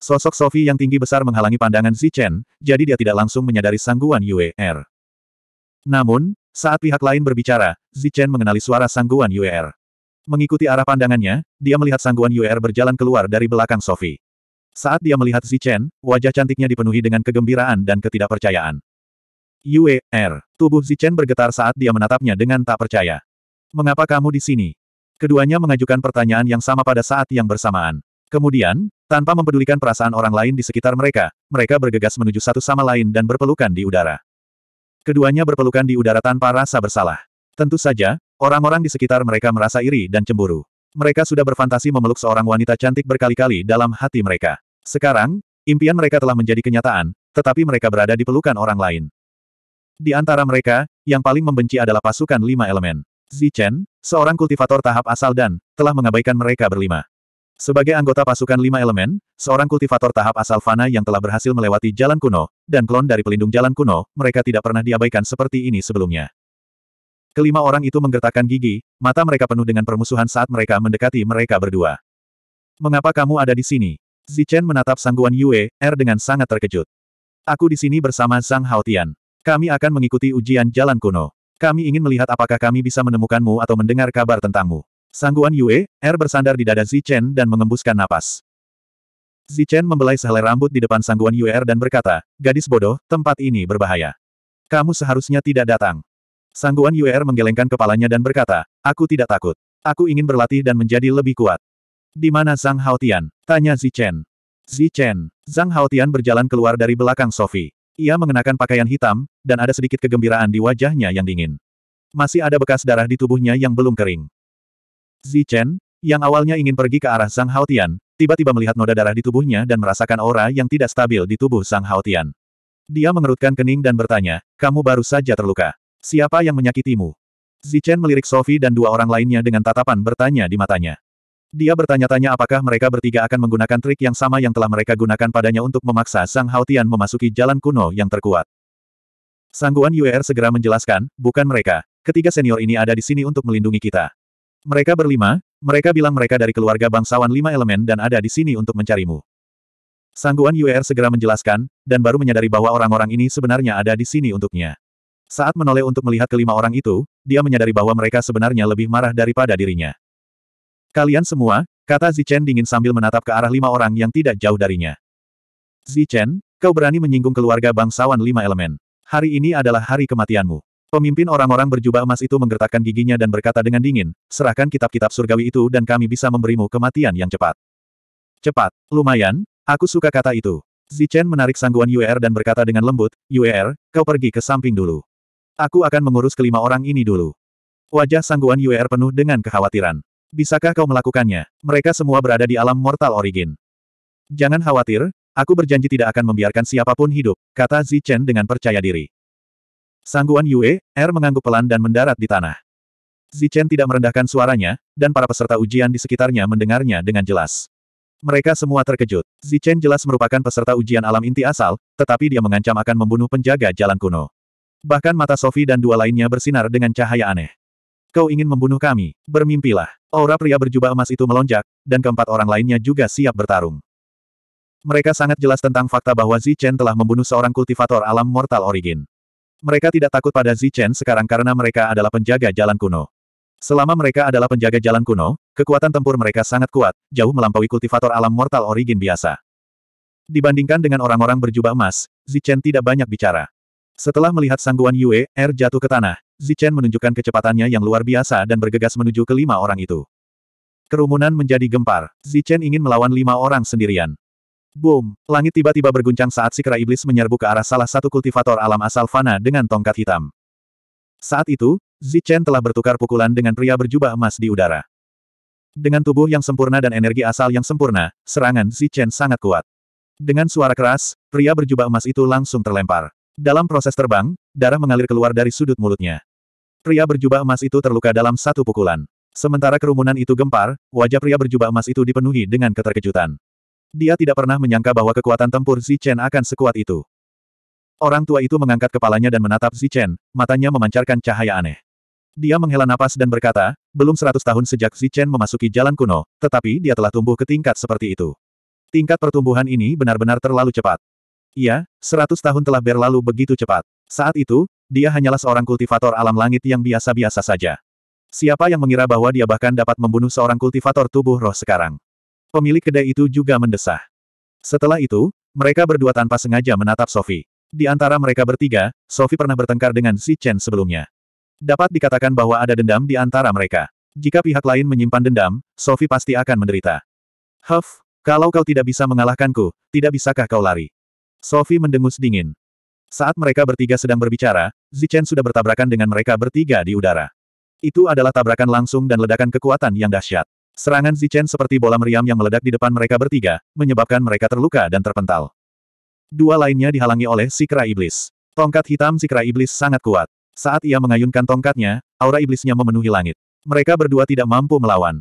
Sosok Sophie yang tinggi besar menghalangi pandangan Zichen, jadi dia tidak langsung menyadari sangguan UER. Namun, saat pihak lain berbicara, Zichen mengenali suara sangguan UER. Mengikuti arah pandangannya, dia melihat sangguan UER berjalan keluar dari belakang Sophie. Saat dia melihat Zichen, wajah cantiknya dipenuhi dengan kegembiraan dan ketidakpercayaan. Yue er, tubuh Zichen bergetar saat dia menatapnya dengan tak percaya. Mengapa kamu di sini? Keduanya mengajukan pertanyaan yang sama pada saat yang bersamaan. Kemudian, tanpa mempedulikan perasaan orang lain di sekitar mereka, mereka bergegas menuju satu sama lain dan berpelukan di udara. Keduanya berpelukan di udara tanpa rasa bersalah. Tentu saja, orang-orang di sekitar mereka merasa iri dan cemburu. Mereka sudah berfantasi memeluk seorang wanita cantik berkali-kali dalam hati mereka. Sekarang, impian mereka telah menjadi kenyataan, tetapi mereka berada di pelukan orang lain. Di antara mereka, yang paling membenci adalah pasukan lima elemen. Zichen, seorang kultivator tahap asal dan, telah mengabaikan mereka berlima. Sebagai anggota pasukan lima elemen, seorang kultivator tahap asal Fana yang telah berhasil melewati jalan kuno, dan klon dari pelindung jalan kuno, mereka tidak pernah diabaikan seperti ini sebelumnya. Kelima orang itu menggertakkan gigi, mata mereka penuh dengan permusuhan saat mereka mendekati mereka berdua. Mengapa kamu ada di sini? Zichen menatap sangguan Yue, Er dengan sangat terkejut. Aku di sini bersama Sang Haotian. Kami akan mengikuti ujian jalan kuno. Kami ingin melihat apakah kami bisa menemukanmu atau mendengar kabar tentangmu. Sangguan Yue, Er bersandar di dada Zichen dan mengembuskan napas. Zichen membelai sehelai rambut di depan Sangguan Yue Er dan berkata, Gadis bodoh, tempat ini berbahaya. Kamu seharusnya tidak datang. Sangguan Yue Er menggelengkan kepalanya dan berkata, Aku tidak takut. Aku ingin berlatih dan menjadi lebih kuat. Di mana Zhang Haotian? Tanya Zichen. Zichen. Zhang Haotian berjalan keluar dari belakang Sophie. Ia mengenakan pakaian hitam, dan ada sedikit kegembiraan di wajahnya yang dingin. Masih ada bekas darah di tubuhnya yang belum kering. Zichen, yang awalnya ingin pergi ke arah Sang Haotian, tiba-tiba melihat noda darah di tubuhnya dan merasakan aura yang tidak stabil di tubuh Sang Haotian. Dia mengerutkan kening dan bertanya, kamu baru saja terluka. Siapa yang menyakitimu? Zichen melirik Sophie dan dua orang lainnya dengan tatapan bertanya di matanya. Dia bertanya-tanya apakah mereka bertiga akan menggunakan trik yang sama yang telah mereka gunakan padanya untuk memaksa Sang Haotian memasuki jalan kuno yang terkuat. Sangguan Yuer segera menjelaskan, bukan mereka. Ketiga senior ini ada di sini untuk melindungi kita. Mereka berlima, mereka bilang mereka dari keluarga bangsawan lima elemen dan ada di sini untuk mencarimu. Sangguan Yuer segera menjelaskan, dan baru menyadari bahwa orang-orang ini sebenarnya ada di sini untuknya. Saat menoleh untuk melihat kelima orang itu, dia menyadari bahwa mereka sebenarnya lebih marah daripada dirinya. Kalian semua, kata Zichen dingin sambil menatap ke arah lima orang yang tidak jauh darinya. Zichen, kau berani menyinggung keluarga bangsawan lima elemen. Hari ini adalah hari kematianmu. Pemimpin orang-orang berjubah emas itu menggertakkan giginya dan berkata dengan dingin, serahkan kitab-kitab surgawi itu dan kami bisa memberimu kematian yang cepat. Cepat, lumayan, aku suka kata itu. Zichen menarik sangguan Yuer dan berkata dengan lembut, "Yuer, kau pergi ke samping dulu. Aku akan mengurus kelima orang ini dulu. Wajah sangguan Yuer penuh dengan kekhawatiran. Bisakah kau melakukannya? Mereka semua berada di alam mortal origin. Jangan khawatir, aku berjanji tidak akan membiarkan siapapun hidup, kata Zichen dengan percaya diri. Sangguan Yue, air er mengangguk pelan dan mendarat di tanah. Zichen tidak merendahkan suaranya, dan para peserta ujian di sekitarnya mendengarnya dengan jelas. Mereka semua terkejut. Zichen jelas merupakan peserta ujian alam inti asal, tetapi dia mengancam akan membunuh penjaga jalan kuno. Bahkan mata Sophie dan dua lainnya bersinar dengan cahaya aneh. Kau ingin membunuh kami, bermimpilah. Aura pria berjubah emas itu melonjak, dan keempat orang lainnya juga siap bertarung. Mereka sangat jelas tentang fakta bahwa Zichen telah membunuh seorang kultivator alam mortal origin. Mereka tidak takut pada Zichen sekarang karena mereka adalah penjaga jalan kuno. Selama mereka adalah penjaga jalan kuno, kekuatan tempur mereka sangat kuat, jauh melampaui kultivator alam mortal origin biasa. Dibandingkan dengan orang-orang berjubah emas, Zichen tidak banyak bicara. Setelah melihat sangguan Yue, Er jatuh ke tanah, Zichen menunjukkan kecepatannya yang luar biasa dan bergegas menuju kelima orang itu. Kerumunan menjadi gempar, Zichen ingin melawan lima orang sendirian. Boom! Langit tiba-tiba berguncang saat si kera iblis menyerbu ke arah salah satu kultivator alam asal Fana dengan tongkat hitam. Saat itu, Zichen telah bertukar pukulan dengan pria berjubah emas di udara. Dengan tubuh yang sempurna dan energi asal yang sempurna, serangan Zichen sangat kuat. Dengan suara keras, pria berjubah emas itu langsung terlempar. Dalam proses terbang, darah mengalir keluar dari sudut mulutnya. Pria berjubah emas itu terluka dalam satu pukulan. Sementara kerumunan itu gempar, wajah pria berjubah emas itu dipenuhi dengan keterkejutan. Dia tidak pernah menyangka bahwa kekuatan tempur Zichen akan sekuat itu. Orang tua itu mengangkat kepalanya dan menatap Zichen, matanya memancarkan cahaya aneh. Dia menghela napas dan berkata, belum seratus tahun sejak Zichen memasuki jalan kuno, tetapi dia telah tumbuh ke tingkat seperti itu. Tingkat pertumbuhan ini benar-benar terlalu cepat. Iya, seratus tahun telah berlalu begitu cepat. Saat itu, dia hanyalah seorang kultivator alam langit yang biasa-biasa saja. Siapa yang mengira bahwa dia bahkan dapat membunuh seorang kultivator tubuh roh sekarang? Pemilik kedai itu juga mendesah. Setelah itu, mereka berdua tanpa sengaja menatap Sophie. Di antara mereka bertiga, Sophie pernah bertengkar dengan si Chen sebelumnya. Dapat dikatakan bahwa ada dendam di antara mereka. Jika pihak lain menyimpan dendam, Sophie pasti akan menderita. Huff, kalau kau tidak bisa mengalahkanku, tidak bisakah kau lari? Sophie mendengus dingin. Saat mereka bertiga sedang berbicara, Chen sudah bertabrakan dengan mereka bertiga di udara. Itu adalah tabrakan langsung dan ledakan kekuatan yang dahsyat. Serangan Zichen seperti bola meriam yang meledak di depan mereka bertiga, menyebabkan mereka terluka dan terpental. Dua lainnya dihalangi oleh Sikra Iblis. Tongkat hitam Sikra Iblis sangat kuat. Saat ia mengayunkan tongkatnya, aura iblisnya memenuhi langit. Mereka berdua tidak mampu melawan.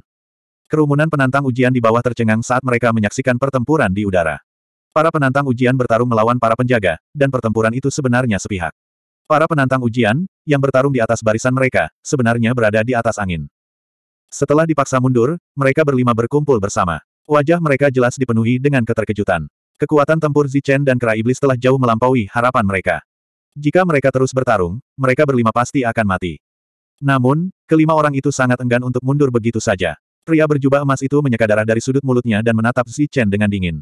Kerumunan penantang ujian di bawah tercengang saat mereka menyaksikan pertempuran di udara. Para penantang ujian bertarung melawan para penjaga, dan pertempuran itu sebenarnya sepihak. Para penantang ujian, yang bertarung di atas barisan mereka, sebenarnya berada di atas angin. Setelah dipaksa mundur, mereka berlima berkumpul bersama. Wajah mereka jelas dipenuhi dengan keterkejutan. Kekuatan tempur Zichen dan Kera Iblis telah jauh melampaui harapan mereka. Jika mereka terus bertarung, mereka berlima pasti akan mati. Namun, kelima orang itu sangat enggan untuk mundur begitu saja. Pria berjubah emas itu menyeka darah dari sudut mulutnya dan menatap Zichen dengan dingin.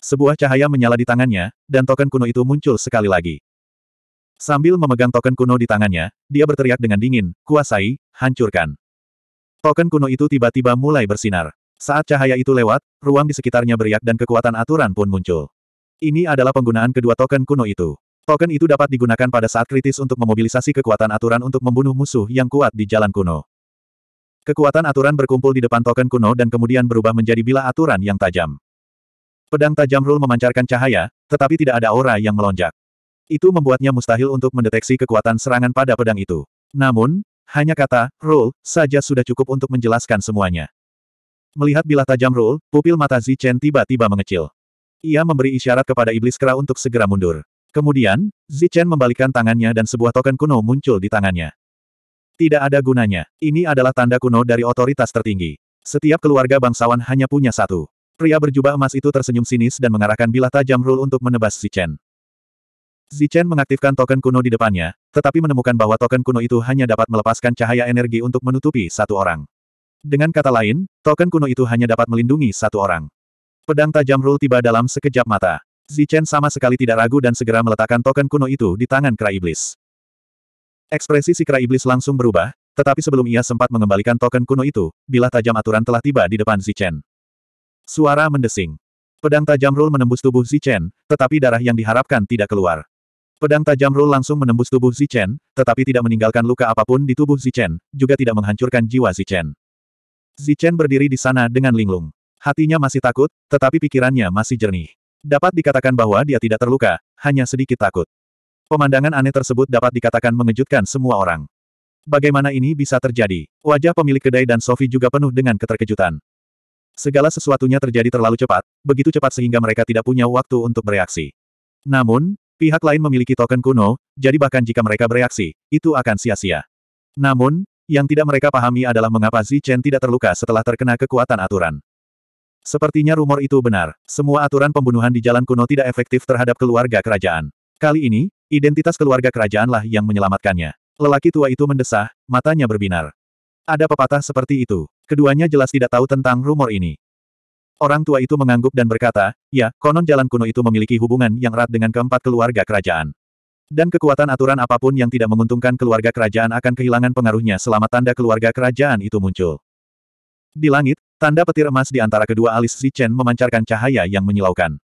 Sebuah cahaya menyala di tangannya, dan token kuno itu muncul sekali lagi. Sambil memegang token kuno di tangannya, dia berteriak dengan dingin, kuasai, hancurkan. Token kuno itu tiba-tiba mulai bersinar. Saat cahaya itu lewat, ruang di sekitarnya beriak dan kekuatan aturan pun muncul. Ini adalah penggunaan kedua token kuno itu. Token itu dapat digunakan pada saat kritis untuk memobilisasi kekuatan aturan untuk membunuh musuh yang kuat di jalan kuno. Kekuatan aturan berkumpul di depan token kuno dan kemudian berubah menjadi bila aturan yang tajam. Pedang tajam rule memancarkan cahaya, tetapi tidak ada aura yang melonjak. Itu membuatnya mustahil untuk mendeteksi kekuatan serangan pada pedang itu. Namun, hanya kata, rule, saja sudah cukup untuk menjelaskan semuanya. Melihat bilah tajam rule, pupil mata Zichen tiba-tiba mengecil. Ia memberi isyarat kepada iblis kera untuk segera mundur. Kemudian, Zichen membalikkan tangannya dan sebuah token kuno muncul di tangannya. Tidak ada gunanya. Ini adalah tanda kuno dari otoritas tertinggi. Setiap keluarga bangsawan hanya punya satu. Pria berjubah emas itu tersenyum sinis dan mengarahkan bilah tajam rule untuk menebas Zichen. Zichen mengaktifkan token kuno di depannya, tetapi menemukan bahwa token kuno itu hanya dapat melepaskan cahaya energi untuk menutupi satu orang. Dengan kata lain, token kuno itu hanya dapat melindungi satu orang. Pedang tajam Rul tiba dalam sekejap mata. Zichen sama sekali tidak ragu dan segera meletakkan token kuno itu di tangan kera iblis. Ekspresi si kera iblis langsung berubah, tetapi sebelum ia sempat mengembalikan token kuno itu, bilah tajam aturan telah tiba di depan Zichen. Suara mendesing. Pedang tajam Rul menembus tubuh Zichen, tetapi darah yang diharapkan tidak keluar. Pedang tajam Rul langsung menembus tubuh Zichen, tetapi tidak meninggalkan luka apapun di tubuh Zichen, juga tidak menghancurkan jiwa Zichen. Zichen berdiri di sana dengan linglung. Hatinya masih takut, tetapi pikirannya masih jernih. Dapat dikatakan bahwa dia tidak terluka, hanya sedikit takut. Pemandangan aneh tersebut dapat dikatakan mengejutkan semua orang. Bagaimana ini bisa terjadi? Wajah pemilik kedai dan Sophie juga penuh dengan keterkejutan. Segala sesuatunya terjadi terlalu cepat, begitu cepat sehingga mereka tidak punya waktu untuk bereaksi. Namun, Pihak lain memiliki token kuno, jadi bahkan jika mereka bereaksi, itu akan sia-sia. Namun, yang tidak mereka pahami adalah mengapa Zichen tidak terluka setelah terkena kekuatan aturan. Sepertinya rumor itu benar, semua aturan pembunuhan di jalan kuno tidak efektif terhadap keluarga kerajaan. Kali ini, identitas keluarga kerajaanlah yang menyelamatkannya. Lelaki tua itu mendesah, matanya berbinar. Ada pepatah seperti itu. Keduanya jelas tidak tahu tentang rumor ini. Orang tua itu mengangguk dan berkata, ya, konon jalan kuno itu memiliki hubungan yang erat dengan keempat keluarga kerajaan. Dan kekuatan aturan apapun yang tidak menguntungkan keluarga kerajaan akan kehilangan pengaruhnya selama tanda keluarga kerajaan itu muncul. Di langit, tanda petir emas di antara kedua alis Chen memancarkan cahaya yang menyilaukan.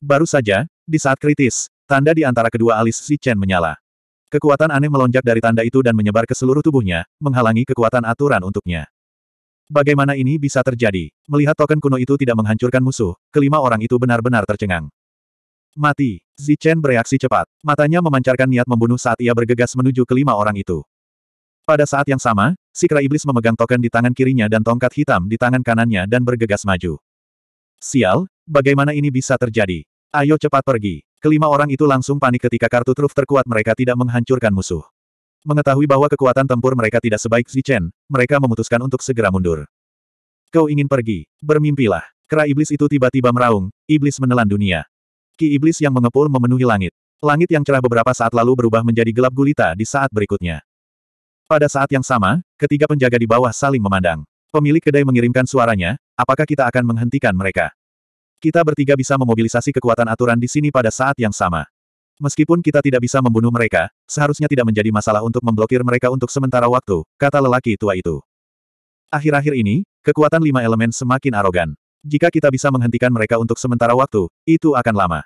Baru saja, di saat kritis, tanda di antara kedua alis Chen menyala. Kekuatan aneh melonjak dari tanda itu dan menyebar ke seluruh tubuhnya, menghalangi kekuatan aturan untuknya. Bagaimana ini bisa terjadi? Melihat token kuno itu tidak menghancurkan musuh, kelima orang itu benar-benar tercengang. Mati. Zichen bereaksi cepat. Matanya memancarkan niat membunuh saat ia bergegas menuju kelima orang itu. Pada saat yang sama, si iblis memegang token di tangan kirinya dan tongkat hitam di tangan kanannya dan bergegas maju. Sial, bagaimana ini bisa terjadi? Ayo cepat pergi. Kelima orang itu langsung panik ketika kartu truf terkuat mereka tidak menghancurkan musuh. Mengetahui bahwa kekuatan tempur mereka tidak sebaik Zichen, mereka memutuskan untuk segera mundur. Kau ingin pergi, bermimpilah. Kera iblis itu tiba-tiba meraung, iblis menelan dunia. Ki iblis yang mengepul memenuhi langit. Langit yang cerah beberapa saat lalu berubah menjadi gelap gulita di saat berikutnya. Pada saat yang sama, ketiga penjaga di bawah saling memandang. Pemilik kedai mengirimkan suaranya, apakah kita akan menghentikan mereka? Kita bertiga bisa memobilisasi kekuatan aturan di sini pada saat yang sama. Meskipun kita tidak bisa membunuh mereka, seharusnya tidak menjadi masalah untuk memblokir mereka untuk sementara waktu, kata lelaki tua itu. Akhir-akhir ini, kekuatan lima elemen semakin arogan. Jika kita bisa menghentikan mereka untuk sementara waktu, itu akan lama.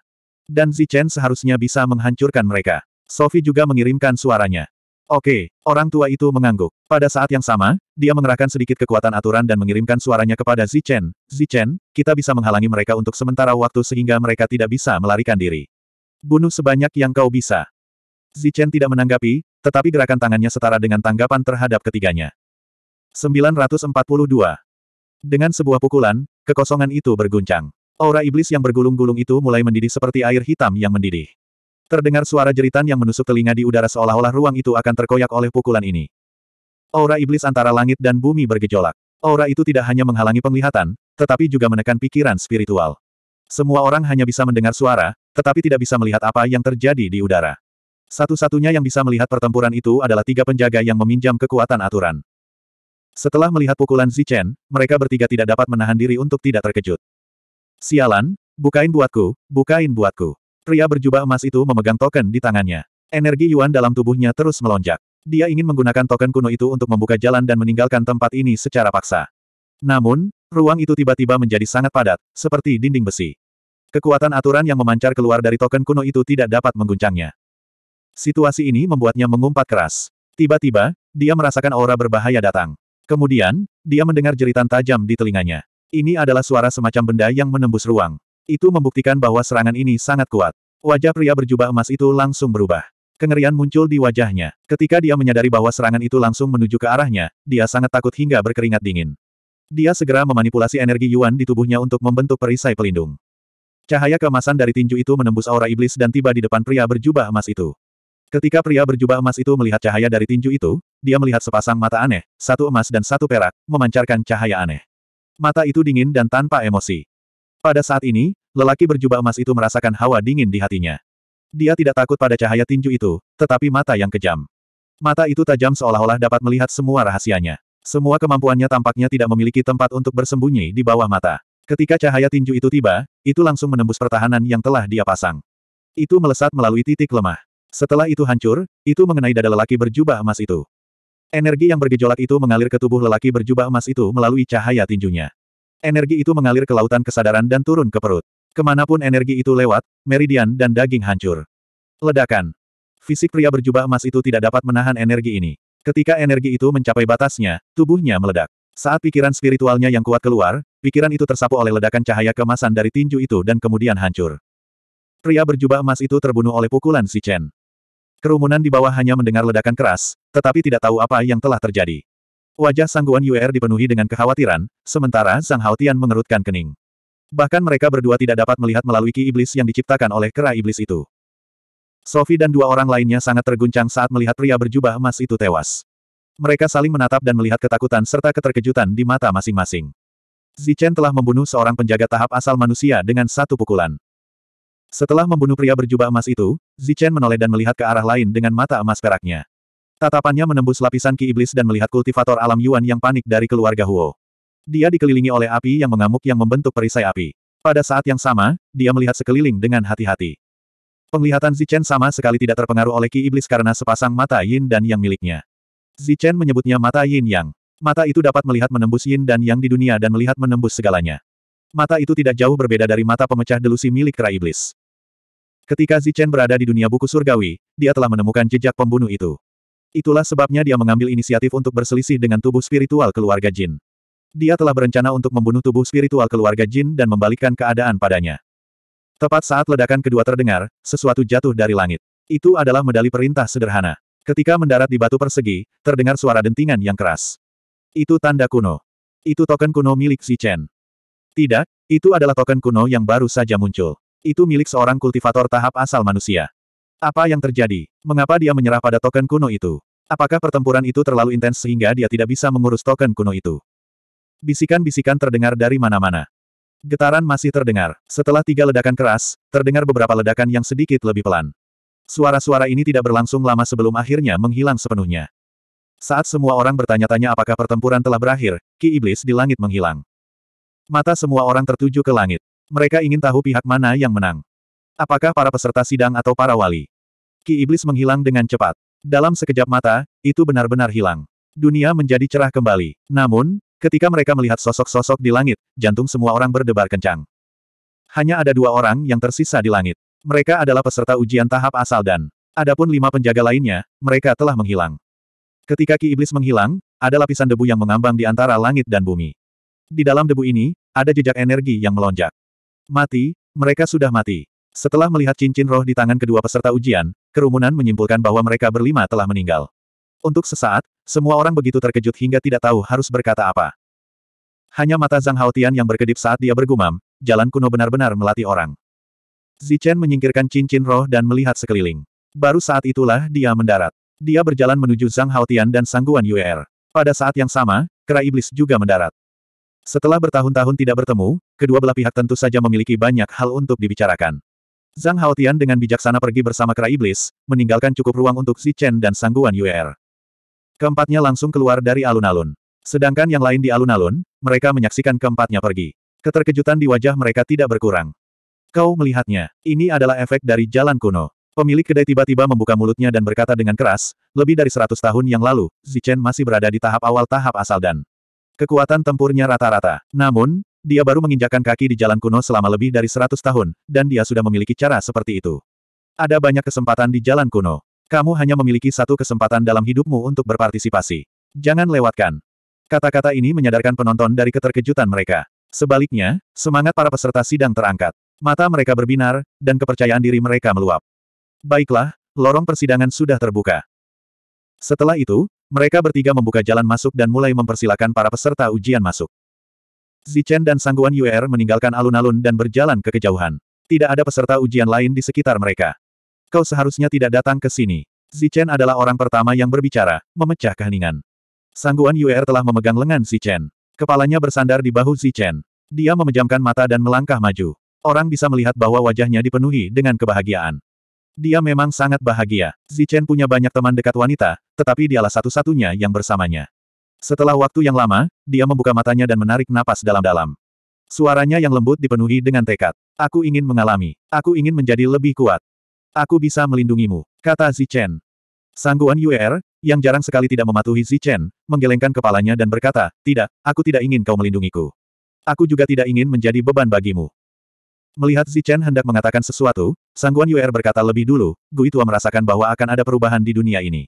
Dan Zichen seharusnya bisa menghancurkan mereka. Sophie juga mengirimkan suaranya. Oke, orang tua itu mengangguk. Pada saat yang sama, dia mengerahkan sedikit kekuatan aturan dan mengirimkan suaranya kepada Zichen. Zichen, kita bisa menghalangi mereka untuk sementara waktu sehingga mereka tidak bisa melarikan diri. Bunuh sebanyak yang kau bisa. Zichen tidak menanggapi, tetapi gerakan tangannya setara dengan tanggapan terhadap ketiganya. 942. Dengan sebuah pukulan, kekosongan itu berguncang. Aura iblis yang bergulung-gulung itu mulai mendidih seperti air hitam yang mendidih. Terdengar suara jeritan yang menusuk telinga di udara seolah-olah ruang itu akan terkoyak oleh pukulan ini. Aura iblis antara langit dan bumi bergejolak. Aura itu tidak hanya menghalangi penglihatan, tetapi juga menekan pikiran spiritual. Semua orang hanya bisa mendengar suara, tetapi tidak bisa melihat apa yang terjadi di udara. Satu-satunya yang bisa melihat pertempuran itu adalah tiga penjaga yang meminjam kekuatan aturan. Setelah melihat pukulan Zichen, mereka bertiga tidak dapat menahan diri untuk tidak terkejut. Sialan, bukain buatku, bukain buatku. Pria berjubah emas itu memegang token di tangannya. Energi Yuan dalam tubuhnya terus melonjak. Dia ingin menggunakan token kuno itu untuk membuka jalan dan meninggalkan tempat ini secara paksa. Namun, ruang itu tiba-tiba menjadi sangat padat, seperti dinding besi. Kekuatan aturan yang memancar keluar dari token kuno itu tidak dapat mengguncangnya. Situasi ini membuatnya mengumpat keras. Tiba-tiba, dia merasakan aura berbahaya datang. Kemudian, dia mendengar jeritan tajam di telinganya. Ini adalah suara semacam benda yang menembus ruang. Itu membuktikan bahwa serangan ini sangat kuat. Wajah pria berjubah emas itu langsung berubah. Kengerian muncul di wajahnya. Ketika dia menyadari bahwa serangan itu langsung menuju ke arahnya, dia sangat takut hingga berkeringat dingin. Dia segera memanipulasi energi Yuan di tubuhnya untuk membentuk perisai pelindung. Cahaya kemasan dari tinju itu menembus aura iblis dan tiba di depan pria berjubah emas itu. Ketika pria berjubah emas itu melihat cahaya dari tinju itu, dia melihat sepasang mata aneh, satu emas dan satu perak, memancarkan cahaya aneh. Mata itu dingin dan tanpa emosi. Pada saat ini, lelaki berjubah emas itu merasakan hawa dingin di hatinya. Dia tidak takut pada cahaya tinju itu, tetapi mata yang kejam. Mata itu tajam seolah-olah dapat melihat semua rahasianya. Semua kemampuannya tampaknya tidak memiliki tempat untuk bersembunyi di bawah mata. Ketika cahaya tinju itu tiba, itu langsung menembus pertahanan yang telah dia pasang. Itu melesat melalui titik lemah. Setelah itu hancur, itu mengenai dada lelaki berjubah emas itu. Energi yang bergejolak itu mengalir ke tubuh lelaki berjubah emas itu melalui cahaya tinjunya. Energi itu mengalir ke lautan kesadaran dan turun ke perut. Kemanapun energi itu lewat, meridian dan daging hancur. Ledakan. Fisik pria berjubah emas itu tidak dapat menahan energi ini. Ketika energi itu mencapai batasnya, tubuhnya meledak. Saat pikiran spiritualnya yang kuat keluar, pikiran itu tersapu oleh ledakan cahaya kemasan dari tinju itu dan kemudian hancur. Pria berjubah emas itu terbunuh oleh pukulan si Chen. Kerumunan di bawah hanya mendengar ledakan keras, tetapi tidak tahu apa yang telah terjadi. Wajah Sangguan Yuer dipenuhi dengan kekhawatiran, sementara Sang Haotian mengerutkan kening. Bahkan mereka berdua tidak dapat melihat melalui ki iblis yang diciptakan oleh kera iblis itu. Sophie dan dua orang lainnya sangat terguncang saat melihat pria berjubah emas itu tewas. Mereka saling menatap dan melihat ketakutan serta keterkejutan di mata masing-masing. Zichen telah membunuh seorang penjaga tahap asal manusia dengan satu pukulan. Setelah membunuh pria berjubah emas itu, Zichen menoleh dan melihat ke arah lain dengan mata emas peraknya. Tatapannya menembus lapisan ki iblis dan melihat kultivator alam Yuan yang panik dari keluarga Huo. Dia dikelilingi oleh api yang mengamuk yang membentuk perisai api. Pada saat yang sama, dia melihat sekeliling dengan hati-hati. Penglihatan Zichen sama sekali tidak terpengaruh oleh ki iblis karena sepasang mata yin dan yang miliknya. Zichen menyebutnya mata yin yang. Mata itu dapat melihat menembus yin dan yang di dunia dan melihat menembus segalanya. Mata itu tidak jauh berbeda dari mata pemecah delusi milik kera iblis. Ketika Zichen berada di dunia buku surgawi, dia telah menemukan jejak pembunuh itu. Itulah sebabnya dia mengambil inisiatif untuk berselisih dengan tubuh spiritual keluarga Jin. Dia telah berencana untuk membunuh tubuh spiritual keluarga Jin dan membalikkan keadaan padanya. Tepat saat ledakan kedua terdengar, sesuatu jatuh dari langit. Itu adalah medali perintah sederhana. Ketika mendarat di batu persegi, terdengar suara dentingan yang keras. Itu tanda kuno. Itu token kuno milik Si Tidak, itu adalah token kuno yang baru saja muncul. Itu milik seorang kultivator tahap asal manusia. Apa yang terjadi? Mengapa dia menyerah pada token kuno itu? Apakah pertempuran itu terlalu intens sehingga dia tidak bisa mengurus token kuno itu? Bisikan-bisikan terdengar dari mana-mana. Getaran masih terdengar. Setelah tiga ledakan keras, terdengar beberapa ledakan yang sedikit lebih pelan. Suara-suara ini tidak berlangsung lama sebelum akhirnya menghilang sepenuhnya. Saat semua orang bertanya-tanya apakah pertempuran telah berakhir, Ki Iblis di langit menghilang. Mata semua orang tertuju ke langit. Mereka ingin tahu pihak mana yang menang. Apakah para peserta sidang atau para wali? Ki Iblis menghilang dengan cepat. Dalam sekejap mata, itu benar-benar hilang. Dunia menjadi cerah kembali. Namun, ketika mereka melihat sosok-sosok di langit, jantung semua orang berdebar kencang. Hanya ada dua orang yang tersisa di langit. Mereka adalah peserta ujian tahap asal dan adapun lima penjaga lainnya, mereka telah menghilang. Ketika Ki Iblis menghilang, ada lapisan debu yang mengambang di antara langit dan bumi. Di dalam debu ini, ada jejak energi yang melonjak. Mati, mereka sudah mati. Setelah melihat cincin roh di tangan kedua peserta ujian, kerumunan menyimpulkan bahwa mereka berlima telah meninggal. Untuk sesaat, semua orang begitu terkejut hingga tidak tahu harus berkata apa. Hanya mata Zhang Haotian yang berkedip saat dia bergumam, jalan kuno benar-benar melatih orang. Zichen menyingkirkan cincin roh dan melihat sekeliling. Baru saat itulah dia mendarat. Dia berjalan menuju Zhang Haotian dan Sangguan Yuer. Pada saat yang sama, kera iblis juga mendarat. Setelah bertahun-tahun tidak bertemu, kedua belah pihak tentu saja memiliki banyak hal untuk dibicarakan. Zhang Haotian dengan bijaksana pergi bersama kera iblis, meninggalkan cukup ruang untuk Zichen dan Sangguan Yuer. Keempatnya langsung keluar dari alun-alun. Sedangkan yang lain di alun-alun, mereka menyaksikan keempatnya pergi. Keterkejutan di wajah mereka tidak berkurang. Kau melihatnya. Ini adalah efek dari jalan kuno. Pemilik kedai tiba-tiba membuka mulutnya dan berkata dengan keras, lebih dari seratus tahun yang lalu, Zichen masih berada di tahap awal tahap asal dan kekuatan tempurnya rata-rata. Namun, dia baru menginjakan kaki di jalan kuno selama lebih dari seratus tahun, dan dia sudah memiliki cara seperti itu. Ada banyak kesempatan di jalan kuno. Kamu hanya memiliki satu kesempatan dalam hidupmu untuk berpartisipasi. Jangan lewatkan. Kata-kata ini menyadarkan penonton dari keterkejutan mereka. Sebaliknya, semangat para peserta sidang terangkat. Mata mereka berbinar, dan kepercayaan diri mereka meluap. Baiklah, lorong persidangan sudah terbuka. Setelah itu, mereka bertiga membuka jalan masuk dan mulai mempersilahkan para peserta ujian masuk. Zichen dan Sangguan Yuer meninggalkan alun-alun dan berjalan ke kejauhan. Tidak ada peserta ujian lain di sekitar mereka. Kau seharusnya tidak datang ke sini. Zichen adalah orang pertama yang berbicara, memecah keheningan. Sangguan Yuer telah memegang lengan Zichen. Kepalanya bersandar di bahu Zichen. Dia memejamkan mata dan melangkah maju. Orang bisa melihat bahwa wajahnya dipenuhi dengan kebahagiaan. Dia memang sangat bahagia. Zichen punya banyak teman dekat wanita, tetapi dialah satu-satunya yang bersamanya. Setelah waktu yang lama, dia membuka matanya dan menarik napas dalam-dalam. Suaranya yang lembut dipenuhi dengan tekad. Aku ingin mengalami. Aku ingin menjadi lebih kuat. Aku bisa melindungimu, kata Zichen. Sangguan Yuer, yang jarang sekali tidak mematuhi Zichen, menggelengkan kepalanya dan berkata, Tidak, aku tidak ingin kau melindungiku. Aku juga tidak ingin menjadi beban bagimu. Melihat Zichen hendak mengatakan sesuatu, Sangguan Yuer berkata lebih dulu, Gui Tua merasakan bahwa akan ada perubahan di dunia ini.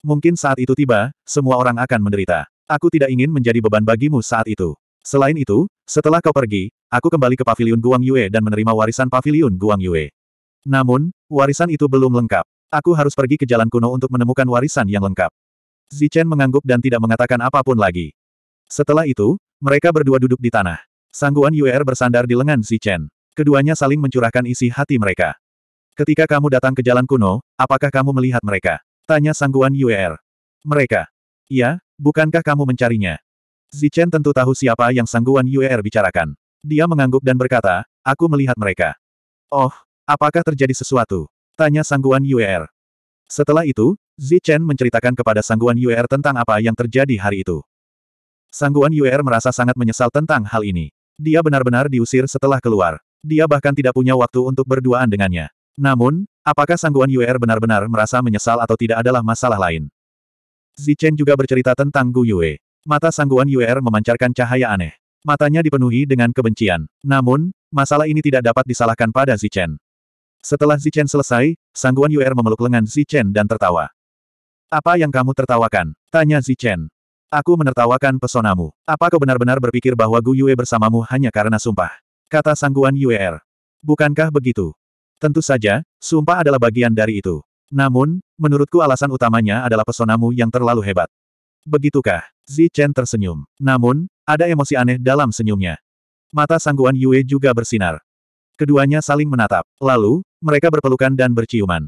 Mungkin saat itu tiba, semua orang akan menderita. Aku tidak ingin menjadi beban bagimu saat itu. Selain itu, setelah kau pergi, aku kembali ke pavilion Guang Yue dan menerima warisan pavilion Guang Yue. Namun, warisan itu belum lengkap. Aku harus pergi ke jalan kuno untuk menemukan warisan yang lengkap. Zichen mengangguk dan tidak mengatakan apapun lagi. Setelah itu, mereka berdua duduk di tanah. Sangguan Yuer bersandar di lengan Zichen. Keduanya saling mencurahkan isi hati mereka. Ketika kamu datang ke jalan kuno, apakah kamu melihat mereka? Tanya sangguan Yuer. Mereka. Ya, bukankah kamu mencarinya? Zichen tentu tahu siapa yang sangguan Yuer bicarakan. Dia mengangguk dan berkata, aku melihat mereka. Oh, apakah terjadi sesuatu? Tanya sangguan Yuer. Setelah itu, Zichen menceritakan kepada sangguan Yuer tentang apa yang terjadi hari itu. Sangguan Yuer merasa sangat menyesal tentang hal ini. Dia benar-benar diusir setelah keluar. Dia bahkan tidak punya waktu untuk berduaan dengannya. Namun, apakah Sangguan Yuer benar-benar merasa menyesal atau tidak adalah masalah lain. Zichen juga bercerita tentang Gu Yue. Mata Sangguan Yuer memancarkan cahaya aneh. Matanya dipenuhi dengan kebencian. Namun, masalah ini tidak dapat disalahkan pada Zichen. Setelah Zichen selesai, Sangguan Yuer memeluk lengan Zichen dan tertawa. Apa yang kamu tertawakan? Tanya Zichen. Aku menertawakan pesonamu. Apa kau benar-benar berpikir bahwa Gu Yue bersamamu hanya karena sumpah? Kata sangguan UER. Bukankah begitu? Tentu saja, sumpah adalah bagian dari itu. Namun, menurutku alasan utamanya adalah pesonamu yang terlalu hebat. Begitukah? Zi Chen tersenyum. Namun, ada emosi aneh dalam senyumnya. Mata sangguan Yue juga bersinar. Keduanya saling menatap. Lalu, mereka berpelukan dan berciuman.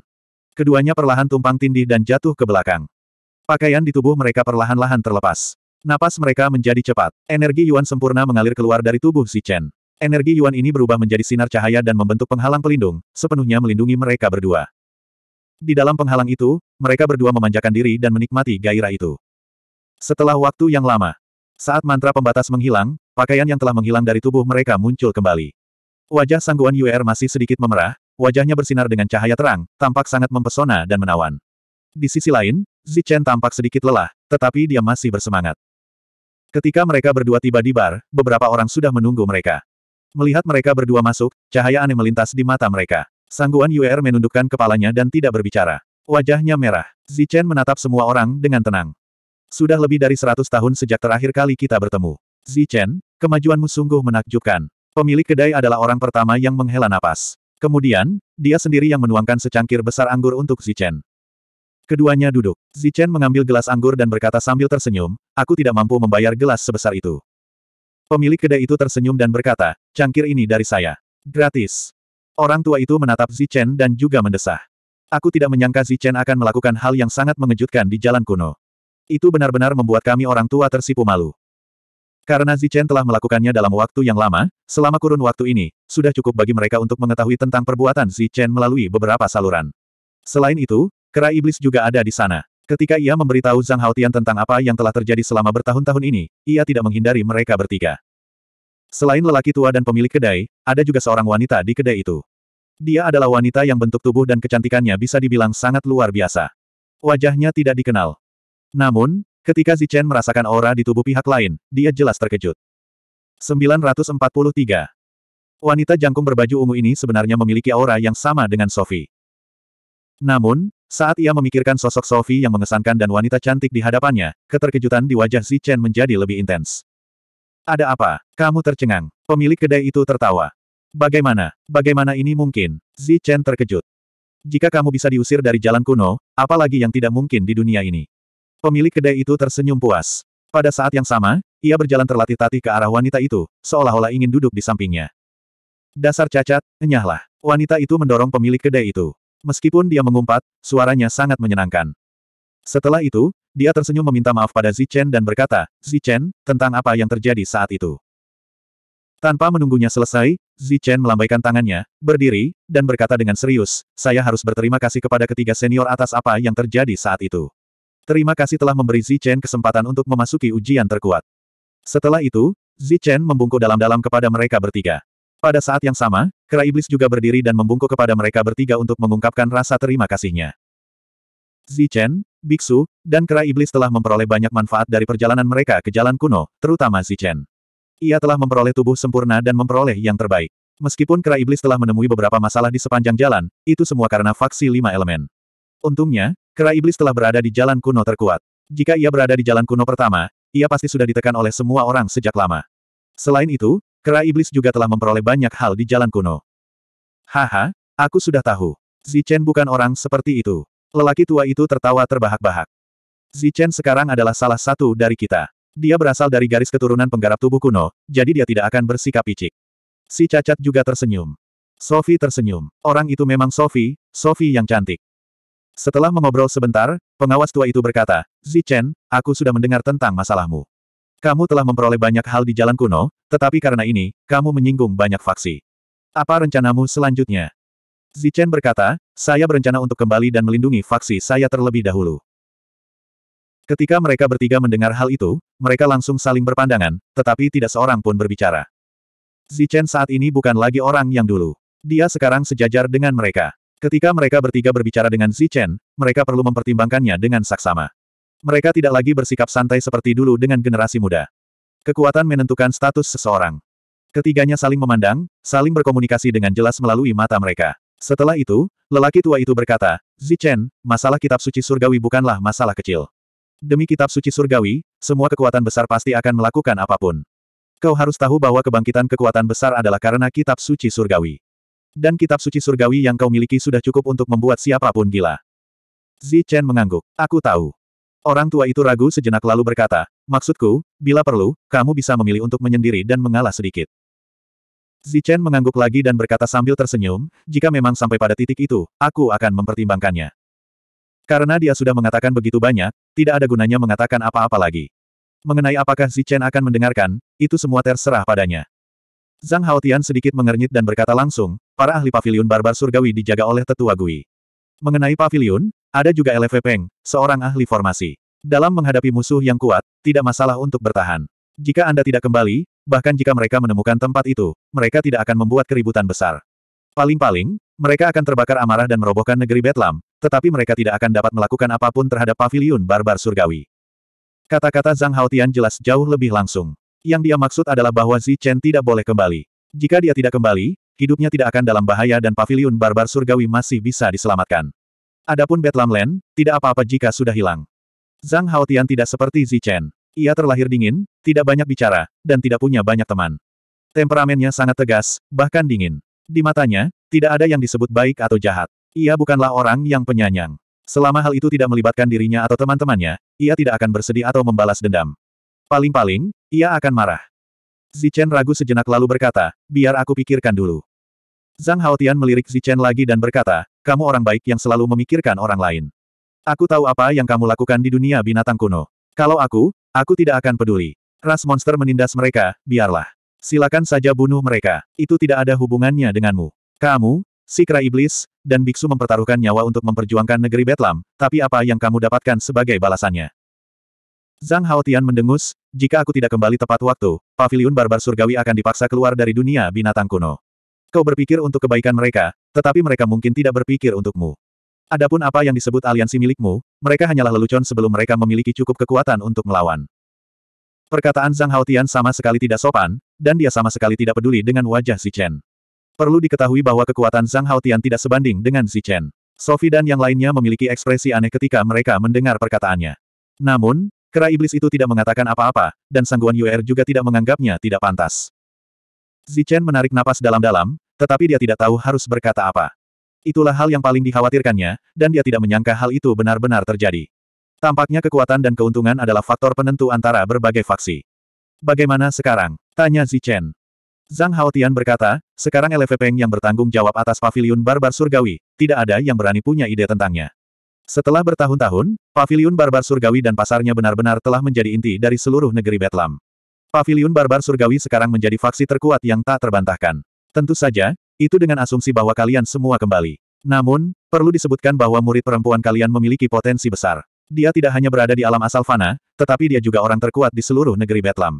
Keduanya perlahan tumpang tindih dan jatuh ke belakang. Pakaian di tubuh mereka perlahan-lahan terlepas. Napas mereka menjadi cepat. Energi Yuan sempurna mengalir keluar dari tubuh Zi Chen. Energi Yuan ini berubah menjadi sinar cahaya dan membentuk penghalang pelindung, sepenuhnya melindungi mereka berdua. Di dalam penghalang itu, mereka berdua memanjakan diri dan menikmati gairah itu. Setelah waktu yang lama, saat mantra pembatas menghilang, pakaian yang telah menghilang dari tubuh mereka muncul kembali. Wajah Sangguan Yuer masih sedikit memerah, wajahnya bersinar dengan cahaya terang, tampak sangat mempesona dan menawan. Di sisi lain, Zichen tampak sedikit lelah, tetapi dia masih bersemangat. Ketika mereka berdua tiba di bar, beberapa orang sudah menunggu mereka. Melihat mereka berdua masuk, cahaya aneh melintas di mata mereka. Sangguan Yuer menundukkan kepalanya dan tidak berbicara. Wajahnya merah. Zichen menatap semua orang dengan tenang. Sudah lebih dari seratus tahun sejak terakhir kali kita bertemu. Zichen, kemajuanmu sungguh menakjubkan. Pemilik kedai adalah orang pertama yang menghela napas. Kemudian, dia sendiri yang menuangkan secangkir besar anggur untuk Zichen. Keduanya duduk. Zichen mengambil gelas anggur dan berkata sambil tersenyum, aku tidak mampu membayar gelas sebesar itu. Pemilik kedai itu tersenyum dan berkata, cangkir ini dari saya. Gratis. Orang tua itu menatap Zichen dan juga mendesah. Aku tidak menyangka Zichen akan melakukan hal yang sangat mengejutkan di jalan kuno. Itu benar-benar membuat kami orang tua tersipu malu. Karena Zichen telah melakukannya dalam waktu yang lama, selama kurun waktu ini, sudah cukup bagi mereka untuk mengetahui tentang perbuatan Zichen melalui beberapa saluran. Selain itu, kera iblis juga ada di sana. Ketika ia memberitahu Zhang Haotian tentang apa yang telah terjadi selama bertahun-tahun ini, ia tidak menghindari mereka bertiga. Selain lelaki tua dan pemilik kedai, ada juga seorang wanita di kedai itu. Dia adalah wanita yang bentuk tubuh dan kecantikannya bisa dibilang sangat luar biasa. Wajahnya tidak dikenal. Namun, ketika Zichen merasakan aura di tubuh pihak lain, dia jelas terkejut. 943. Wanita jangkung berbaju ungu ini sebenarnya memiliki aura yang sama dengan Sophie. Namun, saat ia memikirkan sosok Sophie yang mengesankan dan wanita cantik di hadapannya, keterkejutan di wajah Zi Chen menjadi lebih intens. Ada apa? Kamu tercengang. Pemilik kedai itu tertawa. Bagaimana? Bagaimana ini mungkin? Zi Chen terkejut. Jika kamu bisa diusir dari jalan kuno, apalagi yang tidak mungkin di dunia ini. Pemilik kedai itu tersenyum puas. Pada saat yang sama, ia berjalan terlatih-tatih ke arah wanita itu, seolah-olah ingin duduk di sampingnya. Dasar cacat, enyahlah. Wanita itu mendorong pemilik kedai itu. Meskipun dia mengumpat, suaranya sangat menyenangkan. Setelah itu, dia tersenyum meminta maaf pada Zichen dan berkata, Zichen, tentang apa yang terjadi saat itu. Tanpa menunggunya selesai, Zichen melambaikan tangannya, berdiri, dan berkata dengan serius, saya harus berterima kasih kepada ketiga senior atas apa yang terjadi saat itu. Terima kasih telah memberi Zichen kesempatan untuk memasuki ujian terkuat. Setelah itu, Zichen membungkuk dalam-dalam kepada mereka bertiga. Pada saat yang sama, kera iblis juga berdiri dan membungkuk kepada mereka bertiga untuk mengungkapkan rasa terima kasihnya. Zichen, Biksu, dan kera iblis telah memperoleh banyak manfaat dari perjalanan mereka ke jalan kuno, terutama Zichen. Ia telah memperoleh tubuh sempurna dan memperoleh yang terbaik. Meskipun kera iblis telah menemui beberapa masalah di sepanjang jalan, itu semua karena faksi lima elemen. Untungnya, kera iblis telah berada di jalan kuno terkuat. Jika ia berada di jalan kuno pertama, ia pasti sudah ditekan oleh semua orang sejak lama. Selain itu, Kera Iblis juga telah memperoleh banyak hal di jalan kuno. Haha, aku sudah tahu. Zichen bukan orang seperti itu. Lelaki tua itu tertawa terbahak-bahak. Zichen sekarang adalah salah satu dari kita. Dia berasal dari garis keturunan penggarap tubuh kuno, jadi dia tidak akan bersikap picik. Si cacat juga tersenyum. Sophie tersenyum. Orang itu memang Sophie, Sophie yang cantik. Setelah mengobrol sebentar, pengawas tua itu berkata, Zichen, aku sudah mendengar tentang masalahmu. Kamu telah memperoleh banyak hal di jalan kuno, tetapi karena ini, kamu menyinggung banyak faksi. Apa rencanamu selanjutnya? Zichen berkata, saya berencana untuk kembali dan melindungi faksi saya terlebih dahulu. Ketika mereka bertiga mendengar hal itu, mereka langsung saling berpandangan, tetapi tidak seorang pun berbicara. Zichen saat ini bukan lagi orang yang dulu. Dia sekarang sejajar dengan mereka. Ketika mereka bertiga berbicara dengan Zichen, mereka perlu mempertimbangkannya dengan saksama. Mereka tidak lagi bersikap santai seperti dulu dengan generasi muda. Kekuatan menentukan status seseorang. Ketiganya saling memandang, saling berkomunikasi dengan jelas melalui mata mereka. Setelah itu, lelaki tua itu berkata, Zichen, masalah kitab suci surgawi bukanlah masalah kecil. Demi kitab suci surgawi, semua kekuatan besar pasti akan melakukan apapun. Kau harus tahu bahwa kebangkitan kekuatan besar adalah karena kitab suci surgawi. Dan kitab suci surgawi yang kau miliki sudah cukup untuk membuat siapapun gila. Zichen mengangguk. Aku tahu. Orang tua itu ragu sejenak lalu berkata, maksudku, bila perlu, kamu bisa memilih untuk menyendiri dan mengalah sedikit. Zichen mengangguk lagi dan berkata sambil tersenyum, jika memang sampai pada titik itu, aku akan mempertimbangkannya. Karena dia sudah mengatakan begitu banyak, tidak ada gunanya mengatakan apa-apa lagi. Mengenai apakah Zichen akan mendengarkan, itu semua terserah padanya. Zhang Haotian sedikit mengernyit dan berkata langsung, para ahli pavilion barbar surgawi dijaga oleh tetua Gui. Mengenai pavilion, ada juga LV Peng, seorang ahli formasi. Dalam menghadapi musuh yang kuat, tidak masalah untuk bertahan. Jika Anda tidak kembali, bahkan jika mereka menemukan tempat itu, mereka tidak akan membuat keributan besar. Paling-paling, mereka akan terbakar amarah dan merobohkan negeri Betlam, tetapi mereka tidak akan dapat melakukan apapun terhadap paviliun barbar surgawi. Kata-kata Zhang Haotian jelas jauh lebih langsung. Yang dia maksud adalah bahwa Zi Chen tidak boleh kembali. Jika dia tidak kembali, hidupnya tidak akan dalam bahaya dan paviliun barbar surgawi masih bisa diselamatkan. Adapun Bedlam Land, tidak apa-apa jika sudah hilang. Zhang Haotian tidak seperti Zi Chen. Ia terlahir dingin, tidak banyak bicara, dan tidak punya banyak teman. Temperamennya sangat tegas, bahkan dingin. Di matanya, tidak ada yang disebut baik atau jahat. Ia bukanlah orang yang penyanyang. Selama hal itu tidak melibatkan dirinya atau teman-temannya, ia tidak akan bersedih atau membalas dendam. Paling-paling, ia akan marah. Zichen ragu sejenak lalu berkata, biar aku pikirkan dulu. Zhang Haotian melirik Zichen lagi dan berkata, kamu orang baik yang selalu memikirkan orang lain. Aku tahu apa yang kamu lakukan di dunia binatang kuno. Kalau aku, aku tidak akan peduli. Ras monster menindas mereka, biarlah. Silakan saja bunuh mereka. Itu tidak ada hubungannya denganmu. Kamu, si kera iblis, dan biksu mempertaruhkan nyawa untuk memperjuangkan negeri Betlam, tapi apa yang kamu dapatkan sebagai balasannya? Zhang Haotian mendengus, jika aku tidak kembali tepat waktu, paviliun barbar surgawi akan dipaksa keluar dari dunia binatang kuno. Kau berpikir untuk kebaikan mereka, tetapi mereka mungkin tidak berpikir untukmu. Adapun apa yang disebut aliansi milikmu, mereka hanyalah lelucon sebelum mereka memiliki cukup kekuatan untuk melawan. Perkataan Zhang Haotian sama sekali tidak sopan, dan dia sama sekali tidak peduli dengan wajah Si Chen. Perlu diketahui bahwa kekuatan Zhang Haotian tidak sebanding dengan Si Chen. Sophie dan yang lainnya memiliki ekspresi aneh ketika mereka mendengar perkataannya. Namun, Kera iblis itu tidak mengatakan apa-apa, dan sangguan Yuer juga tidak menganggapnya tidak pantas. Zichen menarik napas dalam-dalam, tetapi dia tidak tahu harus berkata apa. Itulah hal yang paling dikhawatirkannya, dan dia tidak menyangka hal itu benar-benar terjadi. Tampaknya kekuatan dan keuntungan adalah faktor penentu antara berbagai faksi. Bagaimana sekarang? Tanya Zichen. Zhang Haotian berkata, sekarang Peng yang bertanggung jawab atas paviliun barbar surgawi, tidak ada yang berani punya ide tentangnya. Setelah bertahun-tahun, paviliun barbar surgawi dan pasarnya benar-benar telah menjadi inti dari seluruh negeri Betlam. Paviliun barbar surgawi sekarang menjadi faksi terkuat yang tak terbantahkan. Tentu saja, itu dengan asumsi bahwa kalian semua kembali. Namun, perlu disebutkan bahwa murid perempuan kalian memiliki potensi besar. Dia tidak hanya berada di alam asal fana, tetapi dia juga orang terkuat di seluruh negeri Betlam.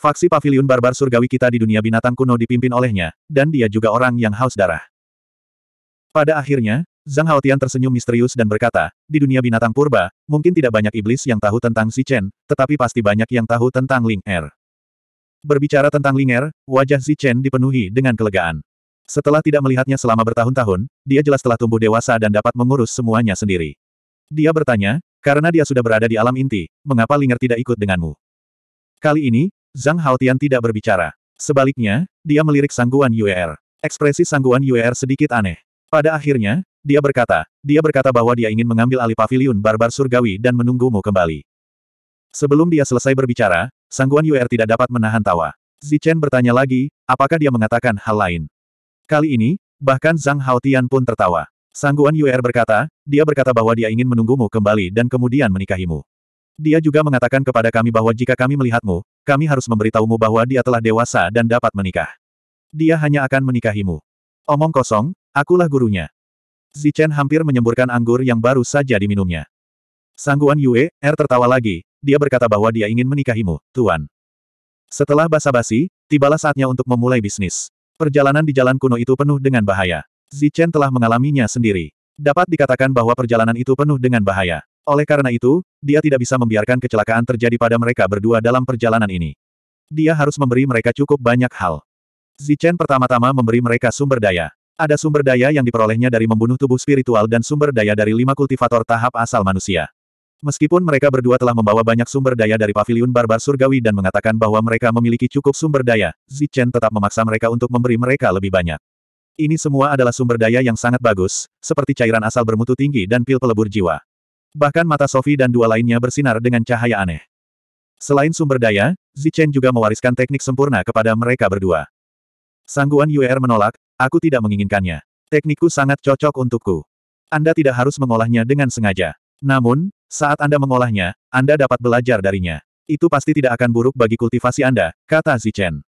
Faksi pavilion barbar surgawi kita di dunia binatang kuno dipimpin olehnya, dan dia juga orang yang haus darah. Pada akhirnya, Zhang Haotian tersenyum misterius dan berkata, di dunia binatang purba, mungkin tidak banyak iblis yang tahu tentang Si Chen, tetapi pasti banyak yang tahu tentang Ling Er. Berbicara tentang Linger, wajah Chen dipenuhi dengan kelegaan. Setelah tidak melihatnya selama bertahun-tahun, dia jelas telah tumbuh dewasa dan dapat mengurus semuanya sendiri. Dia bertanya, karena dia sudah berada di alam inti, mengapa Linger tidak ikut denganmu? Kali ini, Zhang Haotian tidak berbicara. Sebaliknya, dia melirik sangguan Yuer. Er. Ekspresi sangguan Yuer er sedikit aneh. Pada akhirnya, dia berkata, dia berkata bahwa dia ingin mengambil alih pavilion barbar surgawi dan menunggumu kembali. Sebelum dia selesai berbicara, Sangguan Yuer tidak dapat menahan tawa. Zichen bertanya lagi, apakah dia mengatakan hal lain. Kali ini, bahkan Zhang Haotian pun tertawa. Sangguan Yuer berkata, dia berkata bahwa dia ingin menunggumu kembali dan kemudian menikahimu. Dia juga mengatakan kepada kami bahwa jika kami melihatmu, kami harus memberitahumu bahwa dia telah dewasa dan dapat menikah. Dia hanya akan menikahimu. Omong kosong, akulah gurunya. Zichen hampir menyemburkan anggur yang baru saja diminumnya. Sangguan Yue, Er tertawa lagi, dia berkata bahwa dia ingin menikahimu, Tuan. Setelah basa-basi, tibalah saatnya untuk memulai bisnis. Perjalanan di jalan kuno itu penuh dengan bahaya. Zichen telah mengalaminya sendiri. Dapat dikatakan bahwa perjalanan itu penuh dengan bahaya. Oleh karena itu, dia tidak bisa membiarkan kecelakaan terjadi pada mereka berdua dalam perjalanan ini. Dia harus memberi mereka cukup banyak hal. Zichen pertama-tama memberi mereka sumber daya. Ada sumber daya yang diperolehnya dari membunuh tubuh spiritual dan sumber daya dari lima kultivator tahap asal manusia. Meskipun mereka berdua telah membawa banyak sumber daya dari paviliun barbar surgawi dan mengatakan bahwa mereka memiliki cukup sumber daya, Zichen tetap memaksa mereka untuk memberi mereka lebih banyak. Ini semua adalah sumber daya yang sangat bagus, seperti cairan asal bermutu tinggi dan pil pelebur jiwa. Bahkan mata Sophie dan dua lainnya bersinar dengan cahaya aneh. Selain sumber daya, Zichen juga mewariskan teknik sempurna kepada mereka berdua. Sangguan Yuer menolak, aku tidak menginginkannya. Teknikku sangat cocok untukku. Anda tidak harus mengolahnya dengan sengaja. Namun, saat Anda mengolahnya, Anda dapat belajar darinya. Itu pasti tidak akan buruk bagi kultivasi Anda, kata Zichen.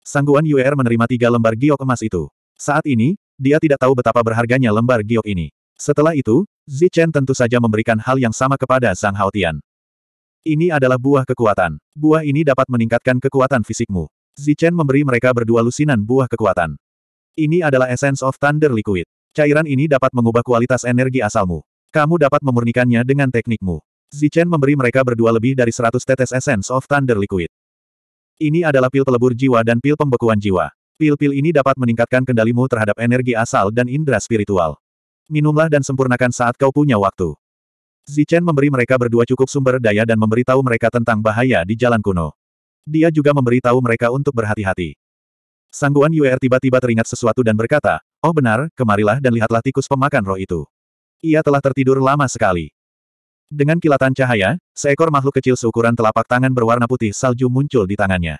Sangguan UR menerima tiga lembar giok emas itu. Saat ini, dia tidak tahu betapa berharganya lembar giok ini. Setelah itu, Zichen tentu saja memberikan hal yang sama kepada Sang Haotian. Ini adalah buah kekuatan. Buah ini dapat meningkatkan kekuatan fisikmu. Zichen memberi mereka berdua lusinan buah kekuatan. Ini adalah Essence of Thunder Liquid. Cairan ini dapat mengubah kualitas energi asalmu. Kamu dapat memurnikannya dengan teknikmu. Zichen memberi mereka berdua lebih dari 100 tetes Essence of Thunder Liquid. Ini adalah pil pelebur jiwa dan pil pembekuan jiwa. Pil-pil ini dapat meningkatkan kendalimu terhadap energi asal dan indera spiritual. Minumlah dan sempurnakan saat kau punya waktu. Zichen memberi mereka berdua cukup sumber daya dan memberitahu mereka tentang bahaya di jalan kuno. Dia juga memberitahu mereka untuk berhati-hati. Sangguan Yuer tiba-tiba teringat sesuatu dan berkata, Oh benar, kemarilah dan lihatlah tikus pemakan roh itu. Ia telah tertidur lama sekali. Dengan kilatan cahaya, seekor makhluk kecil seukuran telapak tangan berwarna putih salju muncul di tangannya.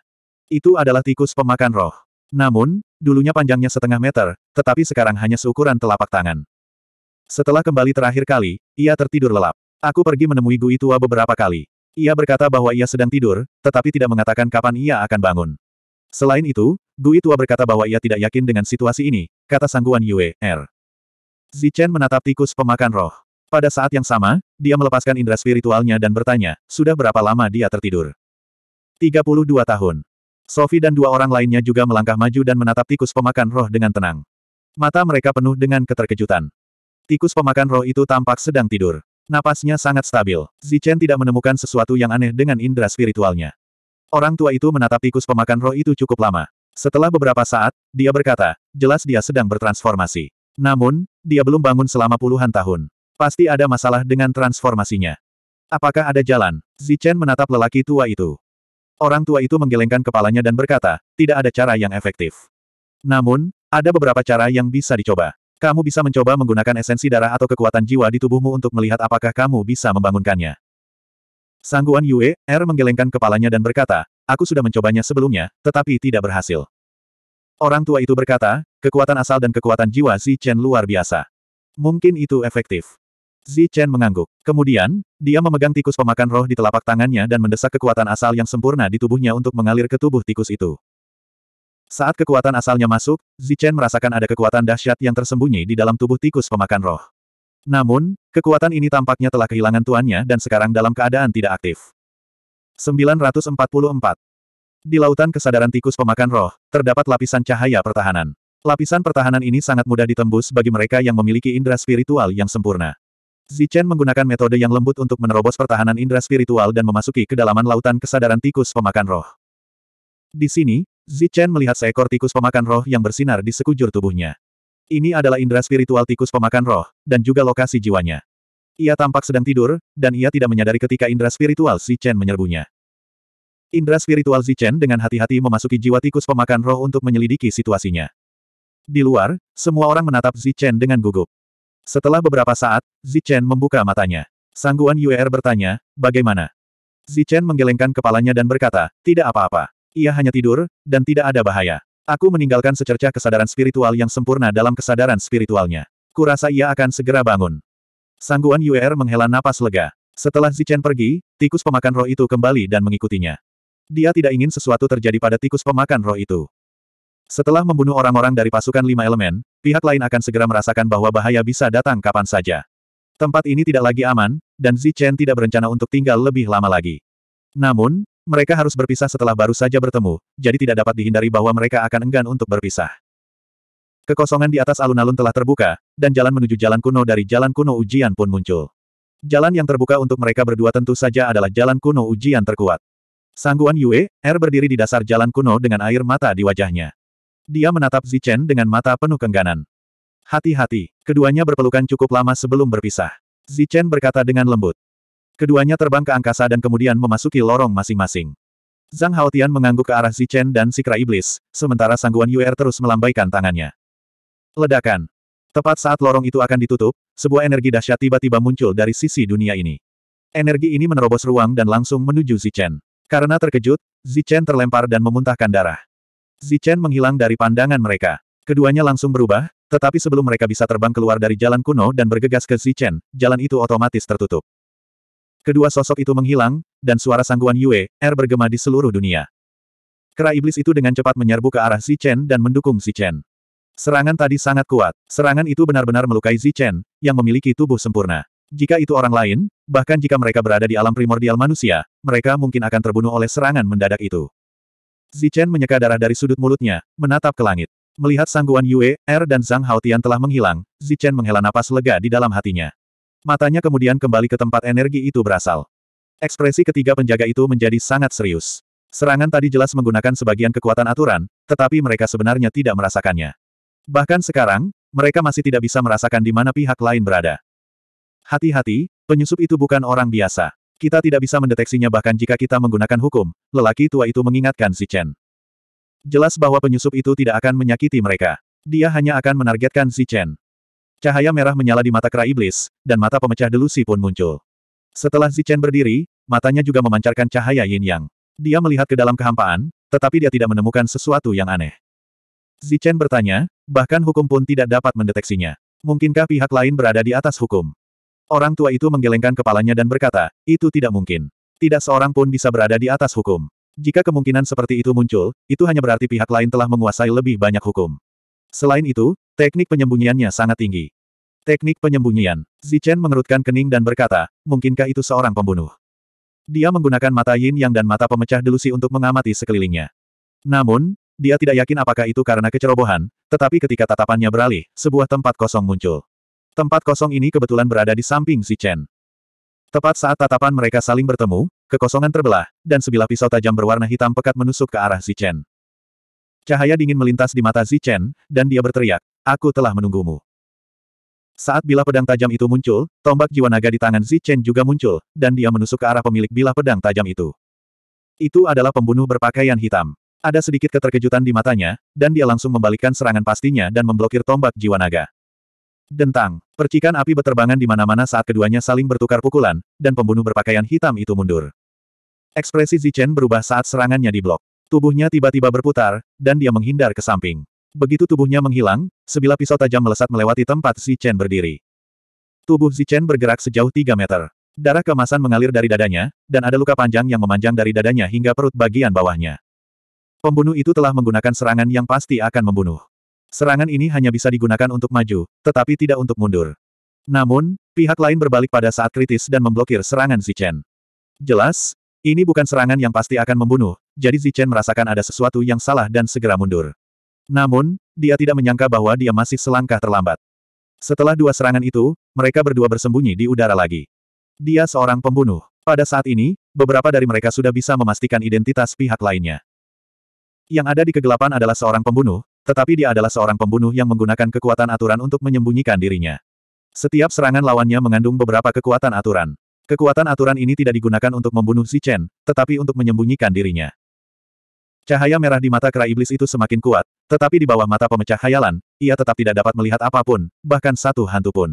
Itu adalah tikus pemakan roh. Namun, dulunya panjangnya setengah meter, tetapi sekarang hanya seukuran telapak tangan. Setelah kembali terakhir kali, ia tertidur lelap. Aku pergi menemui Gui Tua beberapa kali. Ia berkata bahwa ia sedang tidur, tetapi tidak mengatakan kapan ia akan bangun. Selain itu, Gui Tua berkata bahwa ia tidak yakin dengan situasi ini, kata sangguan Yue, R. Er. Zichen menatap tikus pemakan roh. Pada saat yang sama, dia melepaskan indera spiritualnya dan bertanya, sudah berapa lama dia tertidur? 32 tahun. Sophie dan dua orang lainnya juga melangkah maju dan menatap tikus pemakan roh dengan tenang. Mata mereka penuh dengan keterkejutan. Tikus pemakan roh itu tampak sedang tidur. Napasnya sangat stabil. Zichen tidak menemukan sesuatu yang aneh dengan indera spiritualnya. Orang tua itu menatap tikus pemakan roh itu cukup lama. Setelah beberapa saat, dia berkata, jelas dia sedang bertransformasi. Namun, dia belum bangun selama puluhan tahun. Pasti ada masalah dengan transformasinya. Apakah ada jalan? Zichen menatap lelaki tua itu. Orang tua itu menggelengkan kepalanya dan berkata, tidak ada cara yang efektif. Namun, ada beberapa cara yang bisa dicoba. Kamu bisa mencoba menggunakan esensi darah atau kekuatan jiwa di tubuhmu untuk melihat apakah kamu bisa membangunkannya. Sangguan Yue, Er menggelengkan kepalanya dan berkata, aku sudah mencobanya sebelumnya, tetapi tidak berhasil. Orang tua itu berkata, Kekuatan asal dan kekuatan jiwa Chen luar biasa. Mungkin itu efektif. Chen mengangguk. Kemudian, dia memegang tikus pemakan roh di telapak tangannya dan mendesak kekuatan asal yang sempurna di tubuhnya untuk mengalir ke tubuh tikus itu. Saat kekuatan asalnya masuk, Chen merasakan ada kekuatan dahsyat yang tersembunyi di dalam tubuh tikus pemakan roh. Namun, kekuatan ini tampaknya telah kehilangan tuannya dan sekarang dalam keadaan tidak aktif. 944. Di lautan kesadaran tikus pemakan roh, terdapat lapisan cahaya pertahanan. Lapisan pertahanan ini sangat mudah ditembus bagi mereka yang memiliki indera spiritual yang sempurna. Zichen menggunakan metode yang lembut untuk menerobos pertahanan indera spiritual dan memasuki kedalaman lautan kesadaran tikus pemakan roh. Di sini, Zichen melihat seekor tikus pemakan roh yang bersinar di sekujur tubuhnya. Ini adalah indera spiritual tikus pemakan roh, dan juga lokasi jiwanya. Ia tampak sedang tidur, dan ia tidak menyadari ketika indera spiritual Zichen menyerbunya. Indra spiritual Zichen dengan hati-hati memasuki jiwa tikus pemakan roh untuk menyelidiki situasinya. Di luar, semua orang menatap Zichen dengan gugup. Setelah beberapa saat, Zichen membuka matanya. Sangguan Yuer bertanya, bagaimana? Zichen menggelengkan kepalanya dan berkata, tidak apa-apa. Ia hanya tidur, dan tidak ada bahaya. Aku meninggalkan secercah kesadaran spiritual yang sempurna dalam kesadaran spiritualnya. Kurasa ia akan segera bangun. Sangguan Yuer menghela napas lega. Setelah Zichen pergi, tikus pemakan roh itu kembali dan mengikutinya. Dia tidak ingin sesuatu terjadi pada tikus pemakan roh itu. Setelah membunuh orang-orang dari pasukan lima elemen, pihak lain akan segera merasakan bahwa bahaya bisa datang kapan saja. Tempat ini tidak lagi aman, dan Zichen tidak berencana untuk tinggal lebih lama lagi. Namun, mereka harus berpisah setelah baru saja bertemu, jadi tidak dapat dihindari bahwa mereka akan enggan untuk berpisah. Kekosongan di atas alun-alun telah terbuka, dan jalan menuju jalan kuno dari jalan kuno ujian pun muncul. Jalan yang terbuka untuk mereka berdua tentu saja adalah jalan kuno ujian terkuat. Sangguan Yue, Er berdiri di dasar jalan kuno dengan air mata di wajahnya. Dia menatap Zichen dengan mata penuh kengganan. Hati-hati, keduanya berpelukan cukup lama sebelum berpisah. Zichen berkata dengan lembut. Keduanya terbang ke angkasa dan kemudian memasuki lorong masing-masing. Zhang Haotian mengangguk ke arah Zichen dan Sikra Iblis, sementara Sangguan Yuer terus melambaikan tangannya. Ledakan. Tepat saat lorong itu akan ditutup, sebuah energi dahsyat tiba-tiba muncul dari sisi dunia ini. Energi ini menerobos ruang dan langsung menuju Zichen. Karena terkejut, Zichen terlempar dan memuntahkan darah. Zichen menghilang dari pandangan mereka. Keduanya langsung berubah, tetapi sebelum mereka bisa terbang keluar dari jalan kuno dan bergegas ke Zichen, jalan itu otomatis tertutup. Kedua sosok itu menghilang, dan suara sangguan Yue, Er bergema di seluruh dunia. Kera iblis itu dengan cepat menyerbu ke arah Zichen dan mendukung Zichen. Serangan tadi sangat kuat. Serangan itu benar-benar melukai Zichen, yang memiliki tubuh sempurna. Jika itu orang lain, bahkan jika mereka berada di alam primordial manusia, mereka mungkin akan terbunuh oleh serangan mendadak itu. Zichen menyeka darah dari sudut mulutnya, menatap ke langit. Melihat sangguan Yue, Er dan Zhang Haotian telah menghilang, Zichen menghela napas lega di dalam hatinya. Matanya kemudian kembali ke tempat energi itu berasal. Ekspresi ketiga penjaga itu menjadi sangat serius. Serangan tadi jelas menggunakan sebagian kekuatan aturan, tetapi mereka sebenarnya tidak merasakannya. Bahkan sekarang, mereka masih tidak bisa merasakan di mana pihak lain berada. Hati-hati, penyusup itu bukan orang biasa. Kita tidak bisa mendeteksinya bahkan jika kita menggunakan hukum, lelaki tua itu mengingatkan si Chen. Jelas bahwa penyusup itu tidak akan menyakiti mereka. Dia hanya akan menargetkan si Chen. Cahaya merah menyala di mata kera iblis, dan mata pemecah delusi pun muncul. Setelah si Chen berdiri, matanya juga memancarkan cahaya yin yang. Dia melihat ke dalam kehampaan, tetapi dia tidak menemukan sesuatu yang aneh. Zichen bertanya, bahkan hukum pun tidak dapat mendeteksinya. Mungkinkah pihak lain berada di atas hukum? Orang tua itu menggelengkan kepalanya dan berkata, itu tidak mungkin. Tidak seorang pun bisa berada di atas hukum. Jika kemungkinan seperti itu muncul, itu hanya berarti pihak lain telah menguasai lebih banyak hukum. Selain itu, teknik penyembunyiannya sangat tinggi. Teknik penyembunyian. Zichen mengerutkan kening dan berkata, mungkinkah itu seorang pembunuh? Dia menggunakan mata yin yang dan mata pemecah delusi untuk mengamati sekelilingnya. Namun, dia tidak yakin apakah itu karena kecerobohan, tetapi ketika tatapannya beralih, sebuah tempat kosong muncul. Tempat kosong ini kebetulan berada di samping si Chen. Tepat saat tatapan mereka saling bertemu, kekosongan terbelah, dan sebilah pisau tajam berwarna hitam pekat menusuk ke arah si Chen. Cahaya dingin melintas di mata Si Chen, dan dia berteriak, aku telah menunggumu. Saat bilah pedang tajam itu muncul, tombak jiwa naga di tangan Si Chen juga muncul, dan dia menusuk ke arah pemilik bilah pedang tajam itu. Itu adalah pembunuh berpakaian hitam. Ada sedikit keterkejutan di matanya, dan dia langsung membalikkan serangan pastinya dan memblokir tombak jiwa naga. Dentang, percikan api berterbangan di mana-mana saat keduanya saling bertukar pukulan, dan pembunuh berpakaian hitam itu mundur. Ekspresi Zichen berubah saat serangannya diblok. Tubuhnya tiba-tiba berputar, dan dia menghindar ke samping. Begitu tubuhnya menghilang, sebilah pisau tajam melesat melewati tempat Zichen berdiri. Tubuh Zichen bergerak sejauh 3 meter. Darah kemasan mengalir dari dadanya, dan ada luka panjang yang memanjang dari dadanya hingga perut bagian bawahnya. Pembunuh itu telah menggunakan serangan yang pasti akan membunuh. Serangan ini hanya bisa digunakan untuk maju, tetapi tidak untuk mundur. Namun, pihak lain berbalik pada saat kritis dan memblokir serangan Zichen. Jelas, ini bukan serangan yang pasti akan membunuh, jadi Zichen merasakan ada sesuatu yang salah dan segera mundur. Namun, dia tidak menyangka bahwa dia masih selangkah terlambat. Setelah dua serangan itu, mereka berdua bersembunyi di udara lagi. Dia seorang pembunuh. Pada saat ini, beberapa dari mereka sudah bisa memastikan identitas pihak lainnya. Yang ada di kegelapan adalah seorang pembunuh, tetapi dia adalah seorang pembunuh yang menggunakan kekuatan aturan untuk menyembunyikan dirinya. Setiap serangan lawannya mengandung beberapa kekuatan aturan. Kekuatan aturan ini tidak digunakan untuk membunuh si Chen, tetapi untuk menyembunyikan dirinya. Cahaya merah di mata kera iblis itu semakin kuat, tetapi di bawah mata pemecah khayalan, ia tetap tidak dapat melihat apapun, bahkan satu hantu pun.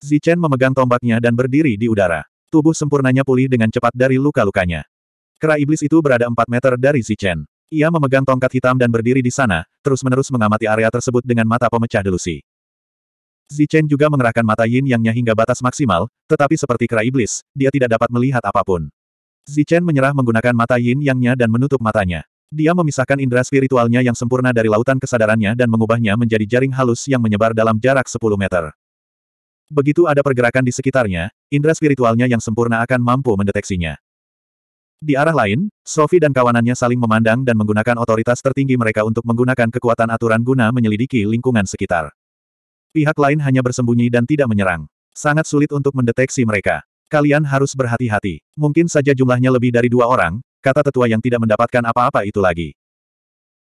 Chen memegang tombaknya dan berdiri di udara. Tubuh sempurnanya pulih dengan cepat dari luka-lukanya. Kera iblis itu berada 4 meter dari Chen. Ia memegang tongkat hitam dan berdiri di sana, terus-menerus mengamati area tersebut dengan mata pemecah delusi. Zichen juga mengerahkan mata yin yangnya hingga batas maksimal, tetapi seperti kera iblis, dia tidak dapat melihat apapun. Zichen menyerah menggunakan mata yin yangnya dan menutup matanya. Dia memisahkan indera spiritualnya yang sempurna dari lautan kesadarannya dan mengubahnya menjadi jaring halus yang menyebar dalam jarak 10 meter. Begitu ada pergerakan di sekitarnya, indera spiritualnya yang sempurna akan mampu mendeteksinya. Di arah lain, Sophie dan kawanannya saling memandang dan menggunakan otoritas tertinggi mereka untuk menggunakan kekuatan aturan guna menyelidiki lingkungan sekitar. Pihak lain hanya bersembunyi dan tidak menyerang. Sangat sulit untuk mendeteksi mereka. Kalian harus berhati-hati. Mungkin saja jumlahnya lebih dari dua orang, kata tetua yang tidak mendapatkan apa-apa itu lagi.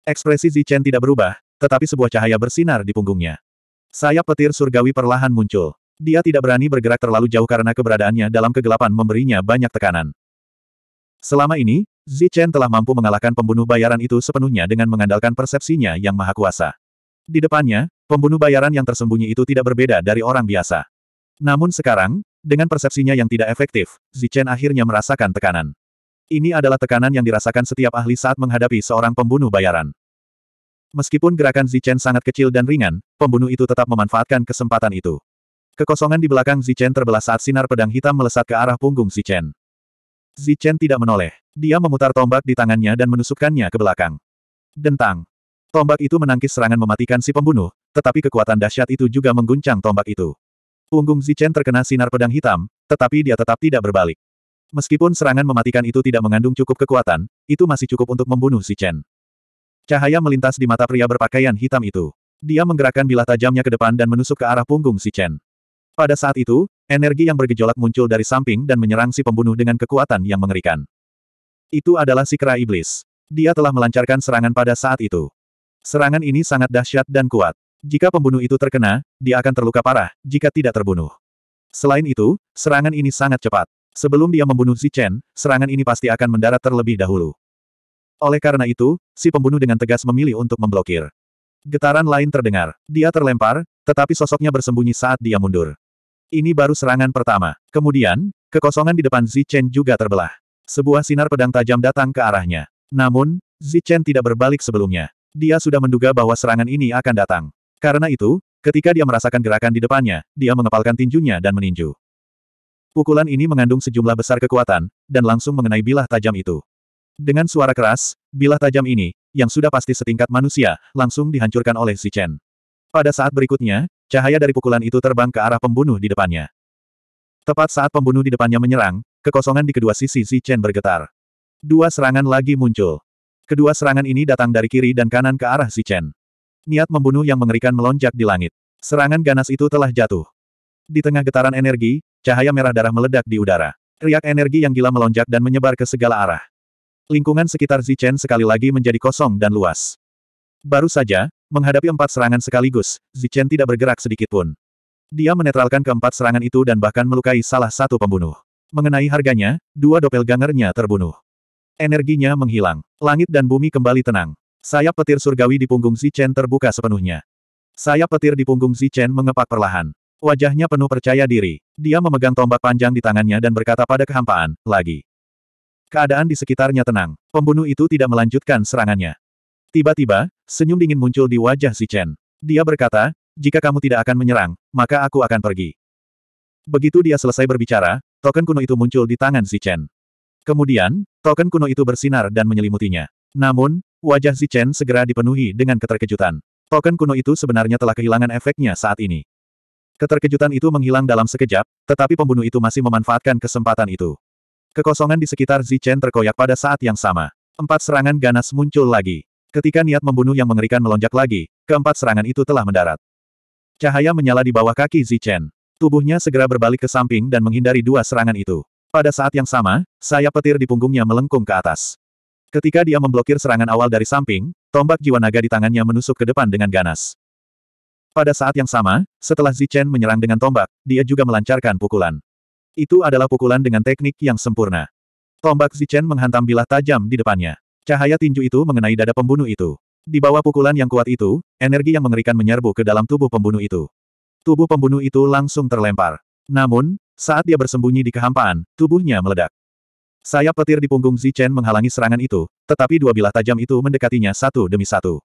Ekspresi Zichen tidak berubah, tetapi sebuah cahaya bersinar di punggungnya. Sayap petir surgawi perlahan muncul. Dia tidak berani bergerak terlalu jauh karena keberadaannya dalam kegelapan memberinya banyak tekanan. Selama ini, Zichen telah mampu mengalahkan pembunuh bayaran itu sepenuhnya dengan mengandalkan persepsinya yang maha kuasa. Di depannya, pembunuh bayaran yang tersembunyi itu tidak berbeda dari orang biasa. Namun sekarang, dengan persepsinya yang tidak efektif, Zichen akhirnya merasakan tekanan. Ini adalah tekanan yang dirasakan setiap ahli saat menghadapi seorang pembunuh bayaran. Meskipun gerakan Zichen sangat kecil dan ringan, pembunuh itu tetap memanfaatkan kesempatan itu. Kekosongan di belakang Zichen terbelah saat sinar pedang hitam melesat ke arah punggung Zichen. Zichen tidak menoleh. Dia memutar tombak di tangannya dan menusukkannya ke belakang. Dentang. Tombak itu menangkis serangan mematikan si pembunuh, tetapi kekuatan dahsyat itu juga mengguncang tombak itu. Punggung Zichen terkena sinar pedang hitam, tetapi dia tetap tidak berbalik. Meskipun serangan mematikan itu tidak mengandung cukup kekuatan, itu masih cukup untuk membunuh Zichen. Cahaya melintas di mata pria berpakaian hitam itu. Dia menggerakkan bilah tajamnya ke depan dan menusuk ke arah punggung Zichen. Pada saat itu, energi yang bergejolak muncul dari samping dan menyerang si pembunuh dengan kekuatan yang mengerikan. Itu adalah si kera iblis. Dia telah melancarkan serangan pada saat itu. Serangan ini sangat dahsyat dan kuat. Jika pembunuh itu terkena, dia akan terluka parah, jika tidak terbunuh. Selain itu, serangan ini sangat cepat. Sebelum dia membunuh si Chen, serangan ini pasti akan mendarat terlebih dahulu. Oleh karena itu, si pembunuh dengan tegas memilih untuk memblokir. Getaran lain terdengar. Dia terlempar, tetapi sosoknya bersembunyi saat dia mundur. Ini baru serangan pertama. Kemudian, kekosongan di depan Zichen juga terbelah. Sebuah sinar pedang tajam datang ke arahnya. Namun, Zichen tidak berbalik sebelumnya. Dia sudah menduga bahwa serangan ini akan datang. Karena itu, ketika dia merasakan gerakan di depannya, dia mengepalkan tinjunya dan meninju. Pukulan ini mengandung sejumlah besar kekuatan, dan langsung mengenai bilah tajam itu. Dengan suara keras, bilah tajam ini, yang sudah pasti setingkat manusia, langsung dihancurkan oleh Zichen. Pada saat berikutnya, Cahaya dari pukulan itu terbang ke arah pembunuh di depannya. Tepat saat pembunuh di depannya menyerang, kekosongan di kedua sisi Xi Chen bergetar. Dua serangan lagi muncul. Kedua serangan ini datang dari kiri dan kanan ke arah Xi Chen. Niat membunuh yang mengerikan melonjak di langit. Serangan ganas itu telah jatuh. Di tengah getaran energi, cahaya merah darah meledak di udara. Riak energi yang gila melonjak dan menyebar ke segala arah. Lingkungan sekitar Zichen sekali lagi menjadi kosong dan luas. Baru saja, Menghadapi empat serangan sekaligus, Zichen tidak bergerak sedikit pun. Dia menetralkan keempat serangan itu dan bahkan melukai salah satu pembunuh. Mengenai harganya, dua doppelgangernya terbunuh. Energinya menghilang. Langit dan bumi kembali tenang. Sayap petir surgawi di punggung Zichen terbuka sepenuhnya. Sayap petir di punggung Zichen mengepak perlahan. Wajahnya penuh percaya diri. Dia memegang tombak panjang di tangannya dan berkata pada kehampaan, lagi. Keadaan di sekitarnya tenang. Pembunuh itu tidak melanjutkan serangannya. Tiba-tiba, senyum dingin muncul di wajah si Chen. Dia berkata, jika kamu tidak akan menyerang, maka aku akan pergi. Begitu dia selesai berbicara, token kuno itu muncul di tangan si Chen. Kemudian, token kuno itu bersinar dan menyelimutinya. Namun, wajah si Chen segera dipenuhi dengan keterkejutan. Token kuno itu sebenarnya telah kehilangan efeknya saat ini. Keterkejutan itu menghilang dalam sekejap, tetapi pembunuh itu masih memanfaatkan kesempatan itu. Kekosongan di sekitar Zichen terkoyak pada saat yang sama. Empat serangan ganas muncul lagi. Ketika niat membunuh yang mengerikan melonjak lagi, keempat serangan itu telah mendarat. Cahaya menyala di bawah kaki Zichen. Tubuhnya segera berbalik ke samping dan menghindari dua serangan itu. Pada saat yang sama, sayap petir di punggungnya melengkung ke atas. Ketika dia memblokir serangan awal dari samping, tombak jiwa naga di tangannya menusuk ke depan dengan ganas. Pada saat yang sama, setelah Zichen menyerang dengan tombak, dia juga melancarkan pukulan. Itu adalah pukulan dengan teknik yang sempurna. Tombak Zichen menghantam bilah tajam di depannya. Cahaya tinju itu mengenai dada pembunuh itu. Di bawah pukulan yang kuat itu, energi yang mengerikan menyerbu ke dalam tubuh pembunuh itu. Tubuh pembunuh itu langsung terlempar. Namun, saat dia bersembunyi di kehampaan, tubuhnya meledak. Sayap petir di punggung Zichen menghalangi serangan itu, tetapi dua bilah tajam itu mendekatinya satu demi satu.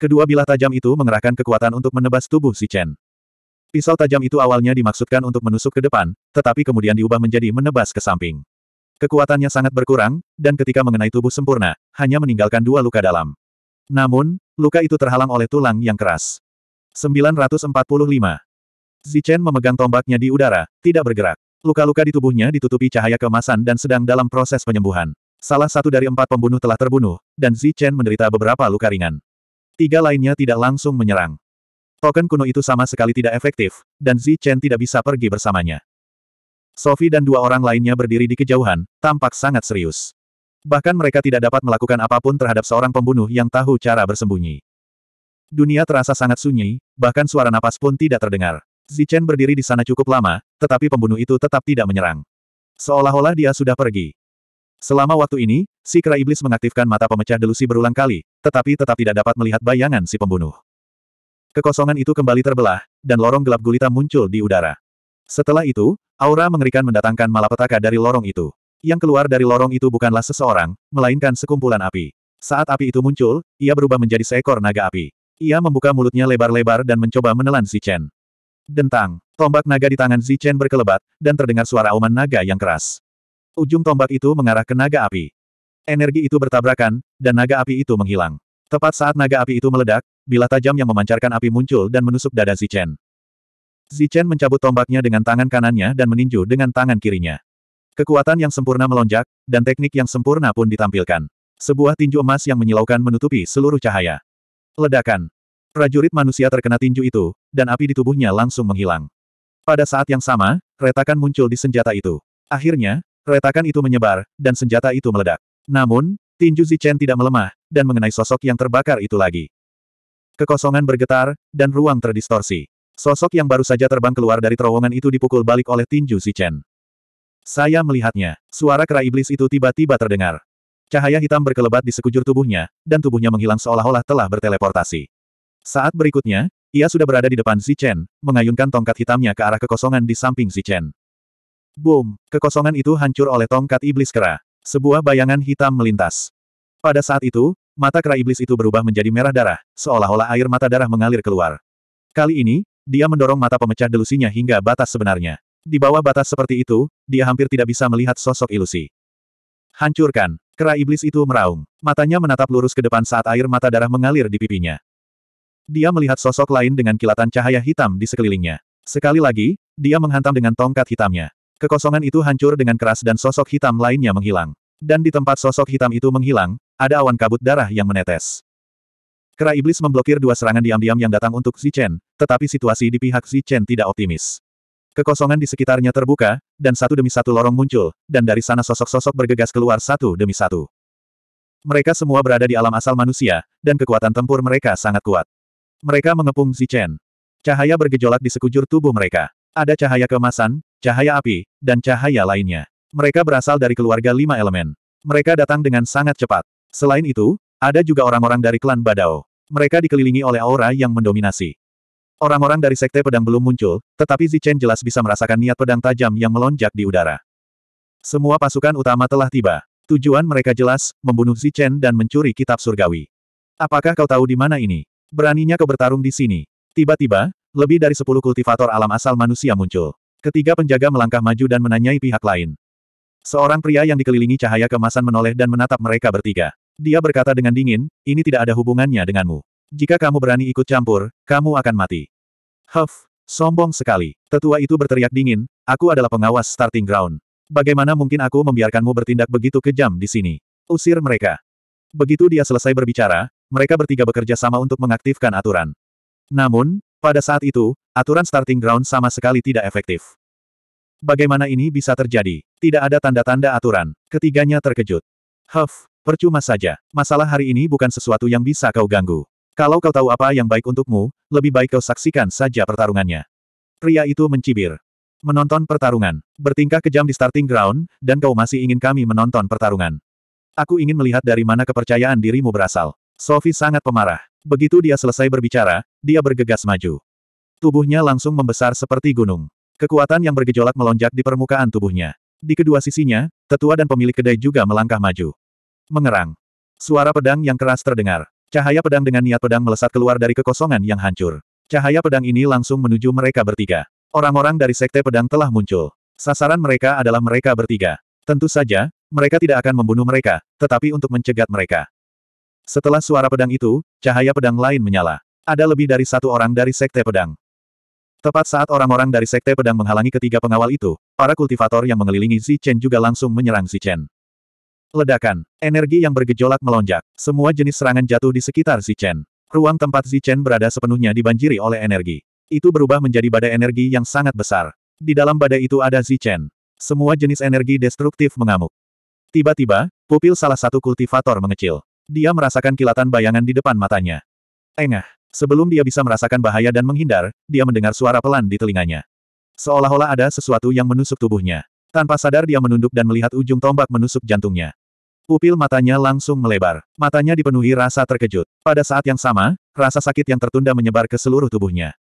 Kedua bilah tajam itu mengerahkan kekuatan untuk menebas tubuh Zichen. Pisau tajam itu awalnya dimaksudkan untuk menusuk ke depan, tetapi kemudian diubah menjadi menebas ke samping. Kekuatannya sangat berkurang, dan ketika mengenai tubuh sempurna, hanya meninggalkan dua luka dalam. Namun, luka itu terhalang oleh tulang yang keras. 945. Zichen memegang tombaknya di udara, tidak bergerak. Luka-luka di tubuhnya ditutupi cahaya kemasan dan sedang dalam proses penyembuhan. Salah satu dari empat pembunuh telah terbunuh, dan Zichen menderita beberapa luka ringan. Tiga lainnya tidak langsung menyerang. Token kuno itu sama sekali tidak efektif, dan Zichen tidak bisa pergi bersamanya. Sophie dan dua orang lainnya berdiri di kejauhan, tampak sangat serius. Bahkan mereka tidak dapat melakukan apapun terhadap seorang pembunuh yang tahu cara bersembunyi. Dunia terasa sangat sunyi, bahkan suara napas pun tidak terdengar. Zichen berdiri di sana cukup lama, tetapi pembunuh itu tetap tidak menyerang. Seolah-olah dia sudah pergi. Selama waktu ini, si kera iblis mengaktifkan mata pemecah delusi berulang kali, tetapi tetap tidak dapat melihat bayangan si pembunuh. Kekosongan itu kembali terbelah, dan lorong gelap gulita muncul di udara. Setelah itu, Aura mengerikan mendatangkan malapetaka dari lorong itu. Yang keluar dari lorong itu bukanlah seseorang, melainkan sekumpulan api. Saat api itu muncul, ia berubah menjadi seekor naga api. Ia membuka mulutnya lebar-lebar dan mencoba menelan Zichen. Dentang, tombak naga di tangan Zichen berkelebat, dan terdengar suara auman naga yang keras. Ujung tombak itu mengarah ke naga api. Energi itu bertabrakan, dan naga api itu menghilang. Tepat saat naga api itu meledak, bila tajam yang memancarkan api muncul dan menusuk dada Zichen. Zichen mencabut tombaknya dengan tangan kanannya dan meninju dengan tangan kirinya. Kekuatan yang sempurna melonjak, dan teknik yang sempurna pun ditampilkan. Sebuah tinju emas yang menyilaukan menutupi seluruh cahaya. Ledakan. Prajurit manusia terkena tinju itu, dan api di tubuhnya langsung menghilang. Pada saat yang sama, retakan muncul di senjata itu. Akhirnya, retakan itu menyebar, dan senjata itu meledak. Namun, tinju Zichen tidak melemah, dan mengenai sosok yang terbakar itu lagi. Kekosongan bergetar, dan ruang terdistorsi. Sosok yang baru saja terbang keluar dari terowongan itu dipukul balik oleh tinju si Chen. Saya melihatnya. Suara kera iblis itu tiba-tiba terdengar. Cahaya hitam berkelebat di sekujur tubuhnya, dan tubuhnya menghilang seolah-olah telah berteleportasi. Saat berikutnya, ia sudah berada di depan si Chen, mengayunkan tongkat hitamnya ke arah kekosongan di samping si Chen. Boom! Kekosongan itu hancur oleh tongkat iblis kera. Sebuah bayangan hitam melintas. Pada saat itu, mata kera iblis itu berubah menjadi merah darah, seolah-olah air mata darah mengalir keluar. Kali ini, dia mendorong mata pemecah delusinya hingga batas sebenarnya. Di bawah batas seperti itu, dia hampir tidak bisa melihat sosok ilusi. Hancurkan. Kera iblis itu meraung. Matanya menatap lurus ke depan saat air mata darah mengalir di pipinya. Dia melihat sosok lain dengan kilatan cahaya hitam di sekelilingnya. Sekali lagi, dia menghantam dengan tongkat hitamnya. Kekosongan itu hancur dengan keras dan sosok hitam lainnya menghilang. Dan di tempat sosok hitam itu menghilang, ada awan kabut darah yang menetes. Kera Iblis memblokir dua serangan diam-diam yang datang untuk Zichen, tetapi situasi di pihak Zichen tidak optimis. Kekosongan di sekitarnya terbuka, dan satu demi satu lorong muncul, dan dari sana sosok-sosok bergegas keluar satu demi satu. Mereka semua berada di alam asal manusia, dan kekuatan tempur mereka sangat kuat. Mereka mengepung Zichen. Cahaya bergejolak di sekujur tubuh mereka. Ada cahaya kemasan, cahaya api, dan cahaya lainnya. Mereka berasal dari keluarga lima elemen. Mereka datang dengan sangat cepat. Selain itu, ada juga orang-orang dari klan Badao. Mereka dikelilingi oleh aura yang mendominasi. Orang-orang dari Sekte Pedang belum muncul, tetapi Zichen jelas bisa merasakan niat pedang tajam yang melonjak di udara. Semua pasukan utama telah tiba. Tujuan mereka jelas, membunuh Zichen dan mencuri kitab surgawi. Apakah kau tahu di mana ini? Beraninya kau bertarung di sini. Tiba-tiba, lebih dari sepuluh kultivator alam asal manusia muncul. Ketiga penjaga melangkah maju dan menanyai pihak lain. Seorang pria yang dikelilingi cahaya kemasan menoleh dan menatap mereka bertiga. Dia berkata dengan dingin, ini tidak ada hubungannya denganmu. Jika kamu berani ikut campur, kamu akan mati. Huff, sombong sekali. Tetua itu berteriak dingin, aku adalah pengawas starting ground. Bagaimana mungkin aku membiarkanmu bertindak begitu kejam di sini? Usir mereka. Begitu dia selesai berbicara, mereka bertiga bekerja sama untuk mengaktifkan aturan. Namun, pada saat itu, aturan starting ground sama sekali tidak efektif. Bagaimana ini bisa terjadi? Tidak ada tanda-tanda aturan. Ketiganya terkejut. Huff, Percuma saja, masalah hari ini bukan sesuatu yang bisa kau ganggu. Kalau kau tahu apa yang baik untukmu, lebih baik kau saksikan saja pertarungannya. Pria itu mencibir. Menonton pertarungan, bertingkah kejam di starting ground, dan kau masih ingin kami menonton pertarungan. Aku ingin melihat dari mana kepercayaan dirimu berasal. Sophie sangat pemarah. Begitu dia selesai berbicara, dia bergegas maju. Tubuhnya langsung membesar seperti gunung. Kekuatan yang bergejolak melonjak di permukaan tubuhnya. Di kedua sisinya, tetua dan pemilik kedai juga melangkah maju. Mengerang. Suara pedang yang keras terdengar. Cahaya pedang dengan niat pedang melesat keluar dari kekosongan yang hancur. Cahaya pedang ini langsung menuju mereka bertiga. Orang-orang dari sekte pedang telah muncul. Sasaran mereka adalah mereka bertiga. Tentu saja, mereka tidak akan membunuh mereka, tetapi untuk mencegat mereka. Setelah suara pedang itu, cahaya pedang lain menyala. Ada lebih dari satu orang dari sekte pedang. Tepat saat orang-orang dari sekte pedang menghalangi ketiga pengawal itu, para kultivator yang mengelilingi Zichen juga langsung menyerang Zichen. Ledakan. Energi yang bergejolak melonjak. Semua jenis serangan jatuh di sekitar Zichen. Ruang tempat Zichen berada sepenuhnya dibanjiri oleh energi. Itu berubah menjadi badai energi yang sangat besar. Di dalam badai itu ada Zichen. Semua jenis energi destruktif mengamuk. Tiba-tiba, pupil salah satu kultivator mengecil. Dia merasakan kilatan bayangan di depan matanya. Engah. Sebelum dia bisa merasakan bahaya dan menghindar, dia mendengar suara pelan di telinganya. Seolah-olah ada sesuatu yang menusuk tubuhnya. Tanpa sadar dia menunduk dan melihat ujung tombak menusuk jantungnya. Pupil matanya langsung melebar. Matanya dipenuhi rasa terkejut. Pada saat yang sama, rasa sakit yang tertunda menyebar ke seluruh tubuhnya.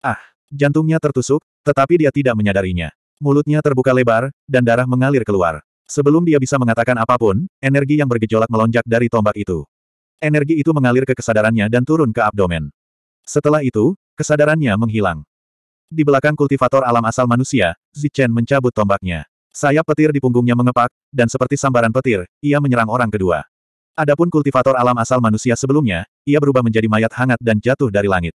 Ah, jantungnya tertusuk, tetapi dia tidak menyadarinya. Mulutnya terbuka lebar, dan darah mengalir keluar. Sebelum dia bisa mengatakan apapun, energi yang bergejolak melonjak dari tombak itu. Energi itu mengalir ke kesadarannya dan turun ke abdomen. Setelah itu, kesadarannya menghilang. Di belakang kultivator alam asal manusia, Zichen mencabut tombaknya. Sayap petir di punggungnya mengepak, dan seperti sambaran petir, ia menyerang orang kedua. Adapun kultivator alam asal manusia sebelumnya, ia berubah menjadi mayat hangat dan jatuh dari langit.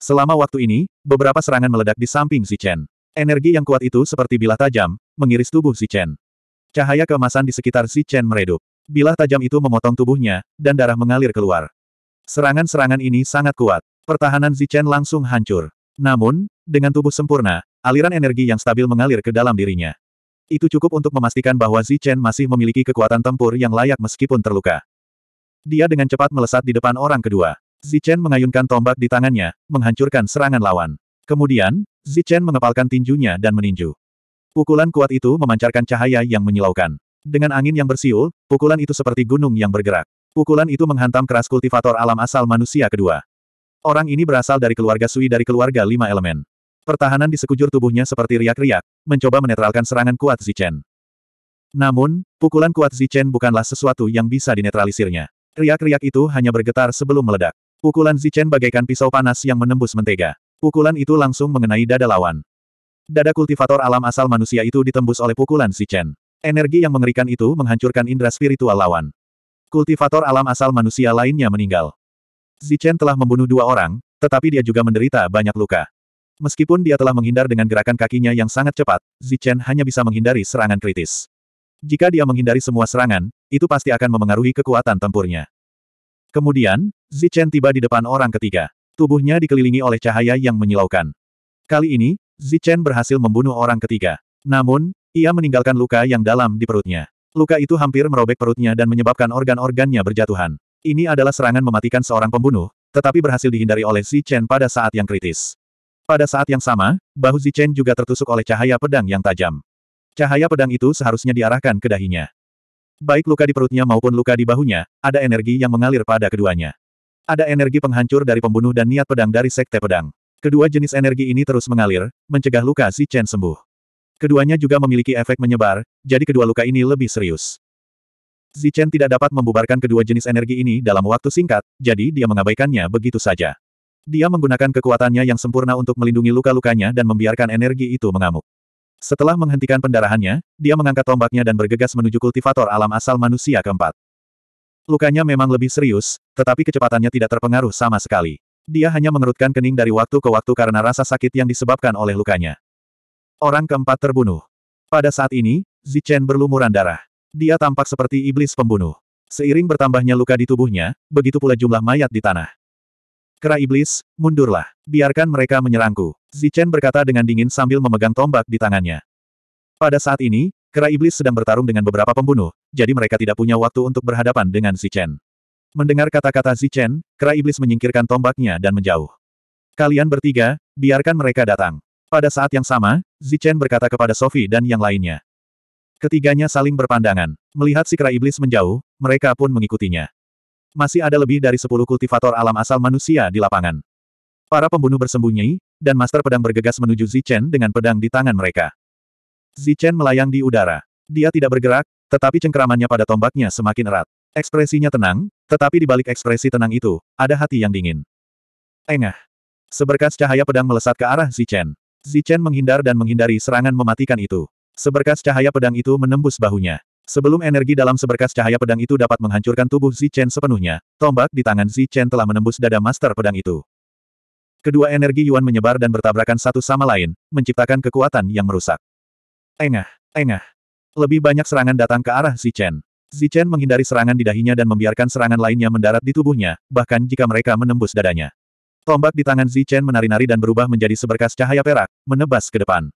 Selama waktu ini, beberapa serangan meledak di samping Si Chen. Energi yang kuat itu seperti bilah tajam, mengiris tubuh Si Chen. Cahaya keemasan di sekitar Si Chen meredup. Bilah tajam itu memotong tubuhnya, dan darah mengalir keluar. Serangan-serangan ini sangat kuat. Pertahanan Si Chen langsung hancur. Namun, dengan tubuh sempurna, aliran energi yang stabil mengalir ke dalam dirinya. Itu cukup untuk memastikan bahwa Zi Chen masih memiliki kekuatan tempur yang layak meskipun terluka. Dia dengan cepat melesat di depan orang kedua. Zi Chen mengayunkan tombak di tangannya, menghancurkan serangan lawan. Kemudian, Zi Chen mengepalkan tinjunya dan meninju. Pukulan kuat itu memancarkan cahaya yang menyilaukan. Dengan angin yang bersiul, pukulan itu seperti gunung yang bergerak. Pukulan itu menghantam keras kultivator alam asal manusia kedua. Orang ini berasal dari keluarga Sui dari keluarga lima elemen. Pertahanan di sekujur tubuhnya seperti riak-riak, mencoba menetralkan serangan kuat Zichen. Namun, pukulan kuat Zichen bukanlah sesuatu yang bisa dinetralisirnya. Riak-riak itu hanya bergetar sebelum meledak. Pukulan Zichen bagaikan pisau panas yang menembus mentega. Pukulan itu langsung mengenai dada lawan. Dada kultivator alam asal manusia itu ditembus oleh pukulan Zichen. Energi yang mengerikan itu menghancurkan indera spiritual lawan. Kultivator alam asal manusia lainnya meninggal. Zichen telah membunuh dua orang, tetapi dia juga menderita banyak luka. Meskipun dia telah menghindar dengan gerakan kakinya yang sangat cepat, Zichen hanya bisa menghindari serangan kritis. Jika dia menghindari semua serangan, itu pasti akan memengaruhi kekuatan tempurnya. Kemudian, Zichen tiba di depan orang ketiga. Tubuhnya dikelilingi oleh cahaya yang menyilaukan. Kali ini, Zichen berhasil membunuh orang ketiga. Namun, ia meninggalkan luka yang dalam di perutnya. Luka itu hampir merobek perutnya dan menyebabkan organ-organnya berjatuhan. Ini adalah serangan mematikan seorang pembunuh, tetapi berhasil dihindari oleh Zichen pada saat yang kritis. Pada saat yang sama, bahu Zichen juga tertusuk oleh cahaya pedang yang tajam. Cahaya pedang itu seharusnya diarahkan ke dahinya. Baik luka di perutnya maupun luka di bahunya, ada energi yang mengalir pada keduanya. Ada energi penghancur dari pembunuh dan niat pedang dari sekte pedang. Kedua jenis energi ini terus mengalir, mencegah luka Zichen sembuh. Keduanya juga memiliki efek menyebar, jadi kedua luka ini lebih serius. Zichen tidak dapat membubarkan kedua jenis energi ini dalam waktu singkat, jadi dia mengabaikannya begitu saja. Dia menggunakan kekuatannya yang sempurna untuk melindungi luka-lukanya dan membiarkan energi itu mengamuk. Setelah menghentikan pendarahannya, dia mengangkat tombaknya dan bergegas menuju kultivator alam asal manusia keempat. Lukanya memang lebih serius, tetapi kecepatannya tidak terpengaruh sama sekali. Dia hanya mengerutkan kening dari waktu ke waktu karena rasa sakit yang disebabkan oleh lukanya. Orang keempat terbunuh. Pada saat ini, Zichen berlumuran darah. Dia tampak seperti iblis pembunuh. Seiring bertambahnya luka di tubuhnya, begitu pula jumlah mayat di tanah. Kera iblis, mundurlah. Biarkan mereka menyerangku. Zichen berkata dengan dingin sambil memegang tombak di tangannya. Pada saat ini, kera iblis sedang bertarung dengan beberapa pembunuh, jadi mereka tidak punya waktu untuk berhadapan dengan Zichen. Mendengar kata-kata Zichen, kera iblis menyingkirkan tombaknya dan menjauh. Kalian bertiga, biarkan mereka datang. Pada saat yang sama, Zichen berkata kepada Sophie dan yang lainnya. Ketiganya saling berpandangan. Melihat si kera iblis menjauh, mereka pun mengikutinya masih ada lebih dari sepuluh kultivator alam asal manusia di lapangan. Para pembunuh bersembunyi, dan Master Pedang bergegas menuju Zichen dengan pedang di tangan mereka. Zichen melayang di udara. Dia tidak bergerak, tetapi cengkeramannya pada tombaknya semakin erat. Ekspresinya tenang, tetapi di balik ekspresi tenang itu, ada hati yang dingin. Engah. Seberkas cahaya pedang melesat ke arah Zichen. Zichen menghindar dan menghindari serangan mematikan itu. Seberkas cahaya pedang itu menembus bahunya. Sebelum energi dalam seberkas cahaya pedang itu dapat menghancurkan tubuh Zichen sepenuhnya, tombak di tangan Zichen telah menembus dada master pedang itu. Kedua energi Yuan menyebar dan bertabrakan satu sama lain, menciptakan kekuatan yang merusak. Engah, engah. Lebih banyak serangan datang ke arah Zichen. Zichen menghindari serangan di dahinya dan membiarkan serangan lainnya mendarat di tubuhnya, bahkan jika mereka menembus dadanya. Tombak di tangan Zichen menari-nari dan berubah menjadi seberkas cahaya perak, menebas ke depan.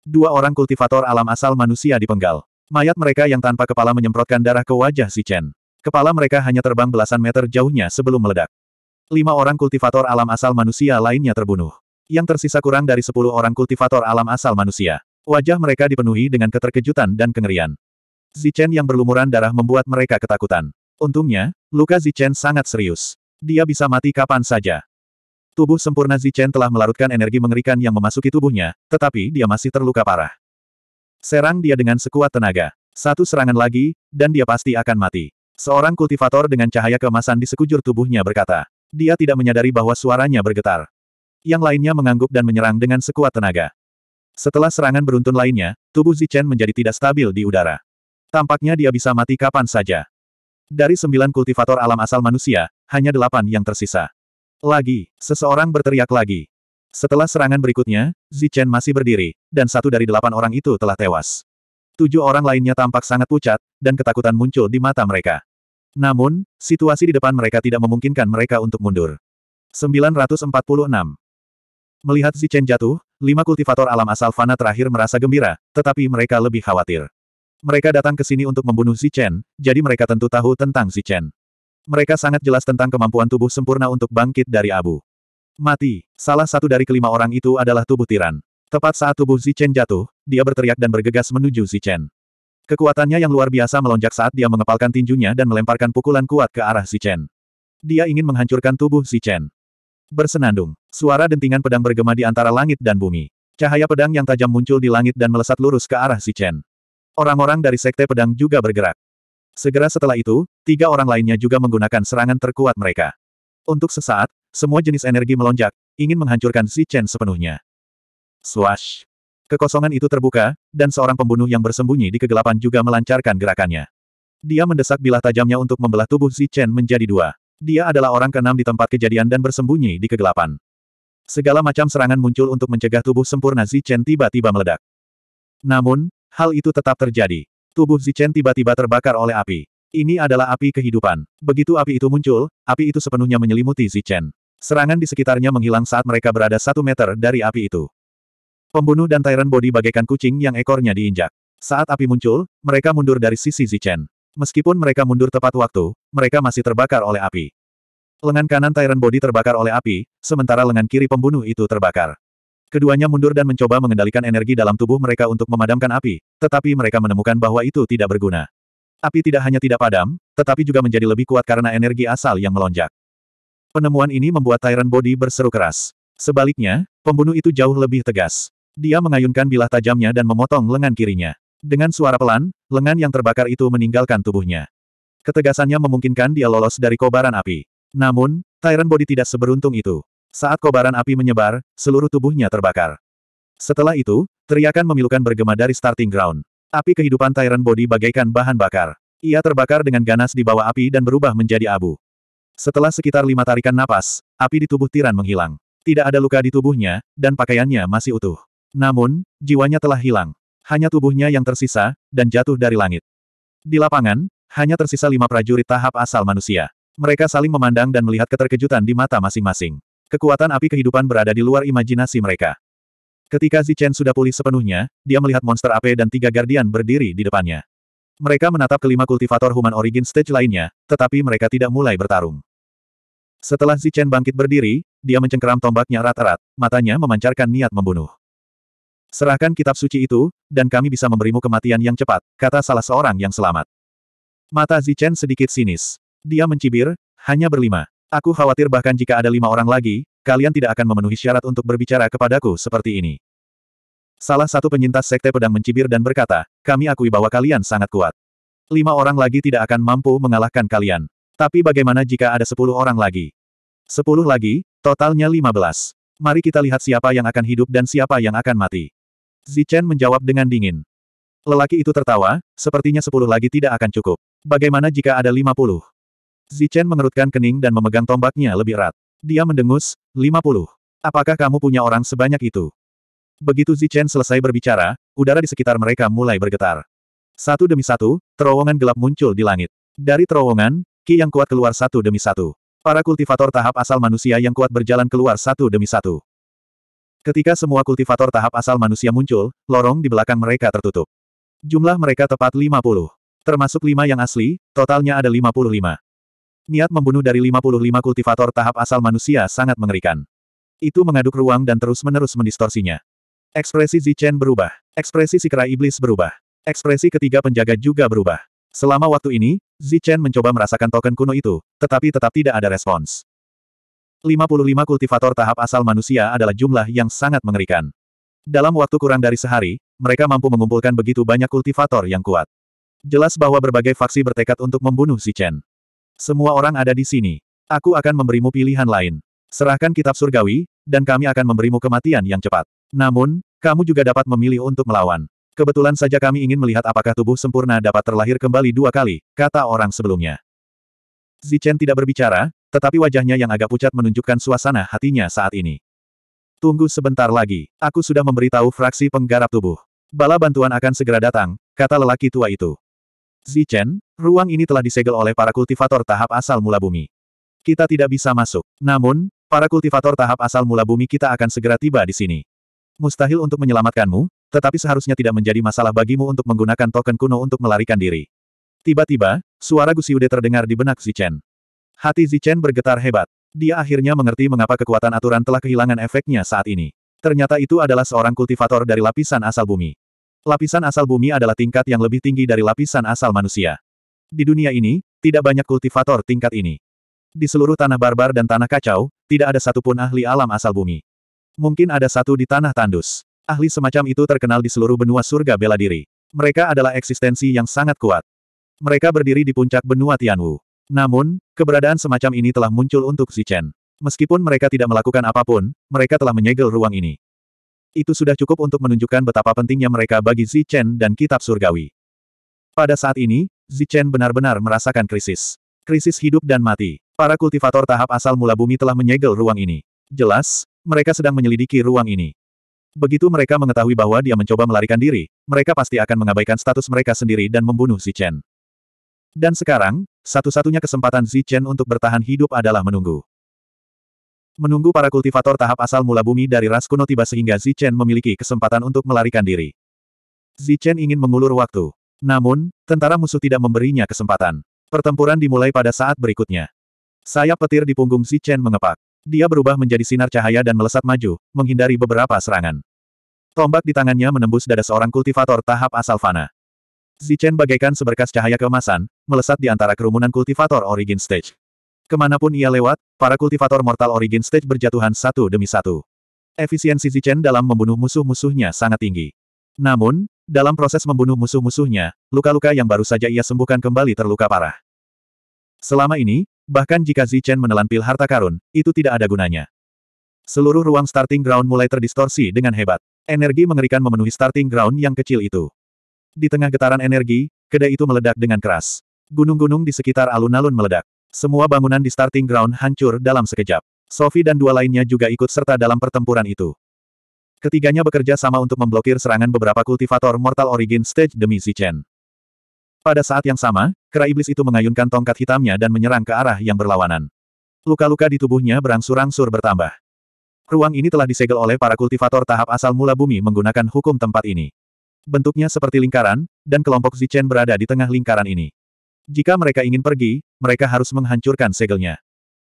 Dua orang kultivator alam asal manusia dipenggal. Mayat mereka yang tanpa kepala menyemprotkan darah ke wajah si Chen. Kepala mereka hanya terbang belasan meter jauhnya sebelum meledak. Lima orang kultivator alam asal manusia lainnya terbunuh. Yang tersisa kurang dari sepuluh orang kultivator alam asal manusia. Wajah mereka dipenuhi dengan keterkejutan dan kengerian. Zichen yang berlumuran darah membuat mereka ketakutan. Untungnya, luka Zichen sangat serius. Dia bisa mati kapan saja. Tubuh sempurna Zichen telah melarutkan energi mengerikan yang memasuki tubuhnya, tetapi dia masih terluka parah. Serang dia dengan sekuat tenaga. Satu serangan lagi, dan dia pasti akan mati. Seorang kultivator dengan cahaya kemasan di sekujur tubuhnya berkata. Dia tidak menyadari bahwa suaranya bergetar. Yang lainnya mengangguk dan menyerang dengan sekuat tenaga. Setelah serangan beruntun lainnya, tubuh Zichen menjadi tidak stabil di udara. Tampaknya dia bisa mati kapan saja. Dari sembilan kultivator alam asal manusia, hanya delapan yang tersisa. Lagi, seseorang berteriak lagi. Setelah serangan berikutnya, Zichen masih berdiri, dan satu dari delapan orang itu telah tewas. Tujuh orang lainnya tampak sangat pucat, dan ketakutan muncul di mata mereka. Namun, situasi di depan mereka tidak memungkinkan mereka untuk mundur. 946 Melihat Zichen jatuh, lima kultivator alam asal Fana terakhir merasa gembira, tetapi mereka lebih khawatir. Mereka datang ke sini untuk membunuh Zichen, jadi mereka tentu tahu tentang Zichen. Mereka sangat jelas tentang kemampuan tubuh sempurna untuk bangkit dari abu. Mati. Salah satu dari kelima orang itu adalah tubuh tiran. Tepat saat tubuh Zichen jatuh, dia berteriak dan bergegas menuju Zichen. Kekuatannya yang luar biasa melonjak saat dia mengepalkan tinjunya dan melemparkan pukulan kuat ke arah Zichen. Dia ingin menghancurkan tubuh Zichen. Bersenandung, suara dentingan pedang bergema di antara langit dan bumi. Cahaya pedang yang tajam muncul di langit dan melesat lurus ke arah Zichen. Orang-orang dari sekte pedang juga bergerak. Segera setelah itu, tiga orang lainnya juga menggunakan serangan terkuat mereka. Untuk sesaat, semua jenis energi melonjak, ingin menghancurkan Si Chen sepenuhnya. Swash! Kekosongan itu terbuka, dan seorang pembunuh yang bersembunyi di kegelapan juga melancarkan gerakannya. Dia mendesak bilah tajamnya untuk membelah tubuh Si Chen menjadi dua. Dia adalah orang keenam di tempat kejadian dan bersembunyi di kegelapan. Segala macam serangan muncul untuk mencegah tubuh sempurna Chen tiba-tiba meledak. Namun, hal itu tetap terjadi. Tubuh Chen tiba-tiba terbakar oleh api. Ini adalah api kehidupan. Begitu api itu muncul, api itu sepenuhnya menyelimuti Chen. Serangan di sekitarnya menghilang saat mereka berada satu meter dari api itu. Pembunuh dan Tyrant Body bagaikan kucing yang ekornya diinjak. Saat api muncul, mereka mundur dari sisi Zichen. Meskipun mereka mundur tepat waktu, mereka masih terbakar oleh api. Lengan kanan Tyrant Body terbakar oleh api, sementara lengan kiri pembunuh itu terbakar. Keduanya mundur dan mencoba mengendalikan energi dalam tubuh mereka untuk memadamkan api, tetapi mereka menemukan bahwa itu tidak berguna. Api tidak hanya tidak padam, tetapi juga menjadi lebih kuat karena energi asal yang melonjak. Penemuan ini membuat Tyrant Body berseru keras. Sebaliknya, pembunuh itu jauh lebih tegas. Dia mengayunkan bilah tajamnya dan memotong lengan kirinya. Dengan suara pelan, lengan yang terbakar itu meninggalkan tubuhnya. Ketegasannya memungkinkan dia lolos dari kobaran api. Namun, Tyrant Body tidak seberuntung itu. Saat kobaran api menyebar, seluruh tubuhnya terbakar. Setelah itu, teriakan memilukan bergema dari starting ground. Api kehidupan Tyrant Body bagaikan bahan bakar. Ia terbakar dengan ganas di bawah api dan berubah menjadi abu. Setelah sekitar lima tarikan napas, api di tubuh Tiran menghilang. Tidak ada luka di tubuhnya, dan pakaiannya masih utuh. Namun, jiwanya telah hilang. Hanya tubuhnya yang tersisa, dan jatuh dari langit. Di lapangan, hanya tersisa lima prajurit tahap asal manusia. Mereka saling memandang dan melihat keterkejutan di mata masing-masing. Kekuatan api kehidupan berada di luar imajinasi mereka. Ketika Zichen sudah pulih sepenuhnya, dia melihat monster api dan tiga gardian berdiri di depannya. Mereka menatap kelima kultivator human origin stage lainnya, tetapi mereka tidak mulai bertarung. Setelah Chen bangkit berdiri, dia mencengkeram tombaknya erat-erat, matanya memancarkan niat membunuh. Serahkan kitab suci itu, dan kami bisa memberimu kematian yang cepat, kata salah seorang yang selamat. Mata Chen sedikit sinis. Dia mencibir, hanya berlima. Aku khawatir bahkan jika ada lima orang lagi, kalian tidak akan memenuhi syarat untuk berbicara kepadaku seperti ini. Salah satu penyintas sekte pedang mencibir dan berkata, kami akui bahwa kalian sangat kuat. Lima orang lagi tidak akan mampu mengalahkan kalian. Tapi bagaimana jika ada sepuluh orang lagi? Sepuluh lagi, totalnya lima belas. Mari kita lihat siapa yang akan hidup dan siapa yang akan mati. Zichen menjawab dengan dingin. Lelaki itu tertawa, sepertinya sepuluh lagi tidak akan cukup. Bagaimana jika ada lima puluh? Zichen mengerutkan kening dan memegang tombaknya lebih erat. Dia mendengus, lima puluh. Apakah kamu punya orang sebanyak itu? Begitu Zichen selesai berbicara, udara di sekitar mereka mulai bergetar. Satu demi satu, terowongan gelap muncul di langit. Dari terowongan, ki yang kuat keluar satu demi satu. Para kultivator tahap asal manusia yang kuat berjalan keluar satu demi satu. Ketika semua kultivator tahap asal manusia muncul, lorong di belakang mereka tertutup. Jumlah mereka tepat 50. Termasuk lima yang asli, totalnya ada 55. Niat membunuh dari 55 kultivator tahap asal manusia sangat mengerikan. Itu mengaduk ruang dan terus-menerus mendistorsinya. Ekspresi Zichen berubah. Ekspresi si kera iblis berubah. Ekspresi ketiga penjaga juga berubah. Selama waktu ini, Zichen mencoba merasakan token kuno itu, tetapi tetap tidak ada respons. 55 kultivator tahap asal manusia adalah jumlah yang sangat mengerikan. Dalam waktu kurang dari sehari, mereka mampu mengumpulkan begitu banyak kultivator yang kuat. Jelas bahwa berbagai faksi bertekad untuk membunuh Zichen. Semua orang ada di sini. Aku akan memberimu pilihan lain. Serahkan kitab surgawi, dan kami akan memberimu kematian yang cepat. Namun, kamu juga dapat memilih untuk melawan. Kebetulan saja kami ingin melihat apakah tubuh sempurna dapat terlahir kembali dua kali, kata orang sebelumnya. Zichen tidak berbicara, tetapi wajahnya yang agak pucat menunjukkan suasana hatinya saat ini. Tunggu sebentar lagi, aku sudah memberitahu fraksi penggarap tubuh. Bala bantuan akan segera datang, kata lelaki tua itu. Zichen, ruang ini telah disegel oleh para kultivator tahap asal mula bumi. Kita tidak bisa masuk, namun, para kultivator tahap asal mula bumi kita akan segera tiba di sini. Mustahil untuk menyelamatkanmu, tetapi seharusnya tidak menjadi masalah bagimu untuk menggunakan token kuno untuk melarikan diri. Tiba-tiba, suara Gusiude terdengar di benak Zichen. Hati Zichen bergetar hebat. Dia akhirnya mengerti mengapa kekuatan aturan telah kehilangan efeknya saat ini. Ternyata itu adalah seorang kultivator dari lapisan asal bumi. Lapisan asal bumi adalah tingkat yang lebih tinggi dari lapisan asal manusia. Di dunia ini, tidak banyak kultivator tingkat ini. Di seluruh tanah barbar dan tanah kacau, tidak ada satupun ahli alam asal bumi. Mungkin ada satu di tanah tandus. Ahli semacam itu terkenal di seluruh benua surga bela diri. Mereka adalah eksistensi yang sangat kuat. Mereka berdiri di puncak benua Tianwu. Namun, keberadaan semacam ini telah muncul untuk Zichen. Meskipun mereka tidak melakukan apapun, mereka telah menyegel ruang ini. Itu sudah cukup untuk menunjukkan betapa pentingnya mereka bagi Zichen dan kitab surgawi. Pada saat ini, Zichen benar-benar merasakan krisis. Krisis hidup dan mati. Para kultivator tahap asal mula bumi telah menyegel ruang ini. Jelas, mereka sedang menyelidiki ruang ini. Begitu mereka mengetahui bahwa dia mencoba melarikan diri, mereka pasti akan mengabaikan status mereka sendiri dan membunuh Zichen. Dan sekarang, satu-satunya kesempatan Zichen untuk bertahan hidup adalah menunggu. Menunggu para kultivator tahap asal mula bumi dari ras kuno tiba sehingga Zichen memiliki kesempatan untuk melarikan diri. Zichen ingin mengulur waktu. Namun, tentara musuh tidak memberinya kesempatan. Pertempuran dimulai pada saat berikutnya. Sayap petir di punggung Zichen mengepak. Dia berubah menjadi sinar cahaya dan melesat maju, menghindari beberapa serangan. Tombak di tangannya menembus dada seorang kultivator tahap asal fana. Zichen bagaikan seberkas cahaya keemasan, melesat di antara kerumunan kultivator Origin Stage. Kemanapun ia lewat, para kultivator Mortal Origin Stage berjatuhan satu demi satu. Efisiensi Zichen dalam membunuh musuh-musuhnya sangat tinggi. Namun, dalam proses membunuh musuh-musuhnya, luka-luka yang baru saja ia sembuhkan kembali terluka parah. Selama ini, Bahkan jika Zichen menelan pil harta karun, itu tidak ada gunanya. Seluruh ruang starting ground mulai terdistorsi dengan hebat. Energi mengerikan memenuhi starting ground yang kecil itu. Di tengah getaran energi, kedai itu meledak dengan keras. Gunung-gunung di sekitar alun-alun meledak. Semua bangunan di starting ground hancur dalam sekejap. Sophie dan dua lainnya juga ikut serta dalam pertempuran itu. Ketiganya bekerja sama untuk memblokir serangan beberapa kultivator Mortal Origin Stage demi Zichen. Pada saat yang sama, kera iblis itu mengayunkan tongkat hitamnya dan menyerang ke arah yang berlawanan. Luka-luka di tubuhnya berangsur-angsur bertambah. Ruang ini telah disegel oleh para kultivator tahap asal mula bumi menggunakan hukum tempat ini. Bentuknya seperti lingkaran, dan kelompok Zichen berada di tengah lingkaran ini. Jika mereka ingin pergi, mereka harus menghancurkan segelnya.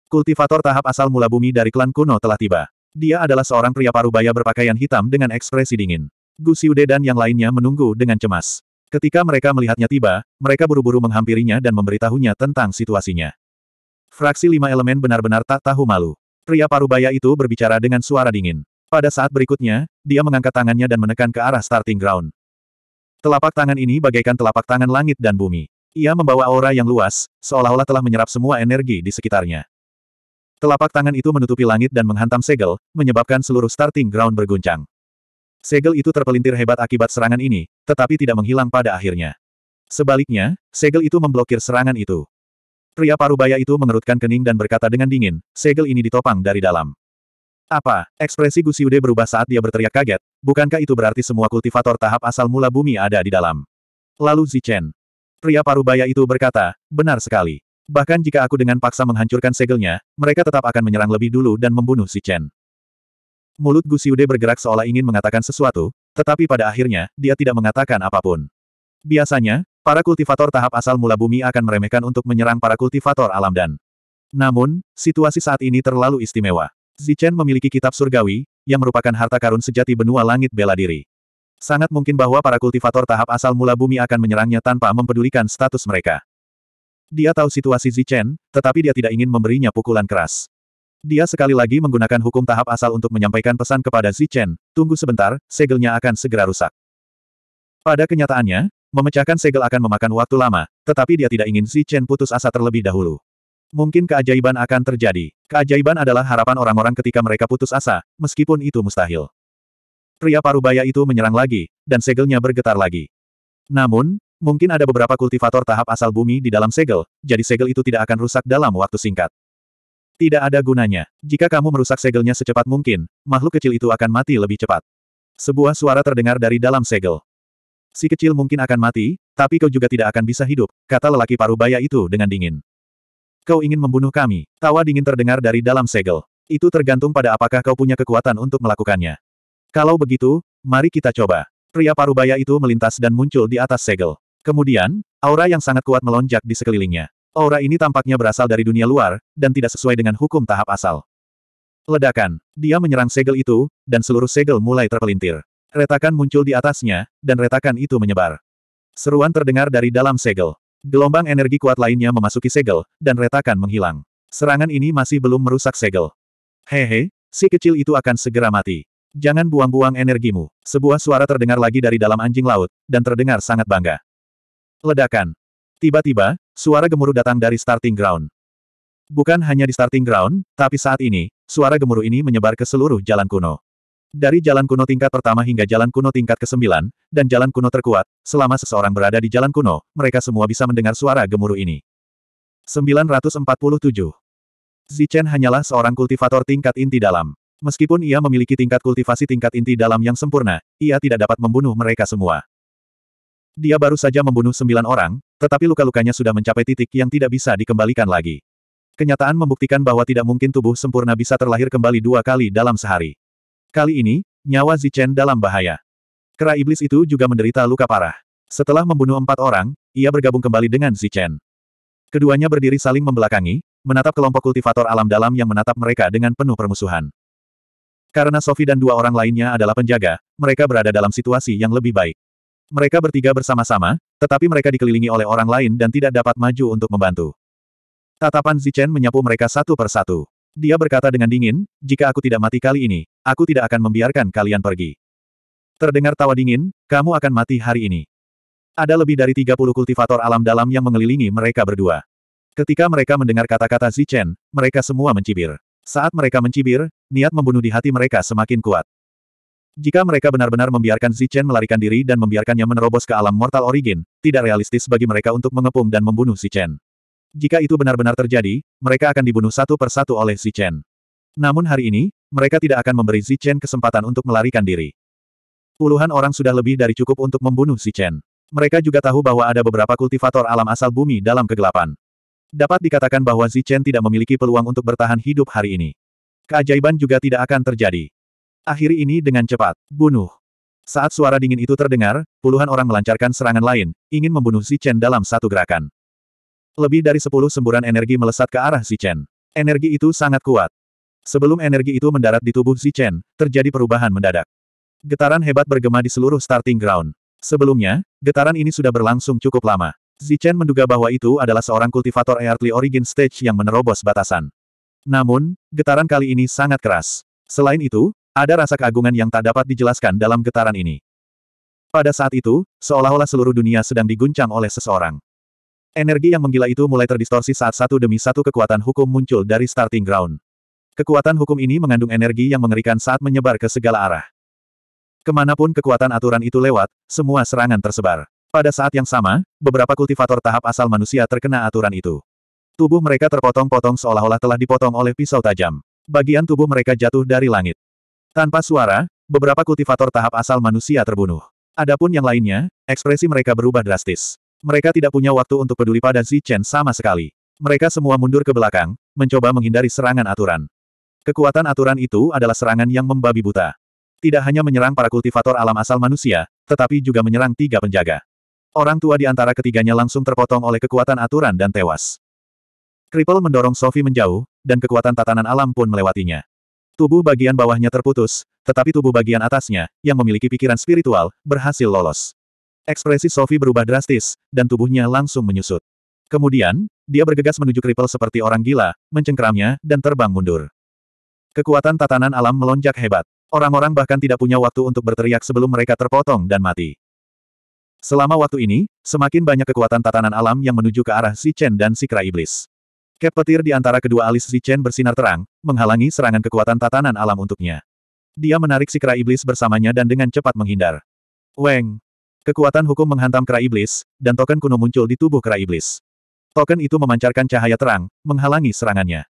Kultivator tahap asal mula bumi dari klan kuno telah tiba. Dia adalah seorang pria parubaya berpakaian hitam dengan ekspresi dingin. Gu Siude dan yang lainnya menunggu dengan cemas. Ketika mereka melihatnya tiba, mereka buru-buru menghampirinya dan memberitahunya tentang situasinya. Fraksi lima elemen benar-benar tak tahu malu. Pria parubaya itu berbicara dengan suara dingin. Pada saat berikutnya, dia mengangkat tangannya dan menekan ke arah starting ground. Telapak tangan ini bagaikan telapak tangan langit dan bumi. Ia membawa aura yang luas, seolah-olah telah menyerap semua energi di sekitarnya. Telapak tangan itu menutupi langit dan menghantam segel, menyebabkan seluruh starting ground berguncang. Segel itu terpelintir hebat akibat serangan ini, tetapi tidak menghilang pada akhirnya. Sebaliknya, segel itu memblokir serangan itu. Pria parubaya itu mengerutkan kening dan berkata dengan dingin, segel ini ditopang dari dalam. Apa? Ekspresi Gusiude berubah saat dia berteriak kaget, bukankah itu berarti semua kultivator tahap asal mula bumi ada di dalam? Lalu Zichen. Pria parubaya itu berkata, benar sekali. Bahkan jika aku dengan paksa menghancurkan segelnya, mereka tetap akan menyerang lebih dulu dan membunuh Zichen. Mulut Gu Gusiude bergerak seolah ingin mengatakan sesuatu, tetapi pada akhirnya, dia tidak mengatakan apapun. Biasanya, para kultivator tahap asal mula bumi akan meremehkan untuk menyerang para kultivator alam dan. Namun, situasi saat ini terlalu istimewa. Zichen memiliki kitab surgawi, yang merupakan harta karun sejati benua langit bela diri. Sangat mungkin bahwa para kultivator tahap asal mula bumi akan menyerangnya tanpa mempedulikan status mereka. Dia tahu situasi Zichen, tetapi dia tidak ingin memberinya pukulan keras. Dia sekali lagi menggunakan hukum tahap asal untuk menyampaikan pesan kepada Zichen, tunggu sebentar, segelnya akan segera rusak. Pada kenyataannya, memecahkan segel akan memakan waktu lama, tetapi dia tidak ingin Zichen putus asa terlebih dahulu. Mungkin keajaiban akan terjadi. Keajaiban adalah harapan orang-orang ketika mereka putus asa, meskipun itu mustahil. Pria parubaya itu menyerang lagi, dan segelnya bergetar lagi. Namun, mungkin ada beberapa kultivator tahap asal bumi di dalam segel, jadi segel itu tidak akan rusak dalam waktu singkat. Tidak ada gunanya. Jika kamu merusak segelnya secepat mungkin, makhluk kecil itu akan mati lebih cepat. Sebuah suara terdengar dari dalam segel. Si kecil mungkin akan mati, tapi kau juga tidak akan bisa hidup, kata lelaki parubaya itu dengan dingin. Kau ingin membunuh kami, tawa dingin terdengar dari dalam segel. Itu tergantung pada apakah kau punya kekuatan untuk melakukannya. Kalau begitu, mari kita coba. Pria parubaya itu melintas dan muncul di atas segel. Kemudian, aura yang sangat kuat melonjak di sekelilingnya. Aura ini tampaknya berasal dari dunia luar, dan tidak sesuai dengan hukum tahap asal. Ledakan. Dia menyerang segel itu, dan seluruh segel mulai terpelintir. Retakan muncul di atasnya, dan retakan itu menyebar. Seruan terdengar dari dalam segel. Gelombang energi kuat lainnya memasuki segel, dan retakan menghilang. Serangan ini masih belum merusak segel. Hehe, si kecil itu akan segera mati. Jangan buang-buang energimu. Sebuah suara terdengar lagi dari dalam anjing laut, dan terdengar sangat bangga. Ledakan. Tiba-tiba, suara gemuruh datang dari starting ground. Bukan hanya di starting ground, tapi saat ini, suara gemuruh ini menyebar ke seluruh jalan kuno. Dari jalan kuno tingkat pertama hingga jalan kuno tingkat ke-9, dan jalan kuno terkuat, selama seseorang berada di jalan kuno, mereka semua bisa mendengar suara gemuruh ini. 947. Zichen hanyalah seorang kultivator tingkat inti dalam. Meskipun ia memiliki tingkat kultivasi tingkat inti dalam yang sempurna, ia tidak dapat membunuh mereka semua. Dia baru saja membunuh sembilan orang, tetapi luka-lukanya sudah mencapai titik yang tidak bisa dikembalikan lagi. Kenyataan membuktikan bahwa tidak mungkin tubuh sempurna bisa terlahir kembali dua kali dalam sehari. Kali ini, nyawa Zichen dalam bahaya. Kera iblis itu juga menderita luka parah. Setelah membunuh empat orang, ia bergabung kembali dengan Zichen. Keduanya berdiri saling membelakangi, menatap kelompok kultivator alam dalam yang menatap mereka dengan penuh permusuhan. Karena Sophie dan dua orang lainnya adalah penjaga, mereka berada dalam situasi yang lebih baik. Mereka bertiga bersama-sama, tetapi mereka dikelilingi oleh orang lain dan tidak dapat maju untuk membantu. Tatapan Zichen menyapu mereka satu per satu. Dia berkata dengan dingin, jika aku tidak mati kali ini, aku tidak akan membiarkan kalian pergi. Terdengar tawa dingin, kamu akan mati hari ini. Ada lebih dari 30 kultivator alam dalam yang mengelilingi mereka berdua. Ketika mereka mendengar kata-kata Zichen, mereka semua mencibir. Saat mereka mencibir, niat membunuh di hati mereka semakin kuat. Jika mereka benar-benar membiarkan Zichen melarikan diri dan membiarkannya menerobos ke alam Mortal Origin, tidak realistis bagi mereka untuk mengepung dan membunuh Zichen. Jika itu benar-benar terjadi, mereka akan dibunuh satu persatu oleh Zichen. Namun hari ini, mereka tidak akan memberi Zichen kesempatan untuk melarikan diri. Puluhan orang sudah lebih dari cukup untuk membunuh Zichen. Mereka juga tahu bahwa ada beberapa kultivator alam asal bumi dalam kegelapan. Dapat dikatakan bahwa Zichen tidak memiliki peluang untuk bertahan hidup hari ini. Keajaiban juga tidak akan terjadi. Akhiri ini dengan cepat. Bunuh. Saat suara dingin itu terdengar, puluhan orang melancarkan serangan lain, ingin membunuh Si Chen dalam satu gerakan. Lebih dari sepuluh semburan energi melesat ke arah Si Chen. Energi itu sangat kuat. Sebelum energi itu mendarat di tubuh Si Chen, terjadi perubahan mendadak. Getaran hebat bergema di seluruh starting ground. Sebelumnya, getaran ini sudah berlangsung cukup lama. Zichen menduga bahwa itu adalah seorang kultivator Earthly Origin Stage yang menerobos batasan. Namun, getaran kali ini sangat keras. Selain itu, ada rasa keagungan yang tak dapat dijelaskan dalam getaran ini. Pada saat itu, seolah-olah seluruh dunia sedang diguncang oleh seseorang. Energi yang menggila itu mulai terdistorsi saat satu demi satu kekuatan hukum muncul dari starting ground. Kekuatan hukum ini mengandung energi yang mengerikan saat menyebar ke segala arah. Kemanapun kekuatan aturan itu lewat, semua serangan tersebar. Pada saat yang sama, beberapa kultivator tahap asal manusia terkena aturan itu. Tubuh mereka terpotong-potong seolah-olah telah dipotong oleh pisau tajam. Bagian tubuh mereka jatuh dari langit. Tanpa suara, beberapa kultivator tahap asal manusia terbunuh. Adapun yang lainnya, ekspresi mereka berubah drastis. Mereka tidak punya waktu untuk peduli pada Chen sama sekali. Mereka semua mundur ke belakang, mencoba menghindari serangan aturan. Kekuatan aturan itu adalah serangan yang membabi buta. Tidak hanya menyerang para kultivator alam asal manusia, tetapi juga menyerang tiga penjaga. Orang tua di antara ketiganya langsung terpotong oleh kekuatan aturan dan tewas. Kripple mendorong Sophie menjauh, dan kekuatan tatanan alam pun melewatinya. Tubuh bagian bawahnya terputus, tetapi tubuh bagian atasnya, yang memiliki pikiran spiritual, berhasil lolos. Ekspresi Sophie berubah drastis, dan tubuhnya langsung menyusut. Kemudian, dia bergegas menuju Kripel seperti orang gila, mencengkramnya, dan terbang mundur. Kekuatan tatanan alam melonjak hebat. Orang-orang bahkan tidak punya waktu untuk berteriak sebelum mereka terpotong dan mati. Selama waktu ini, semakin banyak kekuatan tatanan alam yang menuju ke arah si Chen dan si Kera Iblis. Kep petir di antara kedua alis Zichen bersinar terang, menghalangi serangan kekuatan tatanan alam untuknya. Dia menarik si kera iblis bersamanya dan dengan cepat menghindar. Weng! Kekuatan hukum menghantam kera iblis, dan token kuno muncul di tubuh kera iblis. Token itu memancarkan cahaya terang, menghalangi serangannya.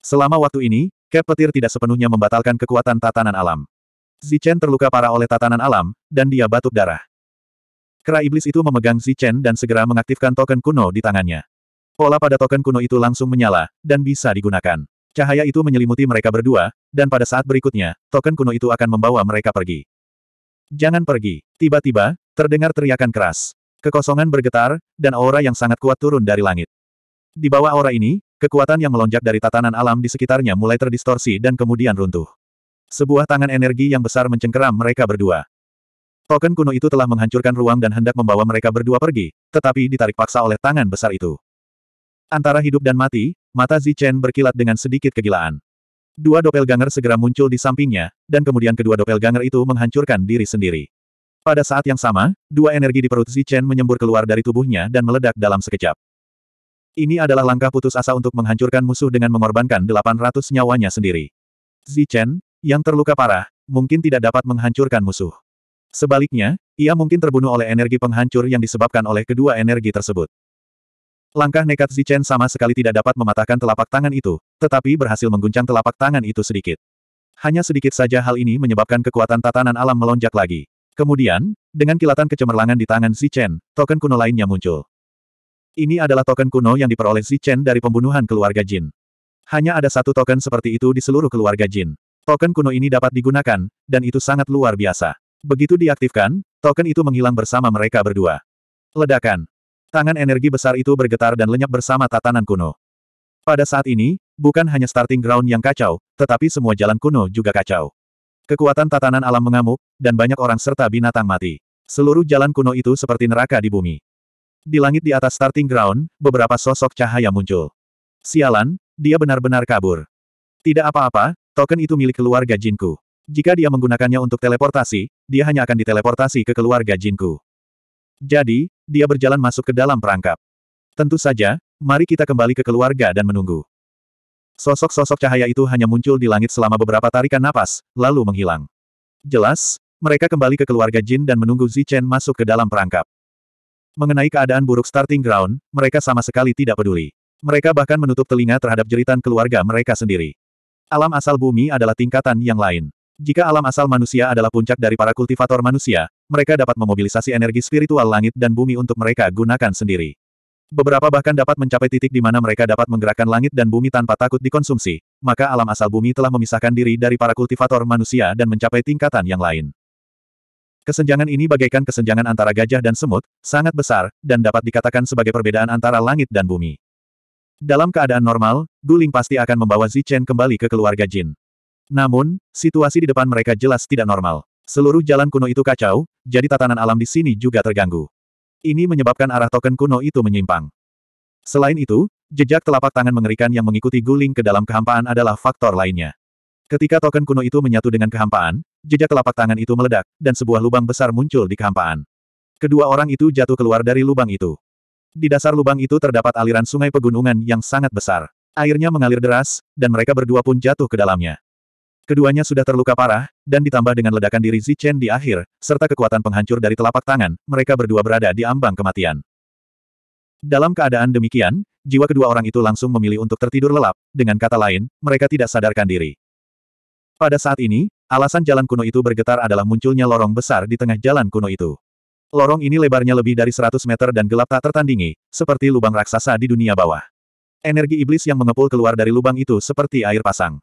Selama waktu ini, Kep petir tidak sepenuhnya membatalkan kekuatan tatanan alam. Zichen terluka parah oleh tatanan alam, dan dia batuk darah. Kera iblis itu memegang Zichen dan segera mengaktifkan token kuno di tangannya. Pola pada token kuno itu langsung menyala, dan bisa digunakan. Cahaya itu menyelimuti mereka berdua, dan pada saat berikutnya, token kuno itu akan membawa mereka pergi. Jangan pergi. Tiba-tiba, terdengar teriakan keras. Kekosongan bergetar, dan aura yang sangat kuat turun dari langit. Di bawah aura ini, kekuatan yang melonjak dari tatanan alam di sekitarnya mulai terdistorsi dan kemudian runtuh. Sebuah tangan energi yang besar mencengkeram mereka berdua. Token kuno itu telah menghancurkan ruang dan hendak membawa mereka berdua pergi, tetapi ditarik paksa oleh tangan besar itu. Antara hidup dan mati, mata Zichen berkilat dengan sedikit kegilaan. Dua doppelganger segera muncul di sampingnya, dan kemudian kedua doppelganger itu menghancurkan diri sendiri. Pada saat yang sama, dua energi di perut Zichen menyembur keluar dari tubuhnya dan meledak dalam sekejap. Ini adalah langkah putus asa untuk menghancurkan musuh dengan mengorbankan 800 nyawanya sendiri. Zichen, yang terluka parah, mungkin tidak dapat menghancurkan musuh. Sebaliknya, ia mungkin terbunuh oleh energi penghancur yang disebabkan oleh kedua energi tersebut. Langkah nekat Zichen sama sekali tidak dapat mematahkan telapak tangan itu, tetapi berhasil mengguncang telapak tangan itu sedikit. Hanya sedikit saja hal ini menyebabkan kekuatan tatanan alam melonjak lagi. Kemudian, dengan kilatan kecemerlangan di tangan Zichen, token kuno lainnya muncul. Ini adalah token kuno yang diperoleh Zichen dari pembunuhan keluarga Jin. Hanya ada satu token seperti itu di seluruh keluarga Jin. Token kuno ini dapat digunakan, dan itu sangat luar biasa. Begitu diaktifkan, token itu menghilang bersama mereka berdua. Ledakan. Tangan energi besar itu bergetar dan lenyap bersama tatanan kuno. Pada saat ini, bukan hanya starting ground yang kacau, tetapi semua jalan kuno juga kacau. Kekuatan tatanan alam mengamuk, dan banyak orang serta binatang mati. Seluruh jalan kuno itu seperti neraka di bumi. Di langit di atas starting ground, beberapa sosok cahaya muncul. Sialan, dia benar-benar kabur. Tidak apa-apa, token itu milik keluarga Jinku. Jika dia menggunakannya untuk teleportasi, dia hanya akan diteleportasi ke keluarga Jinku. Jadi, dia berjalan masuk ke dalam perangkap. Tentu saja, mari kita kembali ke keluarga dan menunggu. Sosok-sosok cahaya itu hanya muncul di langit selama beberapa tarikan napas, lalu menghilang. Jelas, mereka kembali ke keluarga Jin dan menunggu Zichen masuk ke dalam perangkap. Mengenai keadaan buruk starting ground, mereka sama sekali tidak peduli. Mereka bahkan menutup telinga terhadap jeritan keluarga mereka sendiri. Alam asal bumi adalah tingkatan yang lain. Jika alam asal manusia adalah puncak dari para kultivator manusia, mereka dapat memobilisasi energi spiritual langit dan bumi untuk mereka gunakan sendiri. Beberapa bahkan dapat mencapai titik di mana mereka dapat menggerakkan langit dan bumi tanpa takut dikonsumsi, maka alam asal bumi telah memisahkan diri dari para kultivator manusia dan mencapai tingkatan yang lain. Kesenjangan ini bagaikan kesenjangan antara gajah dan semut, sangat besar, dan dapat dikatakan sebagai perbedaan antara langit dan bumi. Dalam keadaan normal, Guling pasti akan membawa Zichen kembali ke keluarga Jin. Namun, situasi di depan mereka jelas tidak normal. Seluruh jalan kuno itu kacau, jadi tatanan alam di sini juga terganggu. Ini menyebabkan arah token kuno itu menyimpang. Selain itu, jejak telapak tangan mengerikan yang mengikuti guling ke dalam kehampaan adalah faktor lainnya. Ketika token kuno itu menyatu dengan kehampaan, jejak telapak tangan itu meledak, dan sebuah lubang besar muncul di kehampaan. Kedua orang itu jatuh keluar dari lubang itu. Di dasar lubang itu terdapat aliran sungai pegunungan yang sangat besar. Airnya mengalir deras, dan mereka berdua pun jatuh ke dalamnya. Keduanya sudah terluka parah, dan ditambah dengan ledakan diri Zichen di akhir, serta kekuatan penghancur dari telapak tangan, mereka berdua berada di ambang kematian. Dalam keadaan demikian, jiwa kedua orang itu langsung memilih untuk tertidur lelap, dengan kata lain, mereka tidak sadarkan diri. Pada saat ini, alasan jalan kuno itu bergetar adalah munculnya lorong besar di tengah jalan kuno itu. Lorong ini lebarnya lebih dari 100 meter dan gelap tak tertandingi, seperti lubang raksasa di dunia bawah. Energi iblis yang mengepul keluar dari lubang itu seperti air pasang.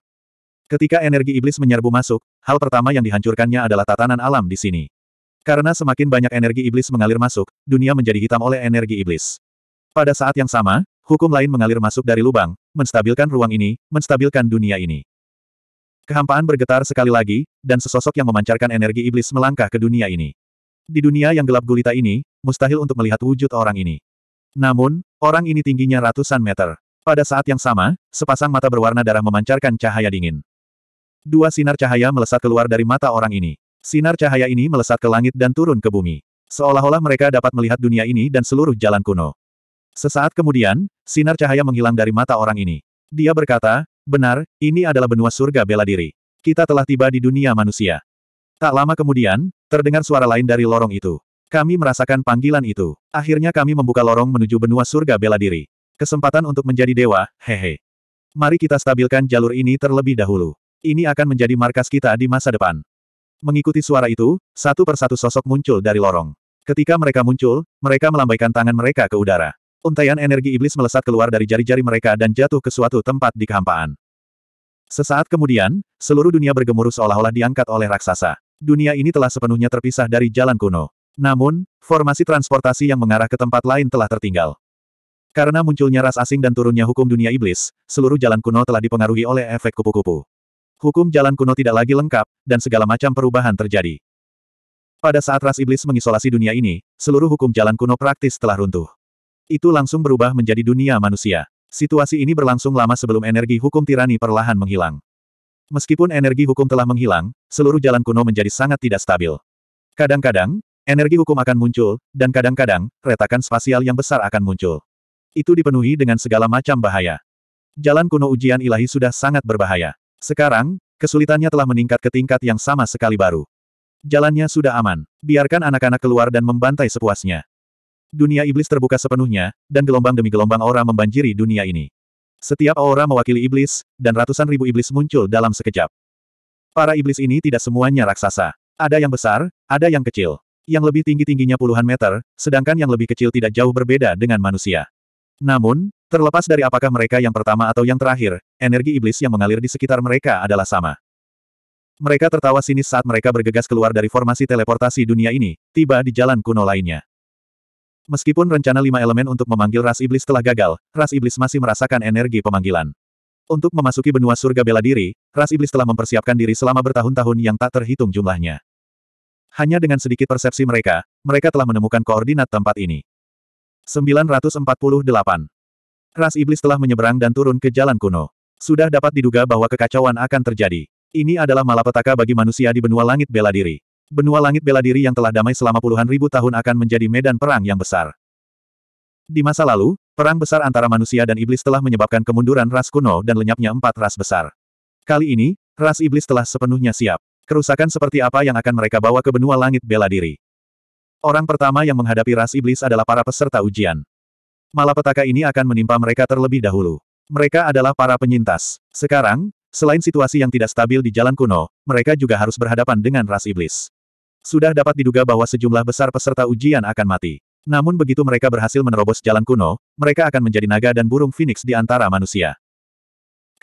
Ketika energi iblis menyerbu masuk, hal pertama yang dihancurkannya adalah tatanan alam di sini. Karena semakin banyak energi iblis mengalir masuk, dunia menjadi hitam oleh energi iblis. Pada saat yang sama, hukum lain mengalir masuk dari lubang, menstabilkan ruang ini, menstabilkan dunia ini. Kehampaan bergetar sekali lagi, dan sesosok yang memancarkan energi iblis melangkah ke dunia ini. Di dunia yang gelap gulita ini, mustahil untuk melihat wujud orang ini. Namun, orang ini tingginya ratusan meter. Pada saat yang sama, sepasang mata berwarna darah memancarkan cahaya dingin. Dua sinar cahaya melesat keluar dari mata orang ini. Sinar cahaya ini melesat ke langit dan turun ke bumi. Seolah-olah mereka dapat melihat dunia ini dan seluruh jalan kuno. Sesaat kemudian, sinar cahaya menghilang dari mata orang ini. Dia berkata, benar, ini adalah benua surga bela diri. Kita telah tiba di dunia manusia. Tak lama kemudian, terdengar suara lain dari lorong itu. Kami merasakan panggilan itu. Akhirnya kami membuka lorong menuju benua surga bela diri. Kesempatan untuk menjadi dewa, hehe. Mari kita stabilkan jalur ini terlebih dahulu. Ini akan menjadi markas kita di masa depan. Mengikuti suara itu, satu persatu sosok muncul dari lorong. Ketika mereka muncul, mereka melambaikan tangan mereka ke udara. Untaian energi iblis melesat keluar dari jari-jari mereka dan jatuh ke suatu tempat di kehampaan. Sesaat kemudian, seluruh dunia bergemuruh seolah-olah diangkat oleh raksasa. Dunia ini telah sepenuhnya terpisah dari jalan kuno. Namun, formasi transportasi yang mengarah ke tempat lain telah tertinggal. Karena munculnya ras asing dan turunnya hukum dunia iblis, seluruh jalan kuno telah dipengaruhi oleh efek kupu-kupu. Hukum jalan kuno tidak lagi lengkap, dan segala macam perubahan terjadi. Pada saat ras iblis mengisolasi dunia ini, seluruh hukum jalan kuno praktis telah runtuh. Itu langsung berubah menjadi dunia manusia. Situasi ini berlangsung lama sebelum energi hukum tirani perlahan menghilang. Meskipun energi hukum telah menghilang, seluruh jalan kuno menjadi sangat tidak stabil. Kadang-kadang, energi hukum akan muncul, dan kadang-kadang, retakan spasial yang besar akan muncul. Itu dipenuhi dengan segala macam bahaya. Jalan kuno ujian ilahi sudah sangat berbahaya. Sekarang, kesulitannya telah meningkat ke tingkat yang sama sekali baru. Jalannya sudah aman. Biarkan anak-anak keluar dan membantai sepuasnya. Dunia iblis terbuka sepenuhnya, dan gelombang demi gelombang aura membanjiri dunia ini. Setiap aura mewakili iblis, dan ratusan ribu iblis muncul dalam sekejap. Para iblis ini tidak semuanya raksasa. Ada yang besar, ada yang kecil. Yang lebih tinggi-tingginya puluhan meter, sedangkan yang lebih kecil tidak jauh berbeda dengan manusia. Namun, Terlepas dari apakah mereka yang pertama atau yang terakhir, energi iblis yang mengalir di sekitar mereka adalah sama. Mereka tertawa sinis saat mereka bergegas keluar dari formasi teleportasi dunia ini, tiba di jalan kuno lainnya. Meskipun rencana lima elemen untuk memanggil ras iblis telah gagal, ras iblis masih merasakan energi pemanggilan. Untuk memasuki benua surga bela diri, ras iblis telah mempersiapkan diri selama bertahun-tahun yang tak terhitung jumlahnya. Hanya dengan sedikit persepsi mereka, mereka telah menemukan koordinat tempat ini. 948 Ras iblis telah menyeberang dan turun ke jalan kuno. Sudah dapat diduga bahwa kekacauan akan terjadi. Ini adalah malapetaka bagi manusia di benua langit bela diri. Benua langit bela diri yang telah damai selama puluhan ribu tahun akan menjadi medan perang yang besar. Di masa lalu, perang besar antara manusia dan iblis telah menyebabkan kemunduran ras kuno dan lenyapnya empat ras besar. Kali ini, ras iblis telah sepenuhnya siap. Kerusakan seperti apa yang akan mereka bawa ke benua langit bela diri? Orang pertama yang menghadapi ras iblis adalah para peserta ujian malapetaka ini akan menimpa mereka terlebih dahulu. Mereka adalah para penyintas. Sekarang, selain situasi yang tidak stabil di jalan kuno, mereka juga harus berhadapan dengan ras iblis. Sudah dapat diduga bahwa sejumlah besar peserta ujian akan mati. Namun begitu mereka berhasil menerobos jalan kuno, mereka akan menjadi naga dan burung phoenix di antara manusia.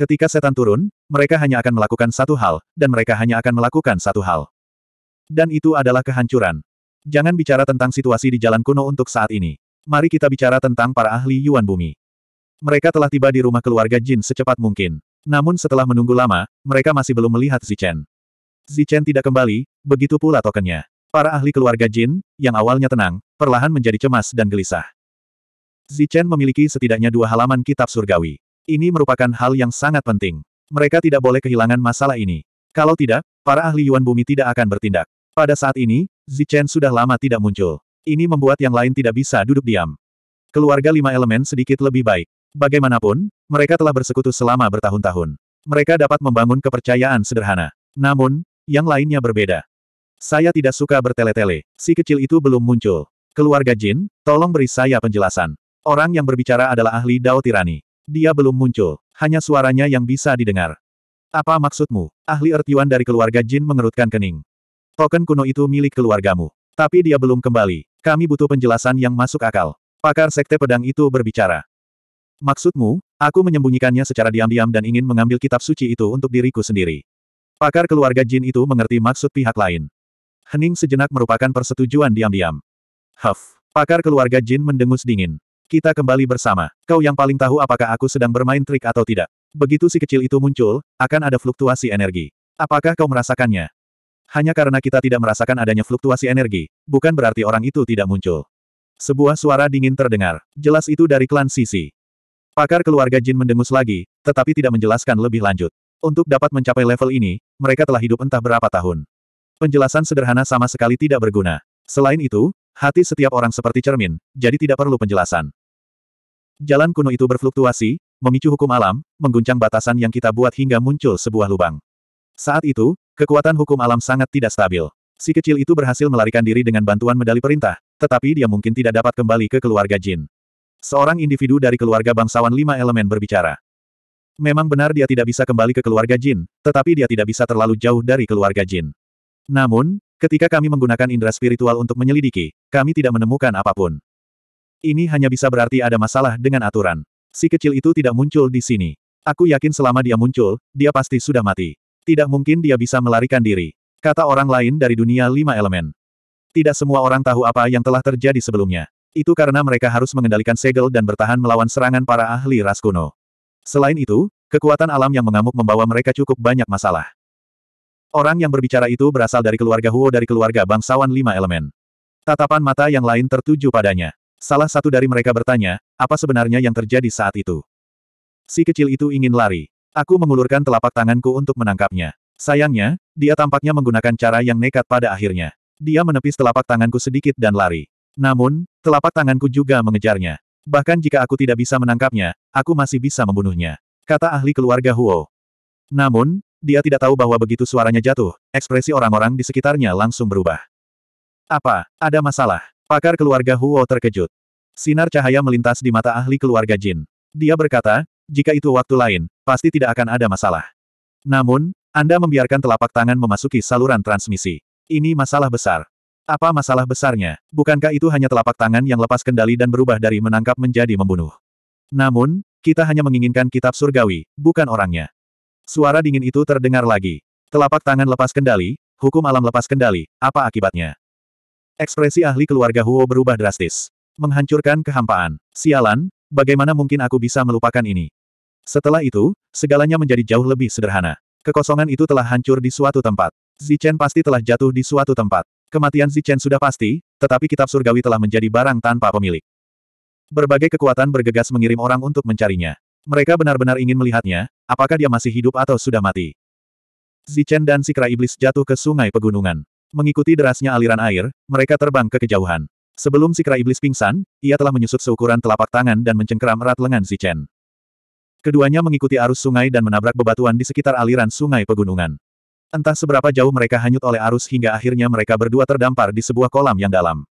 Ketika setan turun, mereka hanya akan melakukan satu hal, dan mereka hanya akan melakukan satu hal. Dan itu adalah kehancuran. Jangan bicara tentang situasi di jalan kuno untuk saat ini. Mari kita bicara tentang para ahli Yuan Bumi. Mereka telah tiba di rumah keluarga Jin secepat mungkin. Namun setelah menunggu lama, mereka masih belum melihat Zichen. Zichen tidak kembali, begitu pula tokennya. Para ahli keluarga Jin, yang awalnya tenang, perlahan menjadi cemas dan gelisah. Zichen memiliki setidaknya dua halaman kitab surgawi. Ini merupakan hal yang sangat penting. Mereka tidak boleh kehilangan masalah ini. Kalau tidak, para ahli Yuan Bumi tidak akan bertindak. Pada saat ini, Zichen sudah lama tidak muncul. Ini membuat yang lain tidak bisa duduk diam. Keluarga lima elemen sedikit lebih baik. Bagaimanapun, mereka telah bersekutu selama bertahun-tahun. Mereka dapat membangun kepercayaan sederhana. Namun, yang lainnya berbeda. Saya tidak suka bertele-tele. Si kecil itu belum muncul. Keluarga Jin, tolong beri saya penjelasan. Orang yang berbicara adalah ahli Dao Tirani. Dia belum muncul. Hanya suaranya yang bisa didengar. Apa maksudmu? Ahli ertiwan dari keluarga Jin mengerutkan kening. Token kuno itu milik keluargamu. Tapi dia belum kembali. Kami butuh penjelasan yang masuk akal. Pakar sekte pedang itu berbicara. Maksudmu, aku menyembunyikannya secara diam-diam dan ingin mengambil kitab suci itu untuk diriku sendiri. Pakar keluarga jin itu mengerti maksud pihak lain. Hening sejenak merupakan persetujuan diam-diam. Huff. Pakar keluarga jin mendengus dingin. Kita kembali bersama. Kau yang paling tahu apakah aku sedang bermain trik atau tidak. Begitu si kecil itu muncul, akan ada fluktuasi energi. Apakah kau merasakannya? Hanya karena kita tidak merasakan adanya fluktuasi energi, bukan berarti orang itu tidak muncul. Sebuah suara dingin terdengar. Jelas itu dari klan Sisi. Pakar keluarga Jin mendengus lagi, tetapi tidak menjelaskan lebih lanjut. Untuk dapat mencapai level ini, mereka telah hidup entah berapa tahun. Penjelasan sederhana sama sekali tidak berguna. Selain itu, hati setiap orang seperti cermin, jadi tidak perlu penjelasan. Jalan kuno itu berfluktuasi, memicu hukum alam, mengguncang batasan yang kita buat hingga muncul sebuah lubang. Saat itu, Kekuatan hukum alam sangat tidak stabil. Si kecil itu berhasil melarikan diri dengan bantuan medali perintah, tetapi dia mungkin tidak dapat kembali ke keluarga Jin. Seorang individu dari keluarga bangsawan lima elemen berbicara. Memang benar dia tidak bisa kembali ke keluarga Jin, tetapi dia tidak bisa terlalu jauh dari keluarga Jin. Namun, ketika kami menggunakan indera spiritual untuk menyelidiki, kami tidak menemukan apapun. Ini hanya bisa berarti ada masalah dengan aturan. Si kecil itu tidak muncul di sini. Aku yakin selama dia muncul, dia pasti sudah mati. Tidak mungkin dia bisa melarikan diri. Kata orang lain dari dunia lima elemen. Tidak semua orang tahu apa yang telah terjadi sebelumnya. Itu karena mereka harus mengendalikan segel dan bertahan melawan serangan para ahli ras kuno. Selain itu, kekuatan alam yang mengamuk membawa mereka cukup banyak masalah. Orang yang berbicara itu berasal dari keluarga Huo dari keluarga bangsawan lima elemen. Tatapan mata yang lain tertuju padanya. Salah satu dari mereka bertanya, apa sebenarnya yang terjadi saat itu? Si kecil itu ingin lari. Aku mengulurkan telapak tanganku untuk menangkapnya. Sayangnya, dia tampaknya menggunakan cara yang nekat pada akhirnya. Dia menepis telapak tanganku sedikit dan lari. Namun, telapak tanganku juga mengejarnya. Bahkan jika aku tidak bisa menangkapnya, aku masih bisa membunuhnya. Kata ahli keluarga Huo. Namun, dia tidak tahu bahwa begitu suaranya jatuh, ekspresi orang-orang di sekitarnya langsung berubah. Apa, ada masalah? Pakar keluarga Huo terkejut. Sinar cahaya melintas di mata ahli keluarga Jin. Dia berkata, jika itu waktu lain, pasti tidak akan ada masalah. Namun, Anda membiarkan telapak tangan memasuki saluran transmisi. Ini masalah besar. Apa masalah besarnya? Bukankah itu hanya telapak tangan yang lepas kendali dan berubah dari menangkap menjadi membunuh? Namun, kita hanya menginginkan kitab surgawi, bukan orangnya. Suara dingin itu terdengar lagi. Telapak tangan lepas kendali, hukum alam lepas kendali, apa akibatnya? Ekspresi ahli keluarga Huo berubah drastis. Menghancurkan kehampaan. Sialan, bagaimana mungkin aku bisa melupakan ini? Setelah itu, segalanya menjadi jauh lebih sederhana. Kekosongan itu telah hancur di suatu tempat. Zichen pasti telah jatuh di suatu tempat. Kematian Zichen sudah pasti, tetapi kitab surgawi telah menjadi barang tanpa pemilik. Berbagai kekuatan bergegas mengirim orang untuk mencarinya. Mereka benar-benar ingin melihatnya, apakah dia masih hidup atau sudah mati. Zichen dan Sikra Iblis jatuh ke sungai pegunungan. Mengikuti derasnya aliran air, mereka terbang ke kejauhan. Sebelum Sikra Iblis pingsan, ia telah menyusut seukuran telapak tangan dan mencengkeram erat lengan Zichen. Keduanya mengikuti arus sungai dan menabrak bebatuan di sekitar aliran sungai pegunungan. Entah seberapa jauh mereka hanyut oleh arus hingga akhirnya mereka berdua terdampar di sebuah kolam yang dalam.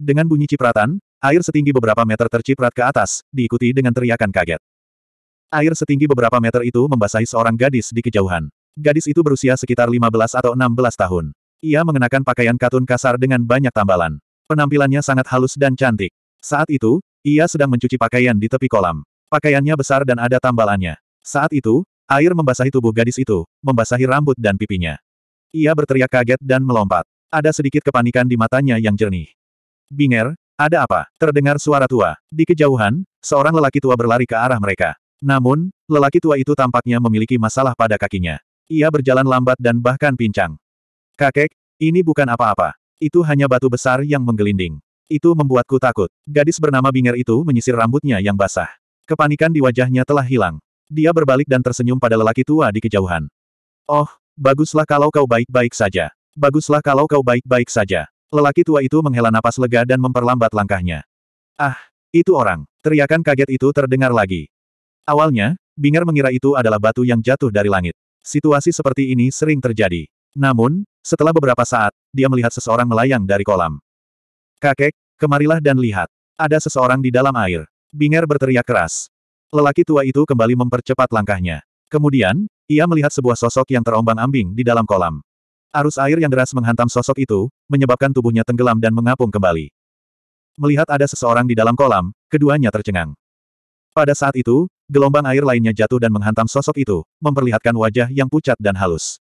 Dengan bunyi cipratan, air setinggi beberapa meter terciprat ke atas, diikuti dengan teriakan kaget. Air setinggi beberapa meter itu membasahi seorang gadis di kejauhan. Gadis itu berusia sekitar 15 atau 16 tahun. Ia mengenakan pakaian katun kasar dengan banyak tambalan. Penampilannya sangat halus dan cantik. Saat itu, ia sedang mencuci pakaian di tepi kolam. Pakaiannya besar dan ada tambalannya. Saat itu, air membasahi tubuh gadis itu, membasahi rambut dan pipinya. Ia berteriak kaget dan melompat. Ada sedikit kepanikan di matanya yang jernih. Binger, ada apa? Terdengar suara tua. Di kejauhan, seorang lelaki tua berlari ke arah mereka. Namun, lelaki tua itu tampaknya memiliki masalah pada kakinya. Ia berjalan lambat dan bahkan pincang. Kakek, ini bukan apa-apa. Itu hanya batu besar yang menggelinding. Itu membuatku takut. Gadis bernama Binger itu menyisir rambutnya yang basah. Kepanikan di wajahnya telah hilang. Dia berbalik dan tersenyum pada lelaki tua di kejauhan. Oh, baguslah kalau kau baik-baik saja. Baguslah kalau kau baik-baik saja. Lelaki tua itu menghela napas lega dan memperlambat langkahnya. Ah, itu orang. Teriakan kaget itu terdengar lagi. Awalnya, Binger mengira itu adalah batu yang jatuh dari langit. Situasi seperti ini sering terjadi. Namun, setelah beberapa saat, dia melihat seseorang melayang dari kolam. Kakek, kemarilah dan lihat. Ada seseorang di dalam air. Binger berteriak keras. Lelaki tua itu kembali mempercepat langkahnya. Kemudian, ia melihat sebuah sosok yang terombang-ambing di dalam kolam. Arus air yang deras menghantam sosok itu, menyebabkan tubuhnya tenggelam dan mengapung kembali. Melihat ada seseorang di dalam kolam, keduanya tercengang. Pada saat itu, gelombang air lainnya jatuh dan menghantam sosok itu, memperlihatkan wajah yang pucat dan halus.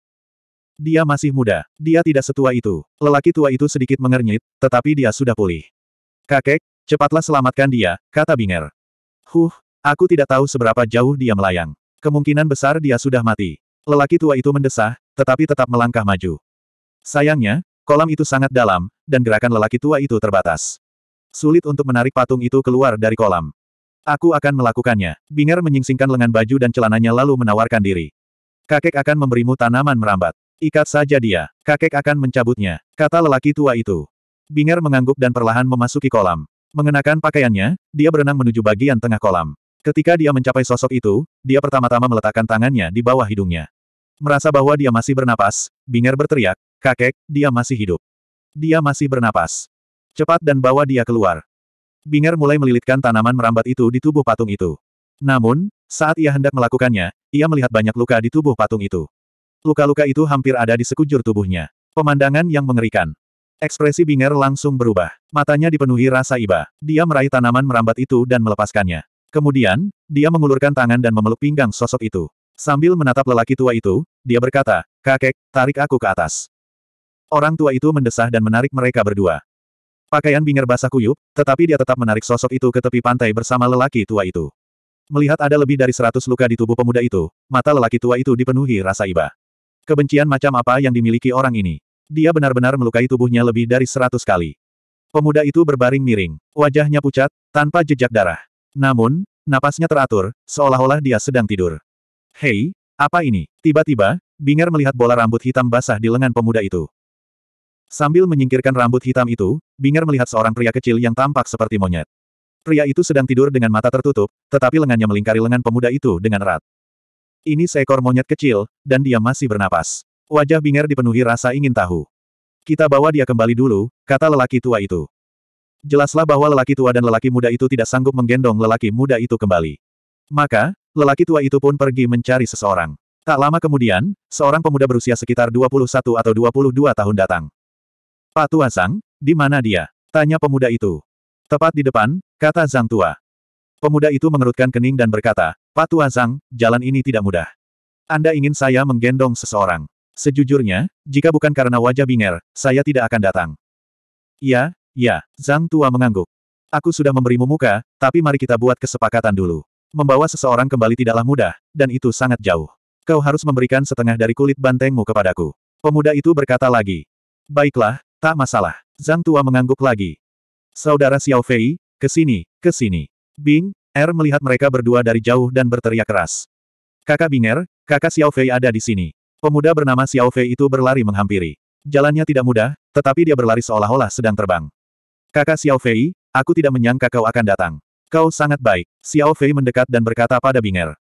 Dia masih muda, dia tidak setua itu. Lelaki tua itu sedikit mengernyit, tetapi dia sudah pulih. Kakek, Cepatlah selamatkan dia, kata Binger. Huh, aku tidak tahu seberapa jauh dia melayang. Kemungkinan besar dia sudah mati. Lelaki tua itu mendesah, tetapi tetap melangkah maju. Sayangnya, kolam itu sangat dalam, dan gerakan lelaki tua itu terbatas. Sulit untuk menarik patung itu keluar dari kolam. Aku akan melakukannya. Binger menyingsingkan lengan baju dan celananya lalu menawarkan diri. Kakek akan memberimu tanaman merambat. Ikat saja dia. Kakek akan mencabutnya, kata lelaki tua itu. Binger mengangguk dan perlahan memasuki kolam. Mengenakan pakaiannya, dia berenang menuju bagian tengah kolam. Ketika dia mencapai sosok itu, dia pertama-tama meletakkan tangannya di bawah hidungnya. Merasa bahwa dia masih bernapas, Binger berteriak, kakek, dia masih hidup. Dia masih bernapas. Cepat dan bawa dia keluar. Binger mulai melilitkan tanaman merambat itu di tubuh patung itu. Namun, saat ia hendak melakukannya, ia melihat banyak luka di tubuh patung itu. Luka-luka itu hampir ada di sekujur tubuhnya. Pemandangan yang mengerikan. Ekspresi Binger langsung berubah. Matanya dipenuhi rasa iba. Dia meraih tanaman merambat itu dan melepaskannya. Kemudian, dia mengulurkan tangan dan memeluk pinggang sosok itu. Sambil menatap lelaki tua itu, dia berkata, Kakek, tarik aku ke atas. Orang tua itu mendesah dan menarik mereka berdua. Pakaian Binger basah kuyup, tetapi dia tetap menarik sosok itu ke tepi pantai bersama lelaki tua itu. Melihat ada lebih dari seratus luka di tubuh pemuda itu, mata lelaki tua itu dipenuhi rasa iba. Kebencian macam apa yang dimiliki orang ini? Dia benar-benar melukai tubuhnya lebih dari seratus kali. Pemuda itu berbaring miring, wajahnya pucat, tanpa jejak darah. Namun, napasnya teratur, seolah-olah dia sedang tidur. Hei, apa ini? Tiba-tiba, Binger melihat bola rambut hitam basah di lengan pemuda itu. Sambil menyingkirkan rambut hitam itu, Binger melihat seorang pria kecil yang tampak seperti monyet. Pria itu sedang tidur dengan mata tertutup, tetapi lengannya melingkari lengan pemuda itu dengan erat. Ini seekor monyet kecil, dan dia masih bernapas. Wajah Binger dipenuhi rasa ingin tahu. Kita bawa dia kembali dulu, kata lelaki tua itu. Jelaslah bahwa lelaki tua dan lelaki muda itu tidak sanggup menggendong lelaki muda itu kembali. Maka, lelaki tua itu pun pergi mencari seseorang. Tak lama kemudian, seorang pemuda berusia sekitar 21 atau 22 tahun datang. Pak Tua Zhang, di mana dia? Tanya pemuda itu. Tepat di depan, kata Zhang Tua. Pemuda itu mengerutkan kening dan berkata, Pak Tua Zhang, jalan ini tidak mudah. Anda ingin saya menggendong seseorang. Sejujurnya, jika bukan karena wajah Binger, saya tidak akan datang. Ya, ya, Zhang Tua mengangguk. Aku sudah memberimu muka, tapi mari kita buat kesepakatan dulu. Membawa seseorang kembali tidaklah mudah, dan itu sangat jauh. Kau harus memberikan setengah dari kulit bantengmu kepadaku. Pemuda itu berkata lagi. Baiklah, tak masalah. Zhang Tua mengangguk lagi. Saudara Xiao Fei, ke sini, ke sini. Bing, Er melihat mereka berdua dari jauh dan berteriak keras. Kakak Binger, kakak Xiao Fei ada di sini. Pemuda bernama Xiao Fei itu berlari menghampiri. Jalannya tidak mudah, tetapi dia berlari seolah-olah sedang terbang. Kakak Xiao Fei, aku tidak menyangka kau akan datang. Kau sangat baik. Xiao Fei mendekat dan berkata pada Binger.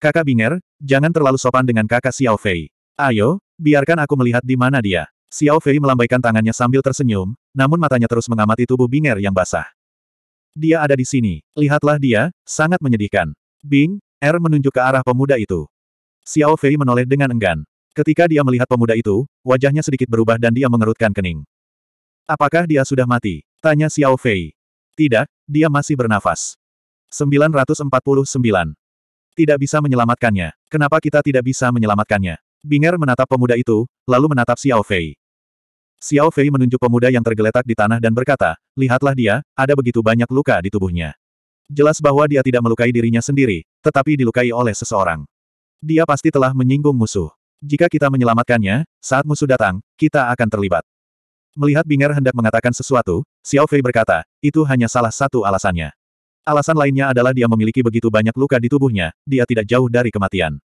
Kakak Binger, jangan terlalu sopan dengan kakak Xiao Fei. Ayo, biarkan aku melihat di mana dia. Xiao Fei melambaikan tangannya sambil tersenyum, namun matanya terus mengamati tubuh Binger yang basah. Dia ada di sini, lihatlah dia, sangat menyedihkan. Bing, Er menunjuk ke arah pemuda itu. Xiao Fei menoleh dengan enggan. Ketika dia melihat pemuda itu, wajahnya sedikit berubah dan dia mengerutkan kening. Apakah dia sudah mati? Tanya Xiao Fei. Tidak, dia masih bernafas. 949. Tidak bisa menyelamatkannya. Kenapa kita tidak bisa menyelamatkannya? Binger menatap pemuda itu, lalu menatap Xiao Fei. Xiao Fei menunjuk pemuda yang tergeletak di tanah dan berkata, lihatlah dia, ada begitu banyak luka di tubuhnya. Jelas bahwa dia tidak melukai dirinya sendiri, tetapi dilukai oleh seseorang. Dia pasti telah menyinggung musuh. Jika kita menyelamatkannya, saat musuh datang, kita akan terlibat. Melihat Binger hendak mengatakan sesuatu, Xiao Fei berkata, itu hanya salah satu alasannya. Alasan lainnya adalah dia memiliki begitu banyak luka di tubuhnya, dia tidak jauh dari kematian.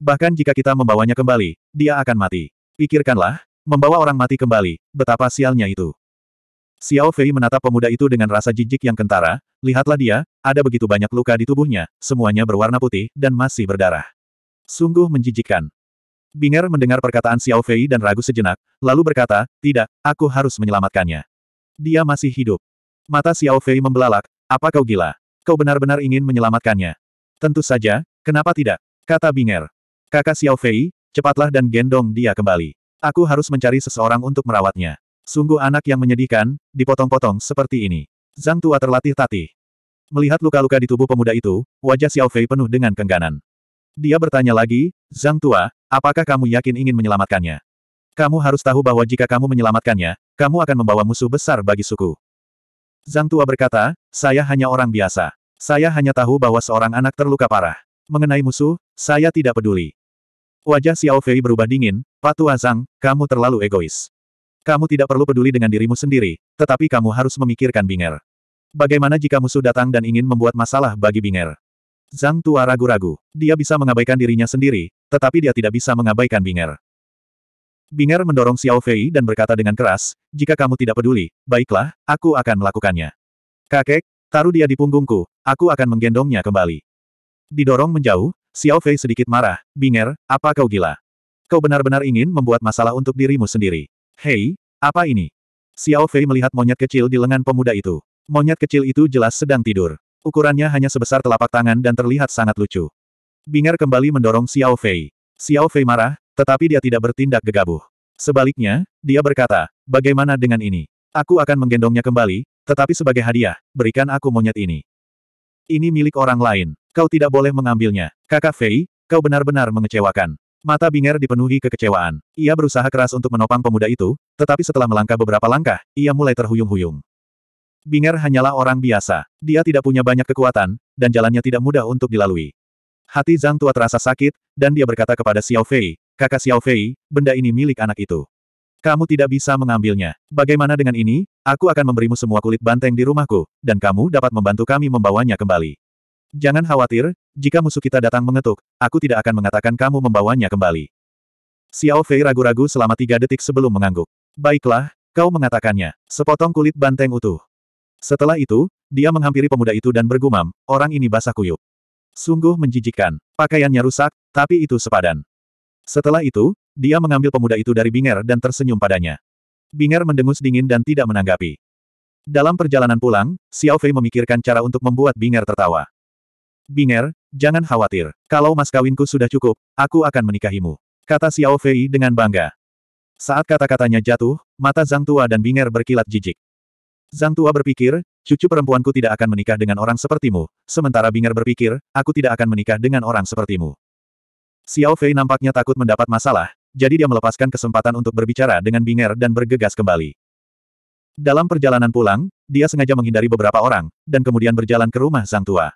Bahkan jika kita membawanya kembali, dia akan mati. Pikirkanlah, membawa orang mati kembali, betapa sialnya itu. Xiao Fei menatap pemuda itu dengan rasa jijik yang kentara, lihatlah dia, ada begitu banyak luka di tubuhnya, semuanya berwarna putih, dan masih berdarah. Sungguh menjijikan. Binger mendengar perkataan Xiao Fei dan ragu sejenak, lalu berkata, tidak, aku harus menyelamatkannya. Dia masih hidup. Mata Xiao Fei membelalak, apa kau gila? Kau benar-benar ingin menyelamatkannya. Tentu saja, kenapa tidak? Kata Binger. Kakak Xiao Fei, cepatlah dan gendong dia kembali. Aku harus mencari seseorang untuk merawatnya. Sungguh anak yang menyedihkan, dipotong-potong seperti ini. Zhang Tua terlatih tatih. Melihat luka-luka di tubuh pemuda itu, wajah Xiao Fei penuh dengan kengganan. Dia bertanya lagi, Zhang Tua, apakah kamu yakin ingin menyelamatkannya? Kamu harus tahu bahwa jika kamu menyelamatkannya, kamu akan membawa musuh besar bagi suku. Zhang Tua berkata, saya hanya orang biasa. Saya hanya tahu bahwa seorang anak terluka parah. Mengenai musuh, saya tidak peduli. Wajah Xiao Fei berubah dingin, Tua Zhang, kamu terlalu egois. Kamu tidak perlu peduli dengan dirimu sendiri, tetapi kamu harus memikirkan Binger. Bagaimana jika musuh datang dan ingin membuat masalah bagi Binger? Zhang Tua ragu-ragu. Dia bisa mengabaikan dirinya sendiri, tetapi dia tidak bisa mengabaikan Binger. Binger mendorong Xiao Fei dan berkata dengan keras, jika kamu tidak peduli, baiklah, aku akan melakukannya. Kakek, taruh dia di punggungku, aku akan menggendongnya kembali. Didorong menjauh, Xiao Fei sedikit marah, Binger, apa kau gila? Kau benar-benar ingin membuat masalah untuk dirimu sendiri. Hei, apa ini? Xiao Fei melihat monyet kecil di lengan pemuda itu. Monyet kecil itu jelas sedang tidur. Ukurannya hanya sebesar telapak tangan dan terlihat sangat lucu. Binger kembali mendorong Xiao Fei. Xiao Fei marah, tetapi dia tidak bertindak gegabah. Sebaliknya, dia berkata, bagaimana dengan ini? Aku akan menggendongnya kembali, tetapi sebagai hadiah, berikan aku monyet ini. Ini milik orang lain, kau tidak boleh mengambilnya. Kakak Fei, kau benar-benar mengecewakan. Mata Binger dipenuhi kekecewaan. Ia berusaha keras untuk menopang pemuda itu, tetapi setelah melangkah beberapa langkah, ia mulai terhuyung-huyung. Binger hanyalah orang biasa. Dia tidak punya banyak kekuatan, dan jalannya tidak mudah untuk dilalui. Hati Zhang Tua terasa sakit, dan dia berkata kepada Xiao Fei, kakak Xiao Fei, benda ini milik anak itu. Kamu tidak bisa mengambilnya. Bagaimana dengan ini? Aku akan memberimu semua kulit banteng di rumahku, dan kamu dapat membantu kami membawanya kembali. Jangan khawatir, jika musuh kita datang mengetuk, aku tidak akan mengatakan kamu membawanya kembali. Xiao Fei ragu-ragu selama tiga detik sebelum mengangguk. Baiklah, kau mengatakannya. Sepotong kulit banteng utuh. Setelah itu, dia menghampiri pemuda itu dan bergumam, orang ini basah kuyup. Sungguh menjijikkan. Pakaiannya rusak, tapi itu sepadan. Setelah itu, dia mengambil pemuda itu dari Binger dan tersenyum padanya. Binger mendengus dingin dan tidak menanggapi. Dalam perjalanan pulang, Xiao Fei memikirkan cara untuk membuat Binger tertawa. Binger, jangan khawatir. Kalau mas kawinku sudah cukup, aku akan menikahimu. Kata Xiao Fei dengan bangga. Saat kata-katanya jatuh, mata Zhang Tua dan Binger berkilat jijik. Zhang Tua berpikir, cucu perempuanku tidak akan menikah dengan orang sepertimu, sementara Bing'er berpikir, aku tidak akan menikah dengan orang sepertimu. Xiao Fei nampaknya takut mendapat masalah, jadi dia melepaskan kesempatan untuk berbicara dengan Bing'er dan bergegas kembali. Dalam perjalanan pulang, dia sengaja menghindari beberapa orang, dan kemudian berjalan ke rumah Zhang Tua.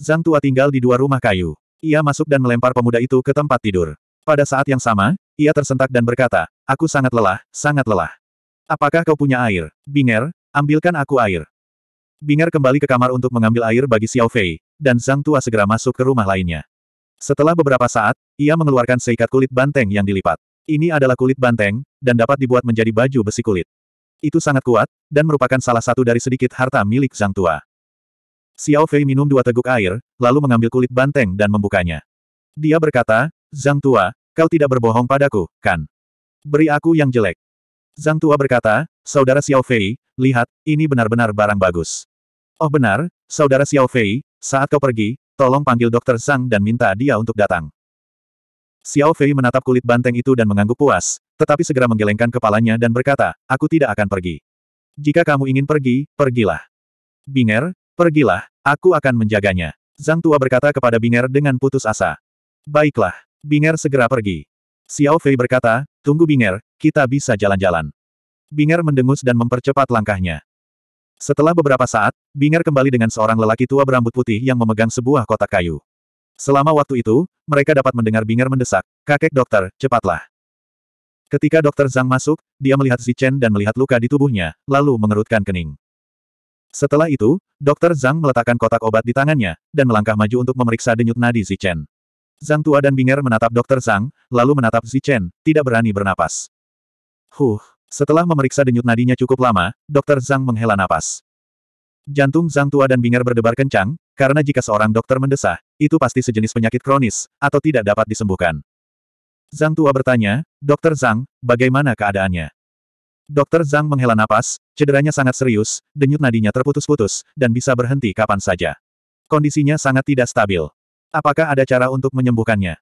Zhang Tua tinggal di dua rumah kayu. Ia masuk dan melempar pemuda itu ke tempat tidur. Pada saat yang sama, ia tersentak dan berkata, Aku sangat lelah, sangat lelah. Apakah kau punya air? Binger, Ambilkan aku air. Bingar kembali ke kamar untuk mengambil air bagi Xiao Fei, dan Zhang Tua segera masuk ke rumah lainnya. Setelah beberapa saat, ia mengeluarkan seikat kulit banteng yang dilipat. Ini adalah kulit banteng, dan dapat dibuat menjadi baju besi kulit. Itu sangat kuat, dan merupakan salah satu dari sedikit harta milik Zhang Tua. Xiao Fei minum dua teguk air, lalu mengambil kulit banteng dan membukanya. Dia berkata, Zhang Tua, kau tidak berbohong padaku, kan? Beri aku yang jelek. Zhang Tua berkata, Saudara Xiao Fei, lihat, ini benar-benar barang bagus. Oh benar, Saudara Xiao Fei, saat kau pergi, tolong panggil dokter Zhang dan minta dia untuk datang. Xiao Fei menatap kulit banteng itu dan mengangguk puas, tetapi segera menggelengkan kepalanya dan berkata, aku tidak akan pergi. Jika kamu ingin pergi, pergilah. Binger, pergilah, aku akan menjaganya. Zhang Tua berkata kepada Binger dengan putus asa. Baiklah, Binger segera pergi. Xiao Fei berkata, tunggu Binger, kita bisa jalan-jalan. Binger mendengus dan mempercepat langkahnya. Setelah beberapa saat, Binger kembali dengan seorang lelaki tua berambut putih yang memegang sebuah kotak kayu. Selama waktu itu, mereka dapat mendengar Binger mendesak, kakek dokter, cepatlah. Ketika dokter Zhang masuk, dia melihat Chen dan melihat luka di tubuhnya, lalu mengerutkan kening. Setelah itu, dokter Zhang meletakkan kotak obat di tangannya, dan melangkah maju untuk memeriksa denyut nadi Chen. Zhang Tua dan Binger menatap Dokter Zhang, lalu menatap Zichen, tidak berani bernapas. Huh, setelah memeriksa denyut nadinya cukup lama, Dokter Zhang menghela napas. Jantung Zhang Tua dan Binger berdebar kencang, karena jika seorang dokter mendesah, itu pasti sejenis penyakit kronis, atau tidak dapat disembuhkan. Zhang Tua bertanya, Dokter Zhang, bagaimana keadaannya? Dokter Zhang menghela napas, cederanya sangat serius, denyut nadinya terputus-putus, dan bisa berhenti kapan saja. Kondisinya sangat tidak stabil. Apakah ada cara untuk menyembuhkannya?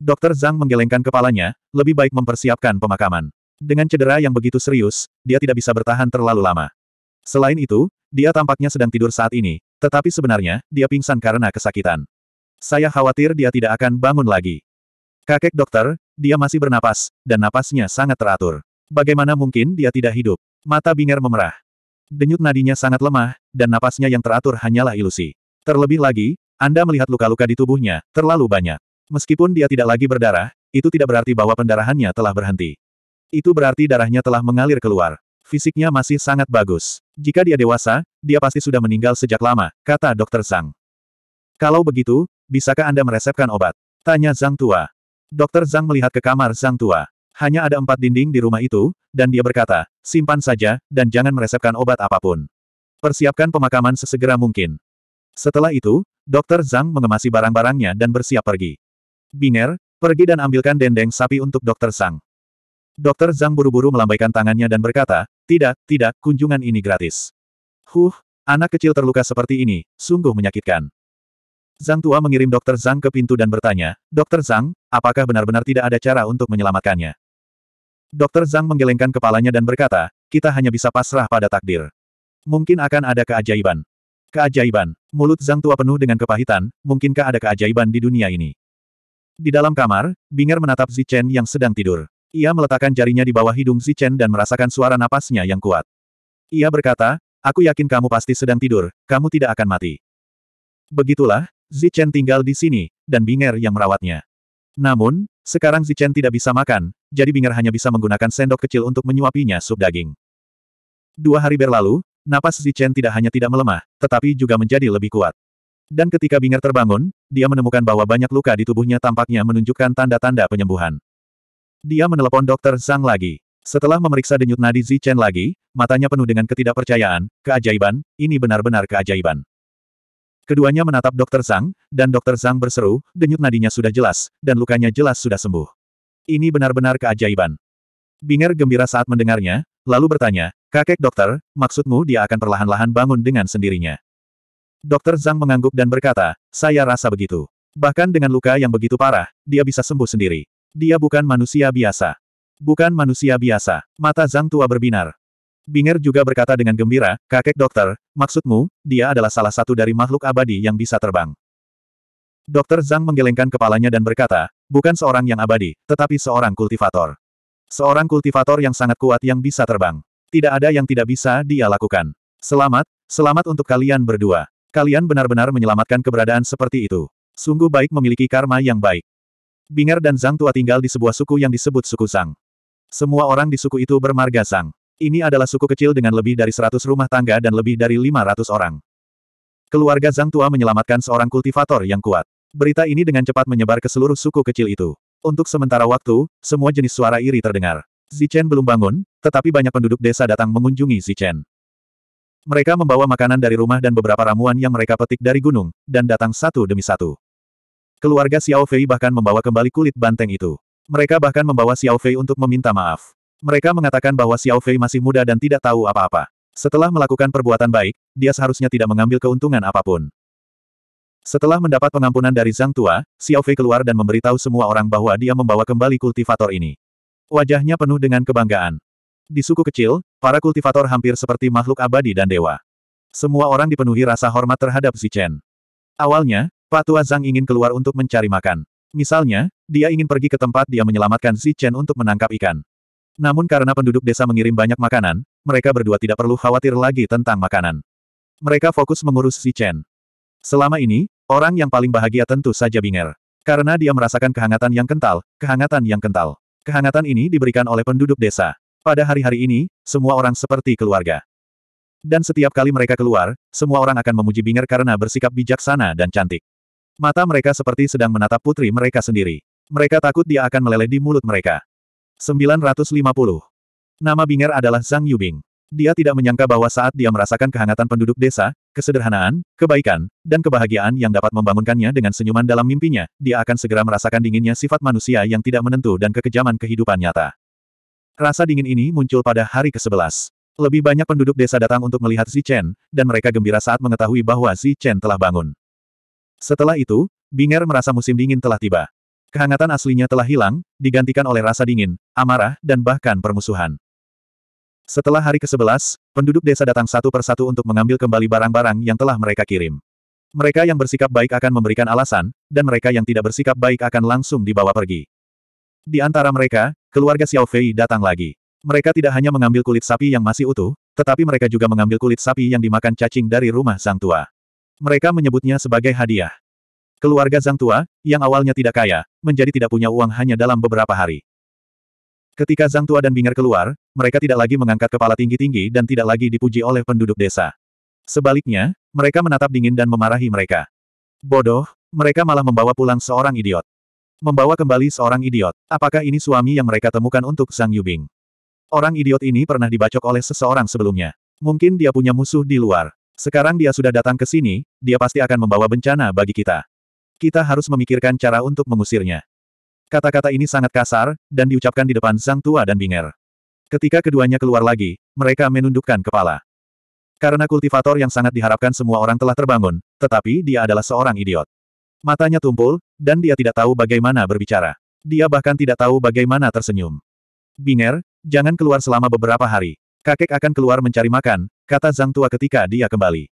Dokter Zhang menggelengkan kepalanya, lebih baik mempersiapkan pemakaman. Dengan cedera yang begitu serius, dia tidak bisa bertahan terlalu lama. Selain itu, dia tampaknya sedang tidur saat ini, tetapi sebenarnya, dia pingsan karena kesakitan. Saya khawatir dia tidak akan bangun lagi. Kakek dokter, dia masih bernapas, dan napasnya sangat teratur. Bagaimana mungkin dia tidak hidup? Mata Binger memerah. Denyut nadinya sangat lemah, dan napasnya yang teratur hanyalah ilusi. Terlebih lagi, anda melihat luka-luka di tubuhnya, terlalu banyak. Meskipun dia tidak lagi berdarah, itu tidak berarti bahwa pendarahannya telah berhenti. Itu berarti darahnya telah mengalir keluar. Fisiknya masih sangat bagus. Jika dia dewasa, dia pasti sudah meninggal sejak lama, kata Dokter Zhang. Kalau begitu, bisakah Anda meresepkan obat? Tanya Zhang Tua. Dokter Zhang melihat ke kamar Zhang Tua. Hanya ada empat dinding di rumah itu, dan dia berkata, simpan saja, dan jangan meresepkan obat apapun. Persiapkan pemakaman sesegera mungkin. Setelah itu, Dokter Zhang mengemasi barang-barangnya dan bersiap pergi. Binger, pergi dan ambilkan dendeng sapi untuk Dokter Zhang. Dokter Zhang buru-buru melambaikan tangannya dan berkata, tidak, tidak, kunjungan ini gratis. Huh, anak kecil terluka seperti ini, sungguh menyakitkan. Zhang Tua mengirim Dokter Zhang ke pintu dan bertanya, Dokter Zhang, apakah benar-benar tidak ada cara untuk menyelamatkannya? Dokter Zhang menggelengkan kepalanya dan berkata, kita hanya bisa pasrah pada takdir. Mungkin akan ada keajaiban. Keajaiban. Mulut Zhang Tua penuh dengan kepahitan, mungkinkah ada keajaiban di dunia ini? Di dalam kamar, Binger menatap Zichen yang sedang tidur. Ia meletakkan jarinya di bawah hidung Zichen dan merasakan suara napasnya yang kuat. Ia berkata, aku yakin kamu pasti sedang tidur, kamu tidak akan mati. Begitulah, Zichen tinggal di sini, dan Binger yang merawatnya. Namun, sekarang Zichen tidak bisa makan, jadi Binger hanya bisa menggunakan sendok kecil untuk menyuapinya sup daging. Dua hari berlalu, napas Zichen tidak hanya tidak melemah, tetapi juga menjadi lebih kuat. Dan ketika Bing'er terbangun, dia menemukan bahwa banyak luka di tubuhnya tampaknya menunjukkan tanda-tanda penyembuhan. Dia menelepon dokter Zhang lagi. Setelah memeriksa denyut nadi Zichen lagi, matanya penuh dengan ketidakpercayaan, keajaiban, ini benar-benar keajaiban. Keduanya menatap Dokter Zhang, dan Dokter Zhang berseru, denyut nadinya sudah jelas, dan lukanya jelas sudah sembuh. Ini benar-benar keajaiban. Binger gembira saat mendengarnya, Lalu bertanya, kakek dokter, maksudmu dia akan perlahan-lahan bangun dengan sendirinya. Dokter Zhang mengangguk dan berkata, saya rasa begitu. Bahkan dengan luka yang begitu parah, dia bisa sembuh sendiri. Dia bukan manusia biasa. Bukan manusia biasa. Mata Zhang tua berbinar. Binger juga berkata dengan gembira, kakek dokter, maksudmu, dia adalah salah satu dari makhluk abadi yang bisa terbang. Dokter Zhang menggelengkan kepalanya dan berkata, bukan seorang yang abadi, tetapi seorang kultivator. Seorang kultivator yang sangat kuat yang bisa terbang. Tidak ada yang tidak bisa dia lakukan. Selamat, selamat untuk kalian berdua. Kalian benar-benar menyelamatkan keberadaan seperti itu. Sungguh baik memiliki karma yang baik. Bing'er dan Zhang Tua tinggal di sebuah suku yang disebut suku Zhang. Semua orang di suku itu bermarga Zhang. Ini adalah suku kecil dengan lebih dari 100 rumah tangga dan lebih dari 500 orang. Keluarga Zhang Tua menyelamatkan seorang kultivator yang kuat. Berita ini dengan cepat menyebar ke seluruh suku kecil itu. Untuk sementara waktu, semua jenis suara iri terdengar. Zichen belum bangun, tetapi banyak penduduk desa datang mengunjungi Zichen. Mereka membawa makanan dari rumah dan beberapa ramuan yang mereka petik dari gunung, dan datang satu demi satu. Keluarga Xiao Fei bahkan membawa kembali kulit banteng itu. Mereka bahkan membawa Xiao Fei untuk meminta maaf. Mereka mengatakan bahwa Xiao Fei masih muda dan tidak tahu apa-apa. Setelah melakukan perbuatan baik, dia seharusnya tidak mengambil keuntungan apapun. Setelah mendapat pengampunan dari Zhang Tua, Xiao Fei keluar dan memberitahu semua orang bahwa dia membawa kembali kultivator ini. Wajahnya penuh dengan kebanggaan. Di suku kecil, para kultivator hampir seperti makhluk abadi dan dewa. Semua orang dipenuhi rasa hormat terhadap Chen. Awalnya, Pak Tua Zhang ingin keluar untuk mencari makan. Misalnya, dia ingin pergi ke tempat dia menyelamatkan Chen untuk menangkap ikan. Namun karena penduduk desa mengirim banyak makanan, mereka berdua tidak perlu khawatir lagi tentang makanan. Mereka fokus mengurus Chen. Selama ini, Orang yang paling bahagia tentu saja Binger. Karena dia merasakan kehangatan yang kental, kehangatan yang kental. Kehangatan ini diberikan oleh penduduk desa. Pada hari-hari ini, semua orang seperti keluarga. Dan setiap kali mereka keluar, semua orang akan memuji Binger karena bersikap bijaksana dan cantik. Mata mereka seperti sedang menatap putri mereka sendiri. Mereka takut dia akan meleleh di mulut mereka. 950. Nama Binger adalah Zhang Yubing. Dia tidak menyangka bahwa saat dia merasakan kehangatan penduduk desa, kesederhanaan, kebaikan, dan kebahagiaan yang dapat membangunkannya dengan senyuman dalam mimpinya, dia akan segera merasakan dinginnya sifat manusia yang tidak menentu dan kekejaman kehidupan nyata. Rasa dingin ini muncul pada hari ke-11. Lebih banyak penduduk desa datang untuk melihat Chen, dan mereka gembira saat mengetahui bahwa Chen telah bangun. Setelah itu, Binger merasa musim dingin telah tiba. Kehangatan aslinya telah hilang, digantikan oleh rasa dingin, amarah, dan bahkan permusuhan. Setelah hari ke-11, penduduk desa datang satu persatu untuk mengambil kembali barang-barang yang telah mereka kirim. Mereka yang bersikap baik akan memberikan alasan, dan mereka yang tidak bersikap baik akan langsung dibawa pergi. Di antara mereka, keluarga Xiao Fei datang lagi. Mereka tidak hanya mengambil kulit sapi yang masih utuh, tetapi mereka juga mengambil kulit sapi yang dimakan cacing dari rumah sang tua. Mereka menyebutnya sebagai hadiah. Keluarga Zhang tua, yang awalnya tidak kaya, menjadi tidak punya uang hanya dalam beberapa hari. Ketika Zhang Tua dan Bing'er keluar, mereka tidak lagi mengangkat kepala tinggi-tinggi dan tidak lagi dipuji oleh penduduk desa. Sebaliknya, mereka menatap dingin dan memarahi mereka. Bodoh, mereka malah membawa pulang seorang idiot. Membawa kembali seorang idiot. Apakah ini suami yang mereka temukan untuk Zhang Yubing? Orang idiot ini pernah dibacok oleh seseorang sebelumnya. Mungkin dia punya musuh di luar. Sekarang dia sudah datang ke sini, dia pasti akan membawa bencana bagi kita. Kita harus memikirkan cara untuk mengusirnya. Kata-kata ini sangat kasar, dan diucapkan di depan Zhang Tua dan Binger. Ketika keduanya keluar lagi, mereka menundukkan kepala. Karena kultivator yang sangat diharapkan semua orang telah terbangun, tetapi dia adalah seorang idiot. Matanya tumpul, dan dia tidak tahu bagaimana berbicara. Dia bahkan tidak tahu bagaimana tersenyum. Binger, jangan keluar selama beberapa hari. Kakek akan keluar mencari makan, kata Zhang Tua ketika dia kembali.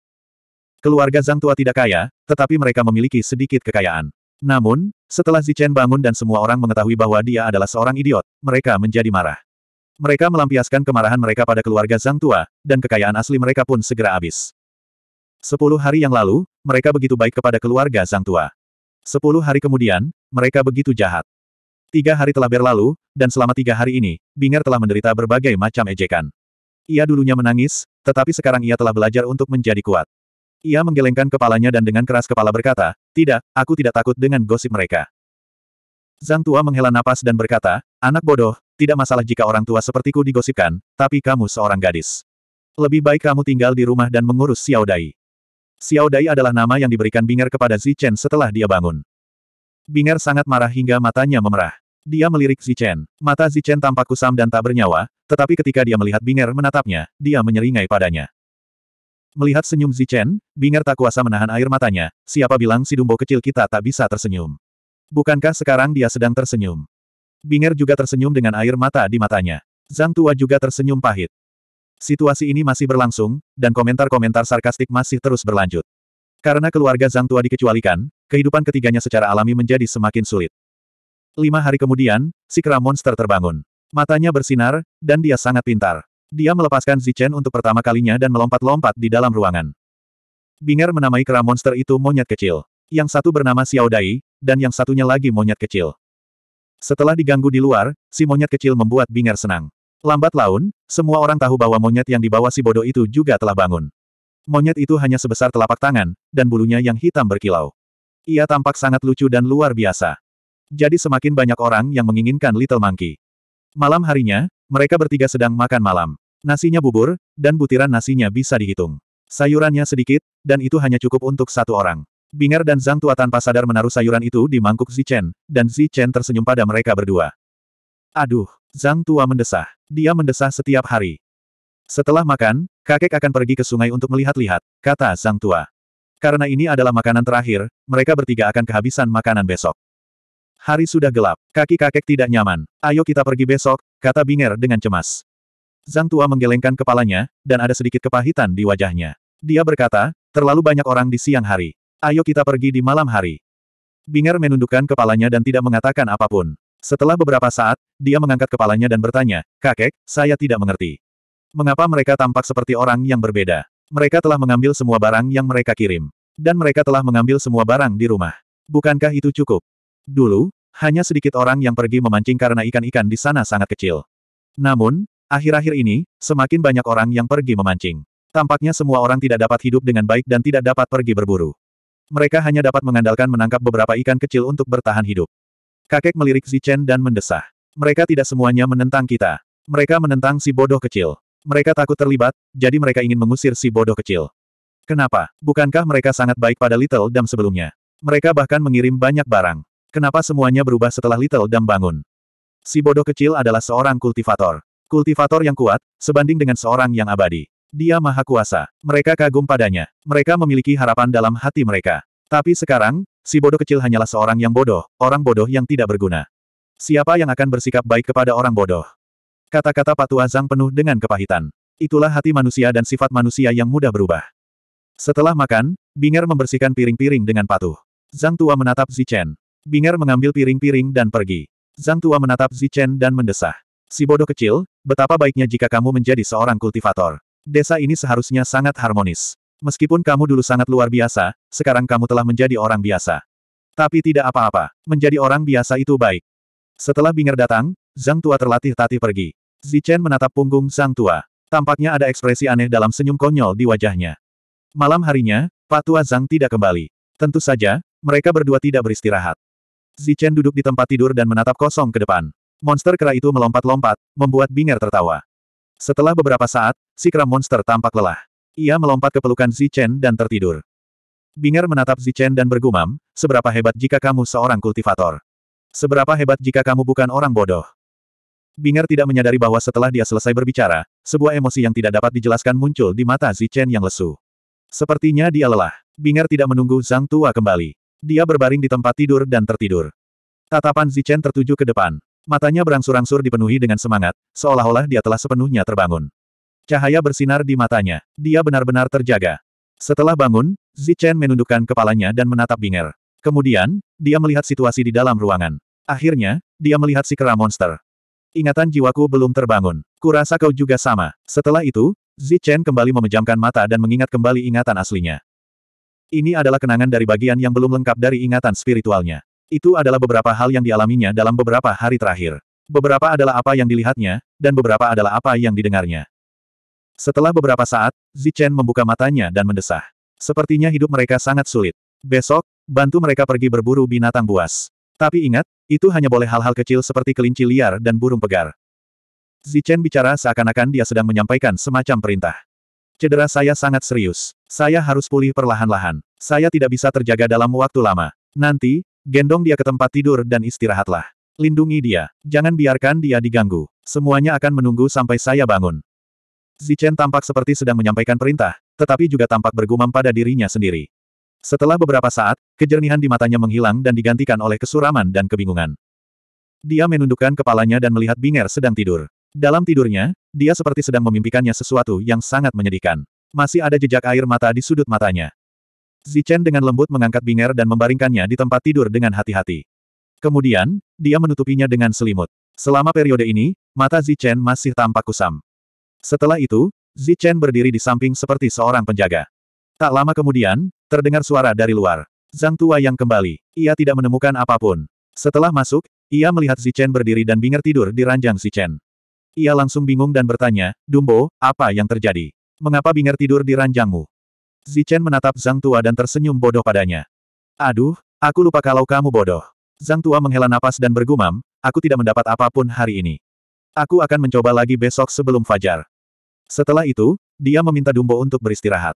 Keluarga Zhang Tua tidak kaya, tetapi mereka memiliki sedikit kekayaan. Namun, setelah Zichen bangun dan semua orang mengetahui bahwa dia adalah seorang idiot, mereka menjadi marah. Mereka melampiaskan kemarahan mereka pada keluarga Zhang Tua, dan kekayaan asli mereka pun segera habis. Sepuluh hari yang lalu, mereka begitu baik kepada keluarga Zhang Tua. Sepuluh hari kemudian, mereka begitu jahat. Tiga hari telah berlalu, dan selama tiga hari ini, Binger telah menderita berbagai macam ejekan. Ia dulunya menangis, tetapi sekarang ia telah belajar untuk menjadi kuat. Ia menggelengkan kepalanya dan dengan keras kepala berkata, tidak, aku tidak takut dengan gosip mereka. Zhang Tua menghela napas dan berkata, anak bodoh, tidak masalah jika orang tua sepertiku digosipkan, tapi kamu seorang gadis. Lebih baik kamu tinggal di rumah dan mengurus Xiao Dai. Xiao Dai adalah nama yang diberikan Binger kepada Zichen setelah dia bangun. Binger sangat marah hingga matanya memerah. Dia melirik Zichen. Mata Zichen tampak kusam dan tak bernyawa, tetapi ketika dia melihat Binger menatapnya, dia menyeringai padanya. Melihat senyum Zichen, Bing'er tak kuasa menahan air matanya, siapa bilang si Dumbo kecil kita tak bisa tersenyum. Bukankah sekarang dia sedang tersenyum? Binger juga tersenyum dengan air mata di matanya. Zhang Tua juga tersenyum pahit. Situasi ini masih berlangsung, dan komentar-komentar sarkastik masih terus berlanjut. Karena keluarga Zhang Tua dikecualikan, kehidupan ketiganya secara alami menjadi semakin sulit. Lima hari kemudian, si kera monster terbangun. Matanya bersinar, dan dia sangat pintar. Dia melepaskan Zichen untuk pertama kalinya dan melompat-lompat di dalam ruangan. Binger menamai kera monster itu monyet kecil. Yang satu bernama Xiao Dai, dan yang satunya lagi monyet kecil. Setelah diganggu di luar, si monyet kecil membuat Binger senang. Lambat laun, semua orang tahu bahwa monyet yang dibawa si bodoh itu juga telah bangun. Monyet itu hanya sebesar telapak tangan, dan bulunya yang hitam berkilau. Ia tampak sangat lucu dan luar biasa. Jadi semakin banyak orang yang menginginkan Little Monkey. Malam harinya, mereka bertiga sedang makan malam. Nasinya bubur, dan butiran nasinya bisa dihitung. Sayurannya sedikit, dan itu hanya cukup untuk satu orang. Binger dan Zhang Tua tanpa sadar menaruh sayuran itu di mangkuk Zichen, dan Zichen tersenyum pada mereka berdua. Aduh, Zhang Tua mendesah. Dia mendesah setiap hari. Setelah makan, kakek akan pergi ke sungai untuk melihat-lihat, kata Zhang Tua. Karena ini adalah makanan terakhir, mereka bertiga akan kehabisan makanan besok. Hari sudah gelap, kaki kakek tidak nyaman. Ayo kita pergi besok, kata Binger dengan cemas. Zhang Tua menggelengkan kepalanya, dan ada sedikit kepahitan di wajahnya. Dia berkata, terlalu banyak orang di siang hari. Ayo kita pergi di malam hari. Binger menundukkan kepalanya dan tidak mengatakan apapun. Setelah beberapa saat, dia mengangkat kepalanya dan bertanya, Kakek, saya tidak mengerti. Mengapa mereka tampak seperti orang yang berbeda? Mereka telah mengambil semua barang yang mereka kirim. Dan mereka telah mengambil semua barang di rumah. Bukankah itu cukup? Dulu, hanya sedikit orang yang pergi memancing karena ikan-ikan di sana sangat kecil. Namun, Akhir-akhir ini, semakin banyak orang yang pergi memancing. Tampaknya semua orang tidak dapat hidup dengan baik dan tidak dapat pergi berburu. Mereka hanya dapat mengandalkan menangkap beberapa ikan kecil untuk bertahan hidup. Kakek melirik Zichen dan mendesah. Mereka tidak semuanya menentang kita. Mereka menentang si bodoh kecil. Mereka takut terlibat, jadi mereka ingin mengusir si bodoh kecil. Kenapa? Bukankah mereka sangat baik pada Little Dam sebelumnya? Mereka bahkan mengirim banyak barang. Kenapa semuanya berubah setelah Little Dam bangun? Si bodoh kecil adalah seorang kultivator. Kultivator yang kuat, sebanding dengan seorang yang abadi. Dia maha kuasa. Mereka kagum padanya. Mereka memiliki harapan dalam hati mereka. Tapi sekarang, si bodoh kecil hanyalah seorang yang bodoh, orang bodoh yang tidak berguna. Siapa yang akan bersikap baik kepada orang bodoh? Kata-kata Pak Tua Zhang penuh dengan kepahitan. Itulah hati manusia dan sifat manusia yang mudah berubah. Setelah makan, Binger membersihkan piring-piring dengan patuh. Zhang Tua menatap Zichen. Binger mengambil piring-piring dan pergi. Zhang Tua menatap Zichen dan mendesah. Si bodoh kecil, Betapa baiknya jika kamu menjadi seorang kultivator. Desa ini seharusnya sangat harmonis. Meskipun kamu dulu sangat luar biasa, sekarang kamu telah menjadi orang biasa. Tapi tidak apa-apa, menjadi orang biasa itu baik. Setelah Binger datang, Zhang Tua terlatih tati pergi. Zichen menatap punggung Zhang Tua. Tampaknya ada ekspresi aneh dalam senyum konyol di wajahnya. Malam harinya, Pak tua Zhang tidak kembali. Tentu saja, mereka berdua tidak beristirahat. Zichen duduk di tempat tidur dan menatap kosong ke depan. Monster kera itu melompat-lompat, membuat Binger tertawa. Setelah beberapa saat, si kera monster tampak lelah. Ia melompat ke pelukan Zichen dan tertidur. Binger menatap Zichen dan bergumam, seberapa hebat jika kamu seorang kultivator. Seberapa hebat jika kamu bukan orang bodoh. Binger tidak menyadari bahwa setelah dia selesai berbicara, sebuah emosi yang tidak dapat dijelaskan muncul di mata Zichen yang lesu. Sepertinya dia lelah. Binger tidak menunggu Zhang Tua kembali. Dia berbaring di tempat tidur dan tertidur. Tatapan Zichen tertuju ke depan. Matanya berangsur-angsur dipenuhi dengan semangat, seolah-olah dia telah sepenuhnya terbangun. Cahaya bersinar di matanya. Dia benar-benar terjaga. Setelah bangun, Zichen menundukkan kepalanya dan menatap Binger. Kemudian, dia melihat situasi di dalam ruangan. Akhirnya, dia melihat si kera monster. Ingatan jiwaku belum terbangun. Kurasa kau juga sama. Setelah itu, Zichen kembali memejamkan mata dan mengingat kembali ingatan aslinya. Ini adalah kenangan dari bagian yang belum lengkap dari ingatan spiritualnya. Itu adalah beberapa hal yang dialaminya dalam beberapa hari terakhir. Beberapa adalah apa yang dilihatnya, dan beberapa adalah apa yang didengarnya. Setelah beberapa saat, Zichen membuka matanya dan mendesah. Sepertinya hidup mereka sangat sulit. Besok, bantu mereka pergi berburu binatang buas. Tapi ingat, itu hanya boleh hal-hal kecil seperti kelinci liar dan burung pegar. Zichen bicara seakan-akan dia sedang menyampaikan semacam perintah. Cedera saya sangat serius. Saya harus pulih perlahan-lahan. Saya tidak bisa terjaga dalam waktu lama. Nanti, Gendong dia ke tempat tidur dan istirahatlah. Lindungi dia. Jangan biarkan dia diganggu. Semuanya akan menunggu sampai saya bangun. Zichen tampak seperti sedang menyampaikan perintah, tetapi juga tampak bergumam pada dirinya sendiri. Setelah beberapa saat, kejernihan di matanya menghilang dan digantikan oleh kesuraman dan kebingungan. Dia menundukkan kepalanya dan melihat Binger sedang tidur. Dalam tidurnya, dia seperti sedang memimpikannya sesuatu yang sangat menyedihkan. Masih ada jejak air mata di sudut matanya. Zichen dengan lembut mengangkat Binger dan membaringkannya di tempat tidur dengan hati-hati. Kemudian, dia menutupinya dengan selimut. Selama periode ini, mata Zichen masih tampak kusam. Setelah itu, Zichen berdiri di samping seperti seorang penjaga. Tak lama kemudian, terdengar suara dari luar. Zhang Tua yang kembali. Ia tidak menemukan apapun. Setelah masuk, ia melihat Zichen berdiri dan Binger tidur di ranjang Zichen. Ia langsung bingung dan bertanya, Dumbo, apa yang terjadi? Mengapa Binger tidur di ranjangmu? Zichen menatap Zhang Tua dan tersenyum bodoh padanya. Aduh, aku lupa kalau kamu bodoh. Zhang Tua menghela napas dan bergumam, aku tidak mendapat apapun hari ini. Aku akan mencoba lagi besok sebelum fajar. Setelah itu, dia meminta Dumbo untuk beristirahat.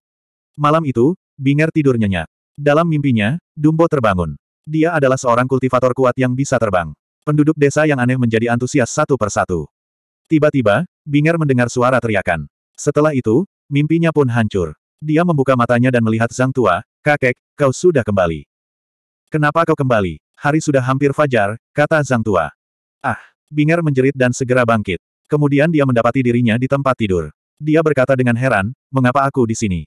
Malam itu, Binger tidur nyenyak. Dalam mimpinya, Dumbo terbangun. Dia adalah seorang kultivator kuat yang bisa terbang. Penduduk desa yang aneh menjadi antusias satu persatu. Tiba-tiba, Binger mendengar suara teriakan. Setelah itu, mimpinya pun hancur. Dia membuka matanya dan melihat Zhang Tua, kakek, kau sudah kembali. Kenapa kau kembali? Hari sudah hampir fajar, kata Zhang Tua. Ah, Binger menjerit dan segera bangkit. Kemudian dia mendapati dirinya di tempat tidur. Dia berkata dengan heran, mengapa aku di sini?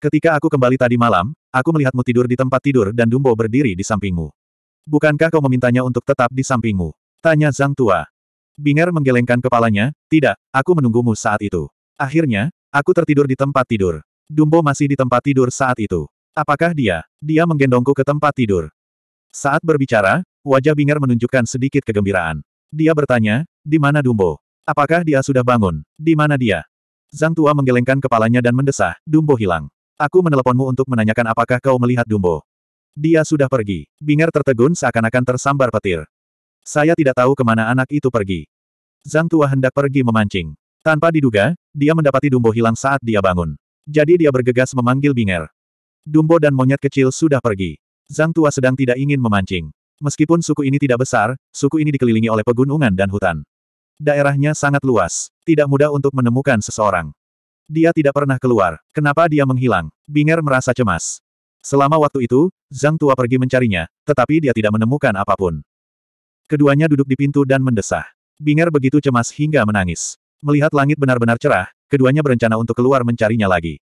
Ketika aku kembali tadi malam, aku melihatmu tidur di tempat tidur dan Dumbo berdiri di sampingmu. Bukankah kau memintanya untuk tetap di sampingmu? Tanya Zhang Tua. Binger menggelengkan kepalanya, tidak, aku menunggumu saat itu. Akhirnya, aku tertidur di tempat tidur. Dumbo masih di tempat tidur saat itu. Apakah dia? Dia menggendongku ke tempat tidur. Saat berbicara, wajah Binger menunjukkan sedikit kegembiraan. Dia bertanya, di mana Dumbo? Apakah dia sudah bangun? Di mana dia? Zhang Tua menggelengkan kepalanya dan mendesah, Dumbo hilang. Aku meneleponmu untuk menanyakan apakah kau melihat Dumbo. Dia sudah pergi. Binger tertegun seakan-akan tersambar petir. Saya tidak tahu kemana anak itu pergi. Zhang Tua hendak pergi memancing. Tanpa diduga, dia mendapati Dumbo hilang saat dia bangun. Jadi dia bergegas memanggil Binger. Dumbo dan monyet kecil sudah pergi. Zhang Tua sedang tidak ingin memancing. Meskipun suku ini tidak besar, suku ini dikelilingi oleh pegunungan dan hutan. Daerahnya sangat luas. Tidak mudah untuk menemukan seseorang. Dia tidak pernah keluar. Kenapa dia menghilang? Binger merasa cemas. Selama waktu itu, Zhang Tua pergi mencarinya, tetapi dia tidak menemukan apapun. Keduanya duduk di pintu dan mendesah. Binger begitu cemas hingga menangis. Melihat langit benar-benar cerah, Keduanya berencana untuk keluar mencarinya lagi.